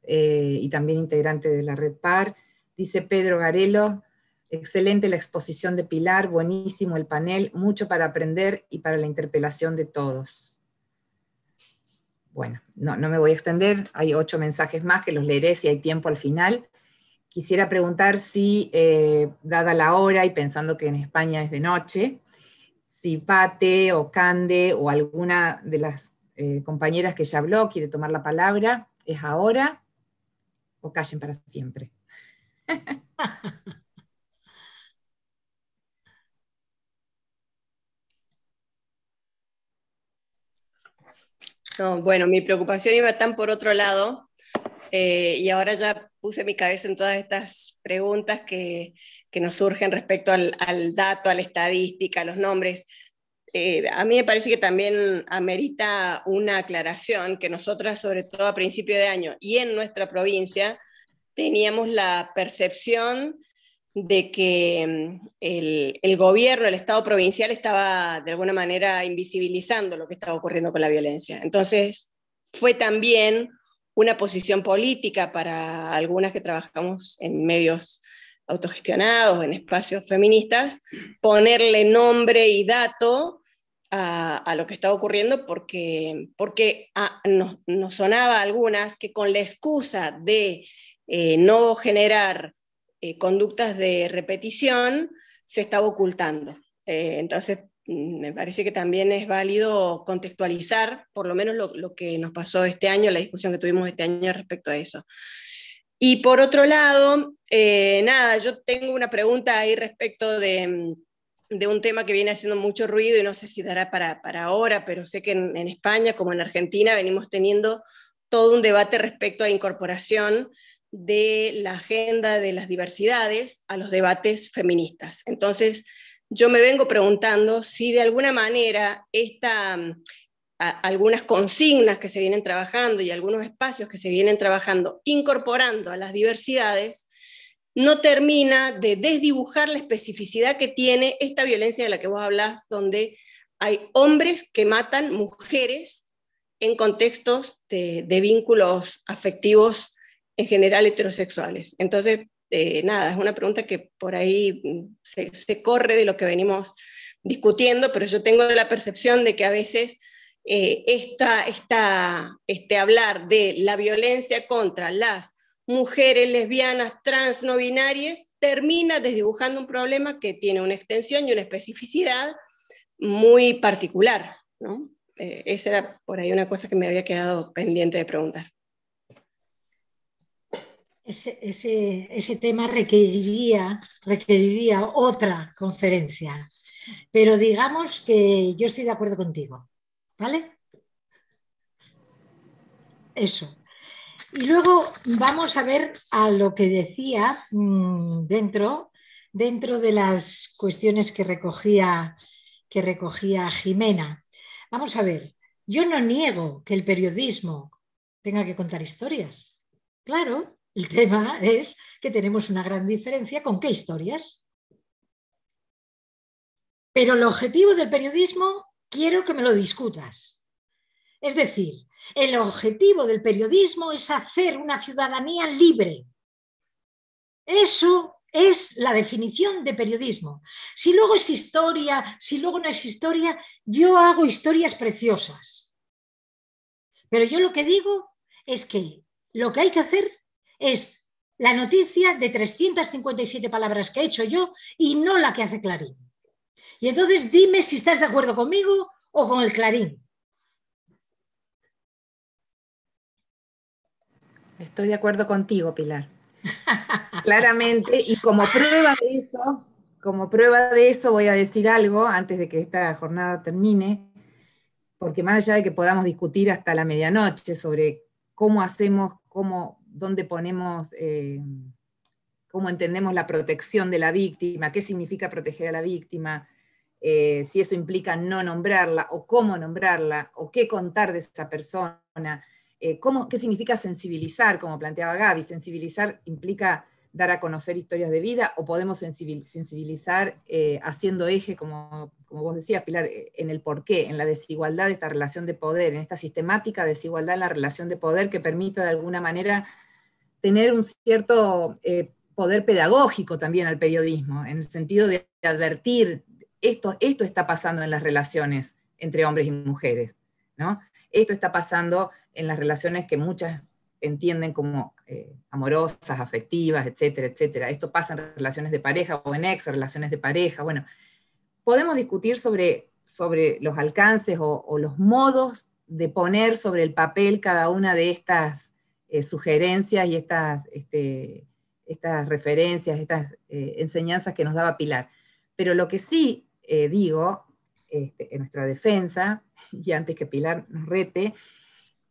eh, y también integrante de la Red Par. Dice Pedro Garelo, excelente la exposición de Pilar, buenísimo el panel, mucho para aprender y para la interpelación de todos bueno, no, me voy a extender, hay ocho mensajes más que los leeré si hay tiempo al final. Quisiera preguntar si, eh, dada la hora y pensando que en España es de noche, si Pate o Cande o alguna de las eh, compañeras que ya habló quiere tomar la palabra, es ahora o callen para siempre. bueno, mi preocupación iba tan por otro lado eh, y ahora ya puse mi cabeza en todas estas preguntas que, nos surgen respecto al, dato, a la estadística, a los nombres. Eh, a mí me parece que también amerita una aclaración que nosotras, sobre todo a principio de año y en nuestra provincia, teníamos la percepción de que mm, el, gobierno, el Estado provincial estaba de alguna manera invisibilizando lo que estaba ocurriendo con la violencia. Entonces, fue también una posición política para algunas que trabajamos en medios autogestionados, en espacios feministas, ponerle nombre y dato a, lo que estaba ocurriendo porque, porque ah, nos, sonaba a algunas que con la excusa de eh, no generar eh, conductas de repetición se estaba ocultando. Eh, entonces, mm, me parece que también es válido contextualizar, por lo menos lo, que nos pasó este año, la discusión que tuvimos este año respecto a eso. Y por otro lado, eh, nada, yo tengo una pregunta ahí respecto mm, de, un tema que viene haciendo mucho ruido y no sé si dará para, ahora, pero sé que en, en España, como en Argentina, venimos teniendo todo un debate respecto a la incorporación de la agenda de las diversidades a los debates feministas. Entonces, yo me vengo preguntando si de alguna manera mm, algunas consignas que se vienen trabajando y algunos espacios que se vienen trabajando incorporando a las diversidades no termina de desdibujar la especificidad que tiene esta violencia de la que vos hablas, donde hay hombres que matan mujeres en contextos de vínculos afectivos en general heterosexuales. Entonces, eh, nada, es una pregunta que por ahí mm, se, corre de lo que venimos discutiendo, pero yo tengo la percepción de que a veces eh, esta, este hablar de la violencia contra las mujeres lesbianas, trans, no binarias, termina desdibujando un problema que tiene una extensión y una especificidad muy particular. Eh, esa era por ahí una cosa que me había quedado pendiente de preguntar ese, tema requeriría, requeriría otra conferencia. Pero digamos que yo estoy de acuerdo contigo, ¿vale? Eso. Y luego vamos a ver a lo que decía mm, dentro, dentro de las cuestiones que recogía, que recogía Jimena. Vamos a ver, yo no niego que el periodismo tenga que contar historias. Claro, el tema es que tenemos una gran diferencia con qué historias. Pero el objetivo del periodismo quiero que me lo discutas. Es decir, el objetivo del periodismo es hacer una ciudadanía libre. Eso es la definición de periodismo. Si luego es historia, si luego no es historia, yo hago historias preciosas. Pero yo lo que digo es que lo que hay que hacer es la noticia de 357 palabras que he hecho yo y no la que hace Clarín. Y entonces dime si estás de acuerdo conmigo o con el Clarín. Estoy de acuerdo contigo, Pilar. Claramente, y como prueba de eso, como prueba de eso voy a decir algo antes de que esta jornada termine, porque más allá de que podamos discutir hasta la medianoche sobre cómo hacemos, cómo dónde ponemos, eh, cómo entendemos la protección de la víctima, qué significa proteger a la víctima, eh, si eso implica no nombrarla o cómo nombrarla o qué contar de esa persona, eh, cómo, qué significa sensibilizar, como planteaba Gaby. Sensibilizar implica dar a conocer historias de vida o podemos sensibilizar eh, haciendo eje, como, como vos decías, Pilar, eh, en el porqué, en la desigualdad de esta relación de poder, en esta sistemática desigualdad en la relación de poder que permita de alguna manera tener un cierto eh, poder pedagógico también al periodismo, en el sentido de advertir esto, esto está pasando en las relaciones entre hombres y mujeres, ¿no? Esto está pasando en las relaciones que muchas entienden como eh, amorosas, afectivas, etcétera, etcétera. Esto pasa en relaciones de pareja o en ex relaciones de pareja. Bueno, podemos discutir sobre, sobre los alcances o, los modos de poner sobre el papel cada una de estas eh, sugerencias y estas, este, estas referencias, estas eh, enseñanzas que nos daba Pilar. Pero lo que sí digo, este, en nuestra defensa, y antes que Pilar nos rete,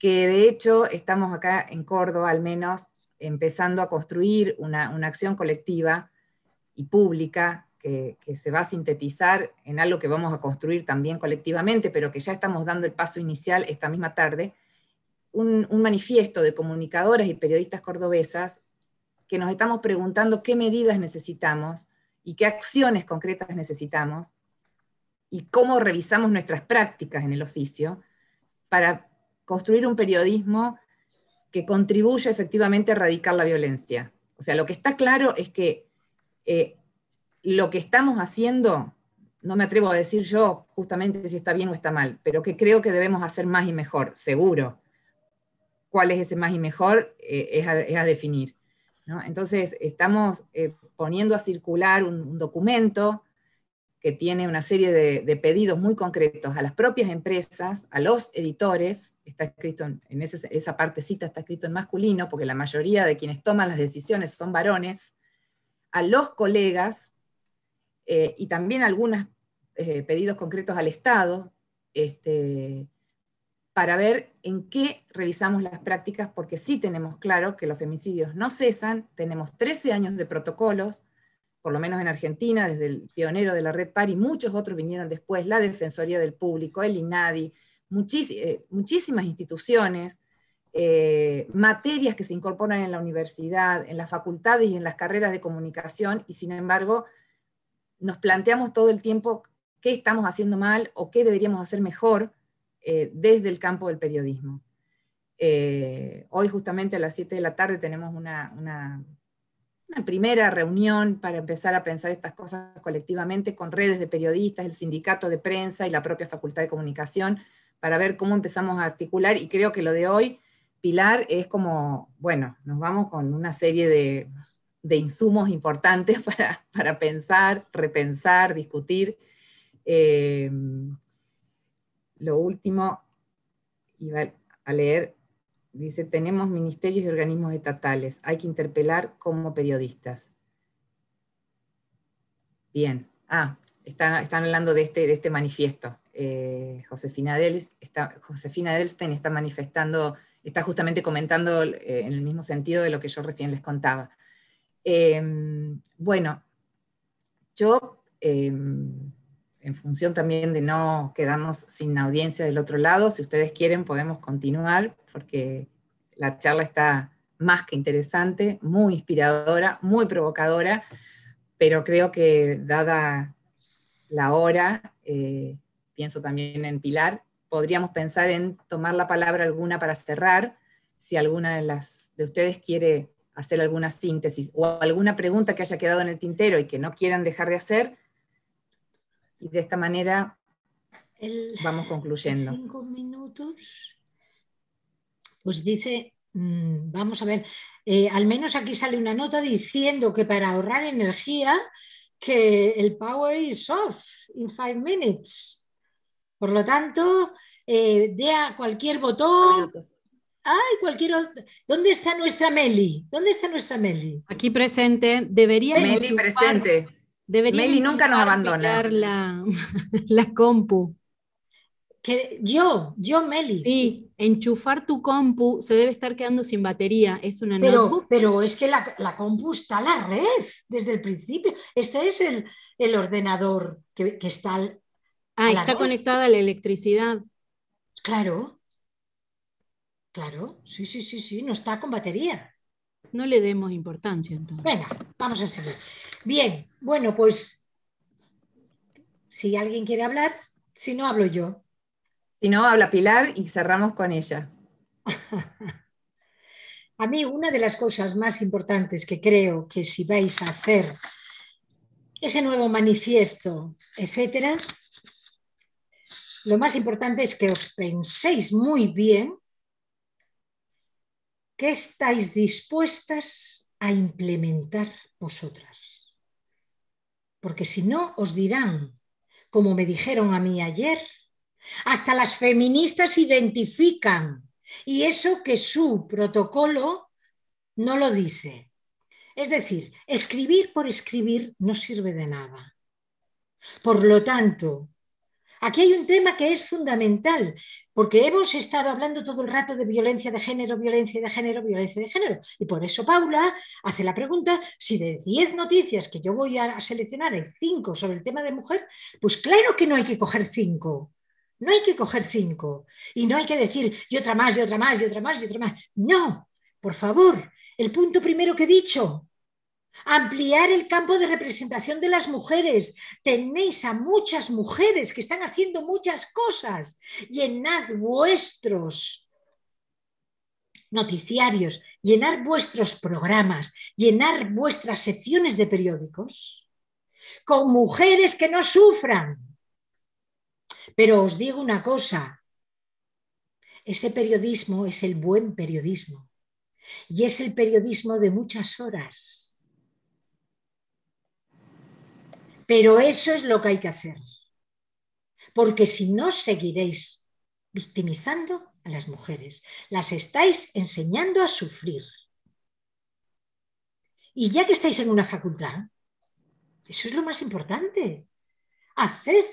que de hecho estamos acá en Córdoba al menos empezando a construir una, acción colectiva y pública que, se va a sintetizar en algo que vamos a construir también colectivamente, pero que ya estamos dando el paso inicial esta misma tarde, un, un manifiesto de comunicadoras y periodistas cordobesas que nos estamos preguntando qué medidas necesitamos y qué acciones concretas necesitamos y cómo revisamos nuestras prácticas en el oficio para construir un periodismo que contribuya efectivamente a erradicar la violencia. O sea, lo que está claro es que eh, lo que estamos haciendo, no me atrevo a decir yo justamente si está bien o está mal, pero que creo que debemos hacer más y mejor, seguro. ¿Cuál es ese más y mejor? Eh, es, a, definir. Entonces, estamos eh, poniendo a circular un documento que tiene una serie de, pedidos muy concretos a las propias empresas, a los editores, está escrito en, esa partecita está escrito en masculino, porque la mayoría de quienes toman las decisiones son varones, a los colegas eh, y también algunos eh, pedidos concretos al Estado, este, para ver en qué revisamos las prácticas, porque sí tenemos claro que los femicidios no cesan, tenemos 13 años de protocolos, por lo menos en Argentina, desde el pionero de la Red PAR y muchos otros vinieron después, la Defensoría del Público, el INADI, eh, muchísimas instituciones, eh, materias que se incorporan en la universidad, en las facultades y en las carreras de comunicación, y sin embargo nos planteamos todo el tiempo qué estamos haciendo mal o qué deberíamos hacer mejor eh, desde el campo del periodismo. hoy justamente a las 7 de la tarde tenemos una una primera reunión para empezar a pensar estas cosas colectivamente con redes de periodistas, el sindicato de prensa y la propia Facultad de Comunicación, para ver cómo empezamos a articular. Y creo que lo de hoy, Pilar, es como, bueno, nos vamos con una serie de, de insumos importantes para, para, pensar, repensar, discutir. Eh, lo último, iba a leer Dice, tenemos ministerios y organismos estatales, hay que interpelar como periodistas. Bien, ah, están, hablando de este, de este manifiesto. Eh, Josefina, Delstein está, manifestando, está justamente comentando eh, en el mismo sentido de lo que yo recién les contaba. Eh, bueno, yo en función también de no quedarnos sin audiencia del otro lado, si ustedes quieren podemos continuar porque la charla está más que interesante, muy inspiradora, muy provocadora, pero creo que dada la hora, eh, pienso también en Pilar, podríamos pensar en tomar la palabra alguna para cerrar, si alguna de, las, de ustedes quiere hacer alguna síntesis o alguna pregunta que haya quedado en el tintero y que no quieran dejar de hacer, y de esta manera vamos concluyendo. Cinco minutos. Pues dice, mm, vamos a ver, eh, al menos aquí sale una nota diciendo que para ahorrar energía, que el power is off in five minutes. Por lo tanto, eh, a cualquier botón. Ay, cualquier ¿Dónde está nuestra Meli? ¿Dónde está nuestra Meli? Aquí presente. Debería Meli presente. Debería Meli nunca nos abandona. La, la compu. Que yo, yo Meli. Sí, enchufar tu compu se debe estar quedando sin batería, es una Pero, pero es que la, la, compu está a la red desde el principio. Este es el, ordenador que, está Ah, está conectada a la electricidad. Claro. Claro, sí, sí, sí, sí, no está con batería. No le demos importancia entonces. Venga, vamos a seguir. Bien, bueno, pues si alguien quiere hablar, si no, hablo yo. Si no, habla Pilar y cerramos con ella. a mí una de las cosas más importantes que creo que si vais a hacer ese nuevo manifiesto, etcétera, lo más importante es que os penséis muy bien qué estáis dispuestas a implementar vosotras porque si no os dirán, como me dijeron a mí ayer, hasta las feministas identifican y eso que su protocolo no lo dice. Es decir, escribir por escribir no sirve de nada. Por lo tanto, Aquí hay un tema que es fundamental, porque hemos estado hablando todo el rato de violencia de género, violencia de género, violencia de género. Y por eso Paula hace la pregunta, si de 10 noticias que yo voy a seleccionar hay 5 sobre el tema de mujer, pues claro que no hay que coger 5. No hay que coger 5. Y no hay que decir, y otra más, y otra más, y otra más, y otra más. No, por favor, el punto primero que he dicho, ampliar el campo de representación de las mujeres. Tenéis a muchas mujeres que están haciendo muchas cosas. Llenad vuestros noticiarios, llenar vuestros programas, llenar vuestras secciones de periódicos con mujeres que no sufran. Pero os digo una cosa, ese periodismo es el buen periodismo y es el periodismo de muchas horas Pero eso es lo que hay que hacer. Porque si no, seguiréis victimizando a las mujeres. Las estáis enseñando a sufrir. Y ya que estáis en una facultad, eso es lo más importante. Haced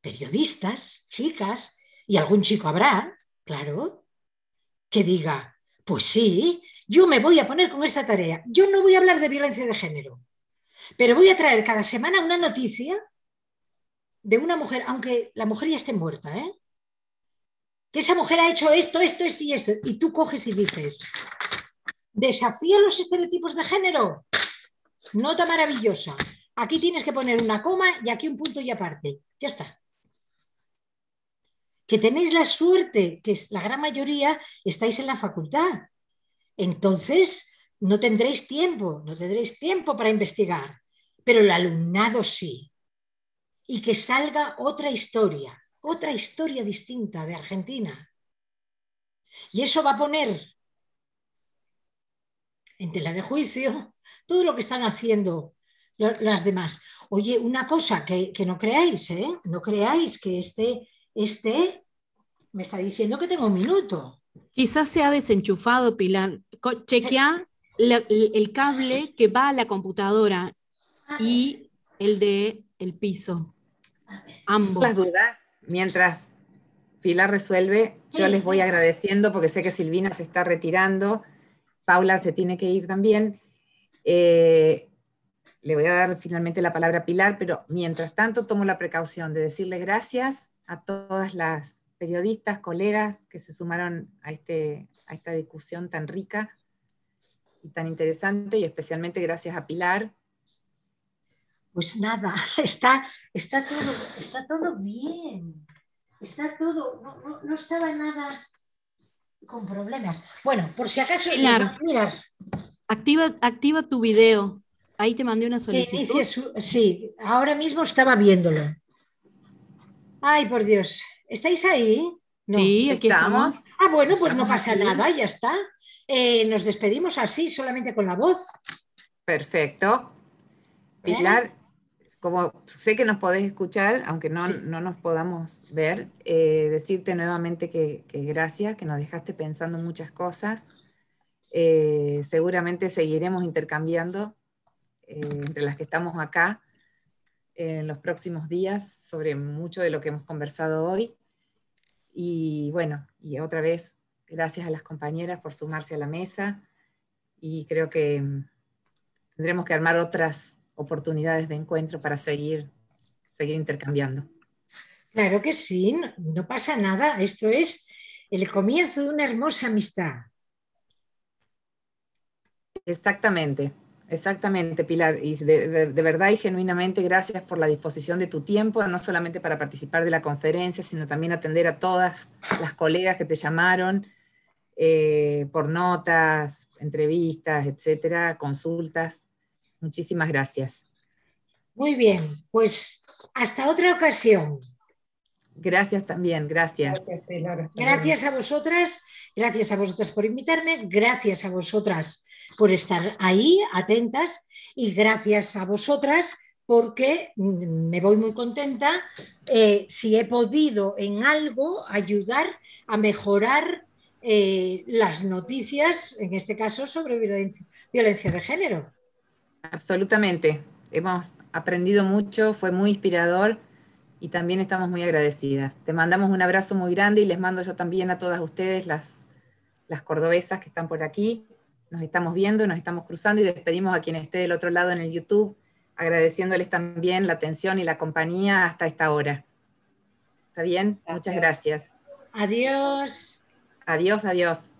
periodistas, chicas, y algún chico habrá, claro, que diga, pues sí, yo me voy a poner con esta tarea. Yo no voy a hablar de violencia de género. Pero voy a traer cada semana una noticia de una mujer, aunque la mujer ya esté muerta, ¿eh? que esa mujer ha hecho esto, esto, esto y esto. Y tú coges y dices, desafía los estereotipos de género. Nota maravillosa. Aquí tienes que poner una coma y aquí un punto y aparte. Ya está. Que tenéis la suerte que la gran mayoría estáis en la facultad. Entonces, no tendréis tiempo, no tendréis tiempo para investigar, pero el alumnado sí. Y que salga otra historia, otra historia distinta de Argentina. Y eso va a poner en tela de juicio todo lo que están haciendo las demás. Oye, una cosa que, no creáis, ¿eh? No creáis que este, este me está diciendo que tengo un minuto. Quizás se ha desenchufado, Pilar. Chequea el cable que va a la computadora ah. y el de el piso. Ambos. dudas, mientras Pilar resuelve, yo les voy agradeciendo porque sé que Silvina se está retirando, Paula se tiene que ir también. Eh, le voy a dar finalmente la palabra a Pilar, pero mientras tanto tomo la precaución de decirle gracias a todas las periodistas, colegas que se sumaron a, este, a esta discusión tan rica tan interesante y especialmente gracias a Pilar. Pues nada, está, está, todo, está todo bien, está todo, no, estaba nada con problemas. Bueno, por si acaso, eh, Pilar, Activa, activa tu video. Ahí te mandé una solicitud. sí, ahora mismo estaba viéndolo. Ay, por Dios. ¿Estáis ahí? Sí, aquí estamos. Ah, bueno, pues no pasa nada, ya está. Eh, nos despedimos así, solamente con la voz. Perfecto. Pilar, como sé que nos podés escuchar, aunque no, no nos podamos ver, eh, decirte nuevamente que, que, gracias, que nos dejaste pensando muchas cosas. Eh, seguramente seguiremos intercambiando entre las que estamos acá en los próximos días sobre mucho de lo que hemos conversado hoy. Y bueno, y otra vez Gracias a las compañeras por sumarse a la mesa y creo que mm, tendremos que armar otras oportunidades de encuentro para seguir, seguir intercambiando. Claro que sí, no pasa nada. Esto es el comienzo de una hermosa amistad. Exactamente, exactamente, Pilar. Y de, de, verdad y genuinamente, gracias por la disposición de tu tiempo, no solamente para participar de la conferencia, sino también atender a todas las colegas que te llamaron eh, por notas, entrevistas, etcétera, consultas. Muchísimas gracias. Muy bien, pues hasta otra ocasión. Gracias también, gracias. Gracias, a vosotras, gracias a vosotras por invitarme, gracias a vosotras por estar ahí atentas y gracias a vosotras porque mm, me voy muy contenta eh, si he podido en algo ayudar a mejorar eh, las noticias, en este caso, sobre violencia, de género. Absolutamente. Hemos aprendido mucho, fue muy inspirador y también estamos muy agradecidas. Te mandamos un abrazo muy grande y les mando yo también a todas ustedes, las, las cordobesas que están por aquí. Nos estamos viendo, nos estamos cruzando y despedimos a quien esté del otro lado en el YouTube, agradeciéndoles también la atención y la compañía hasta esta hora. ¿Está bien? Muchas gracias. Adiós. Adiós, adiós.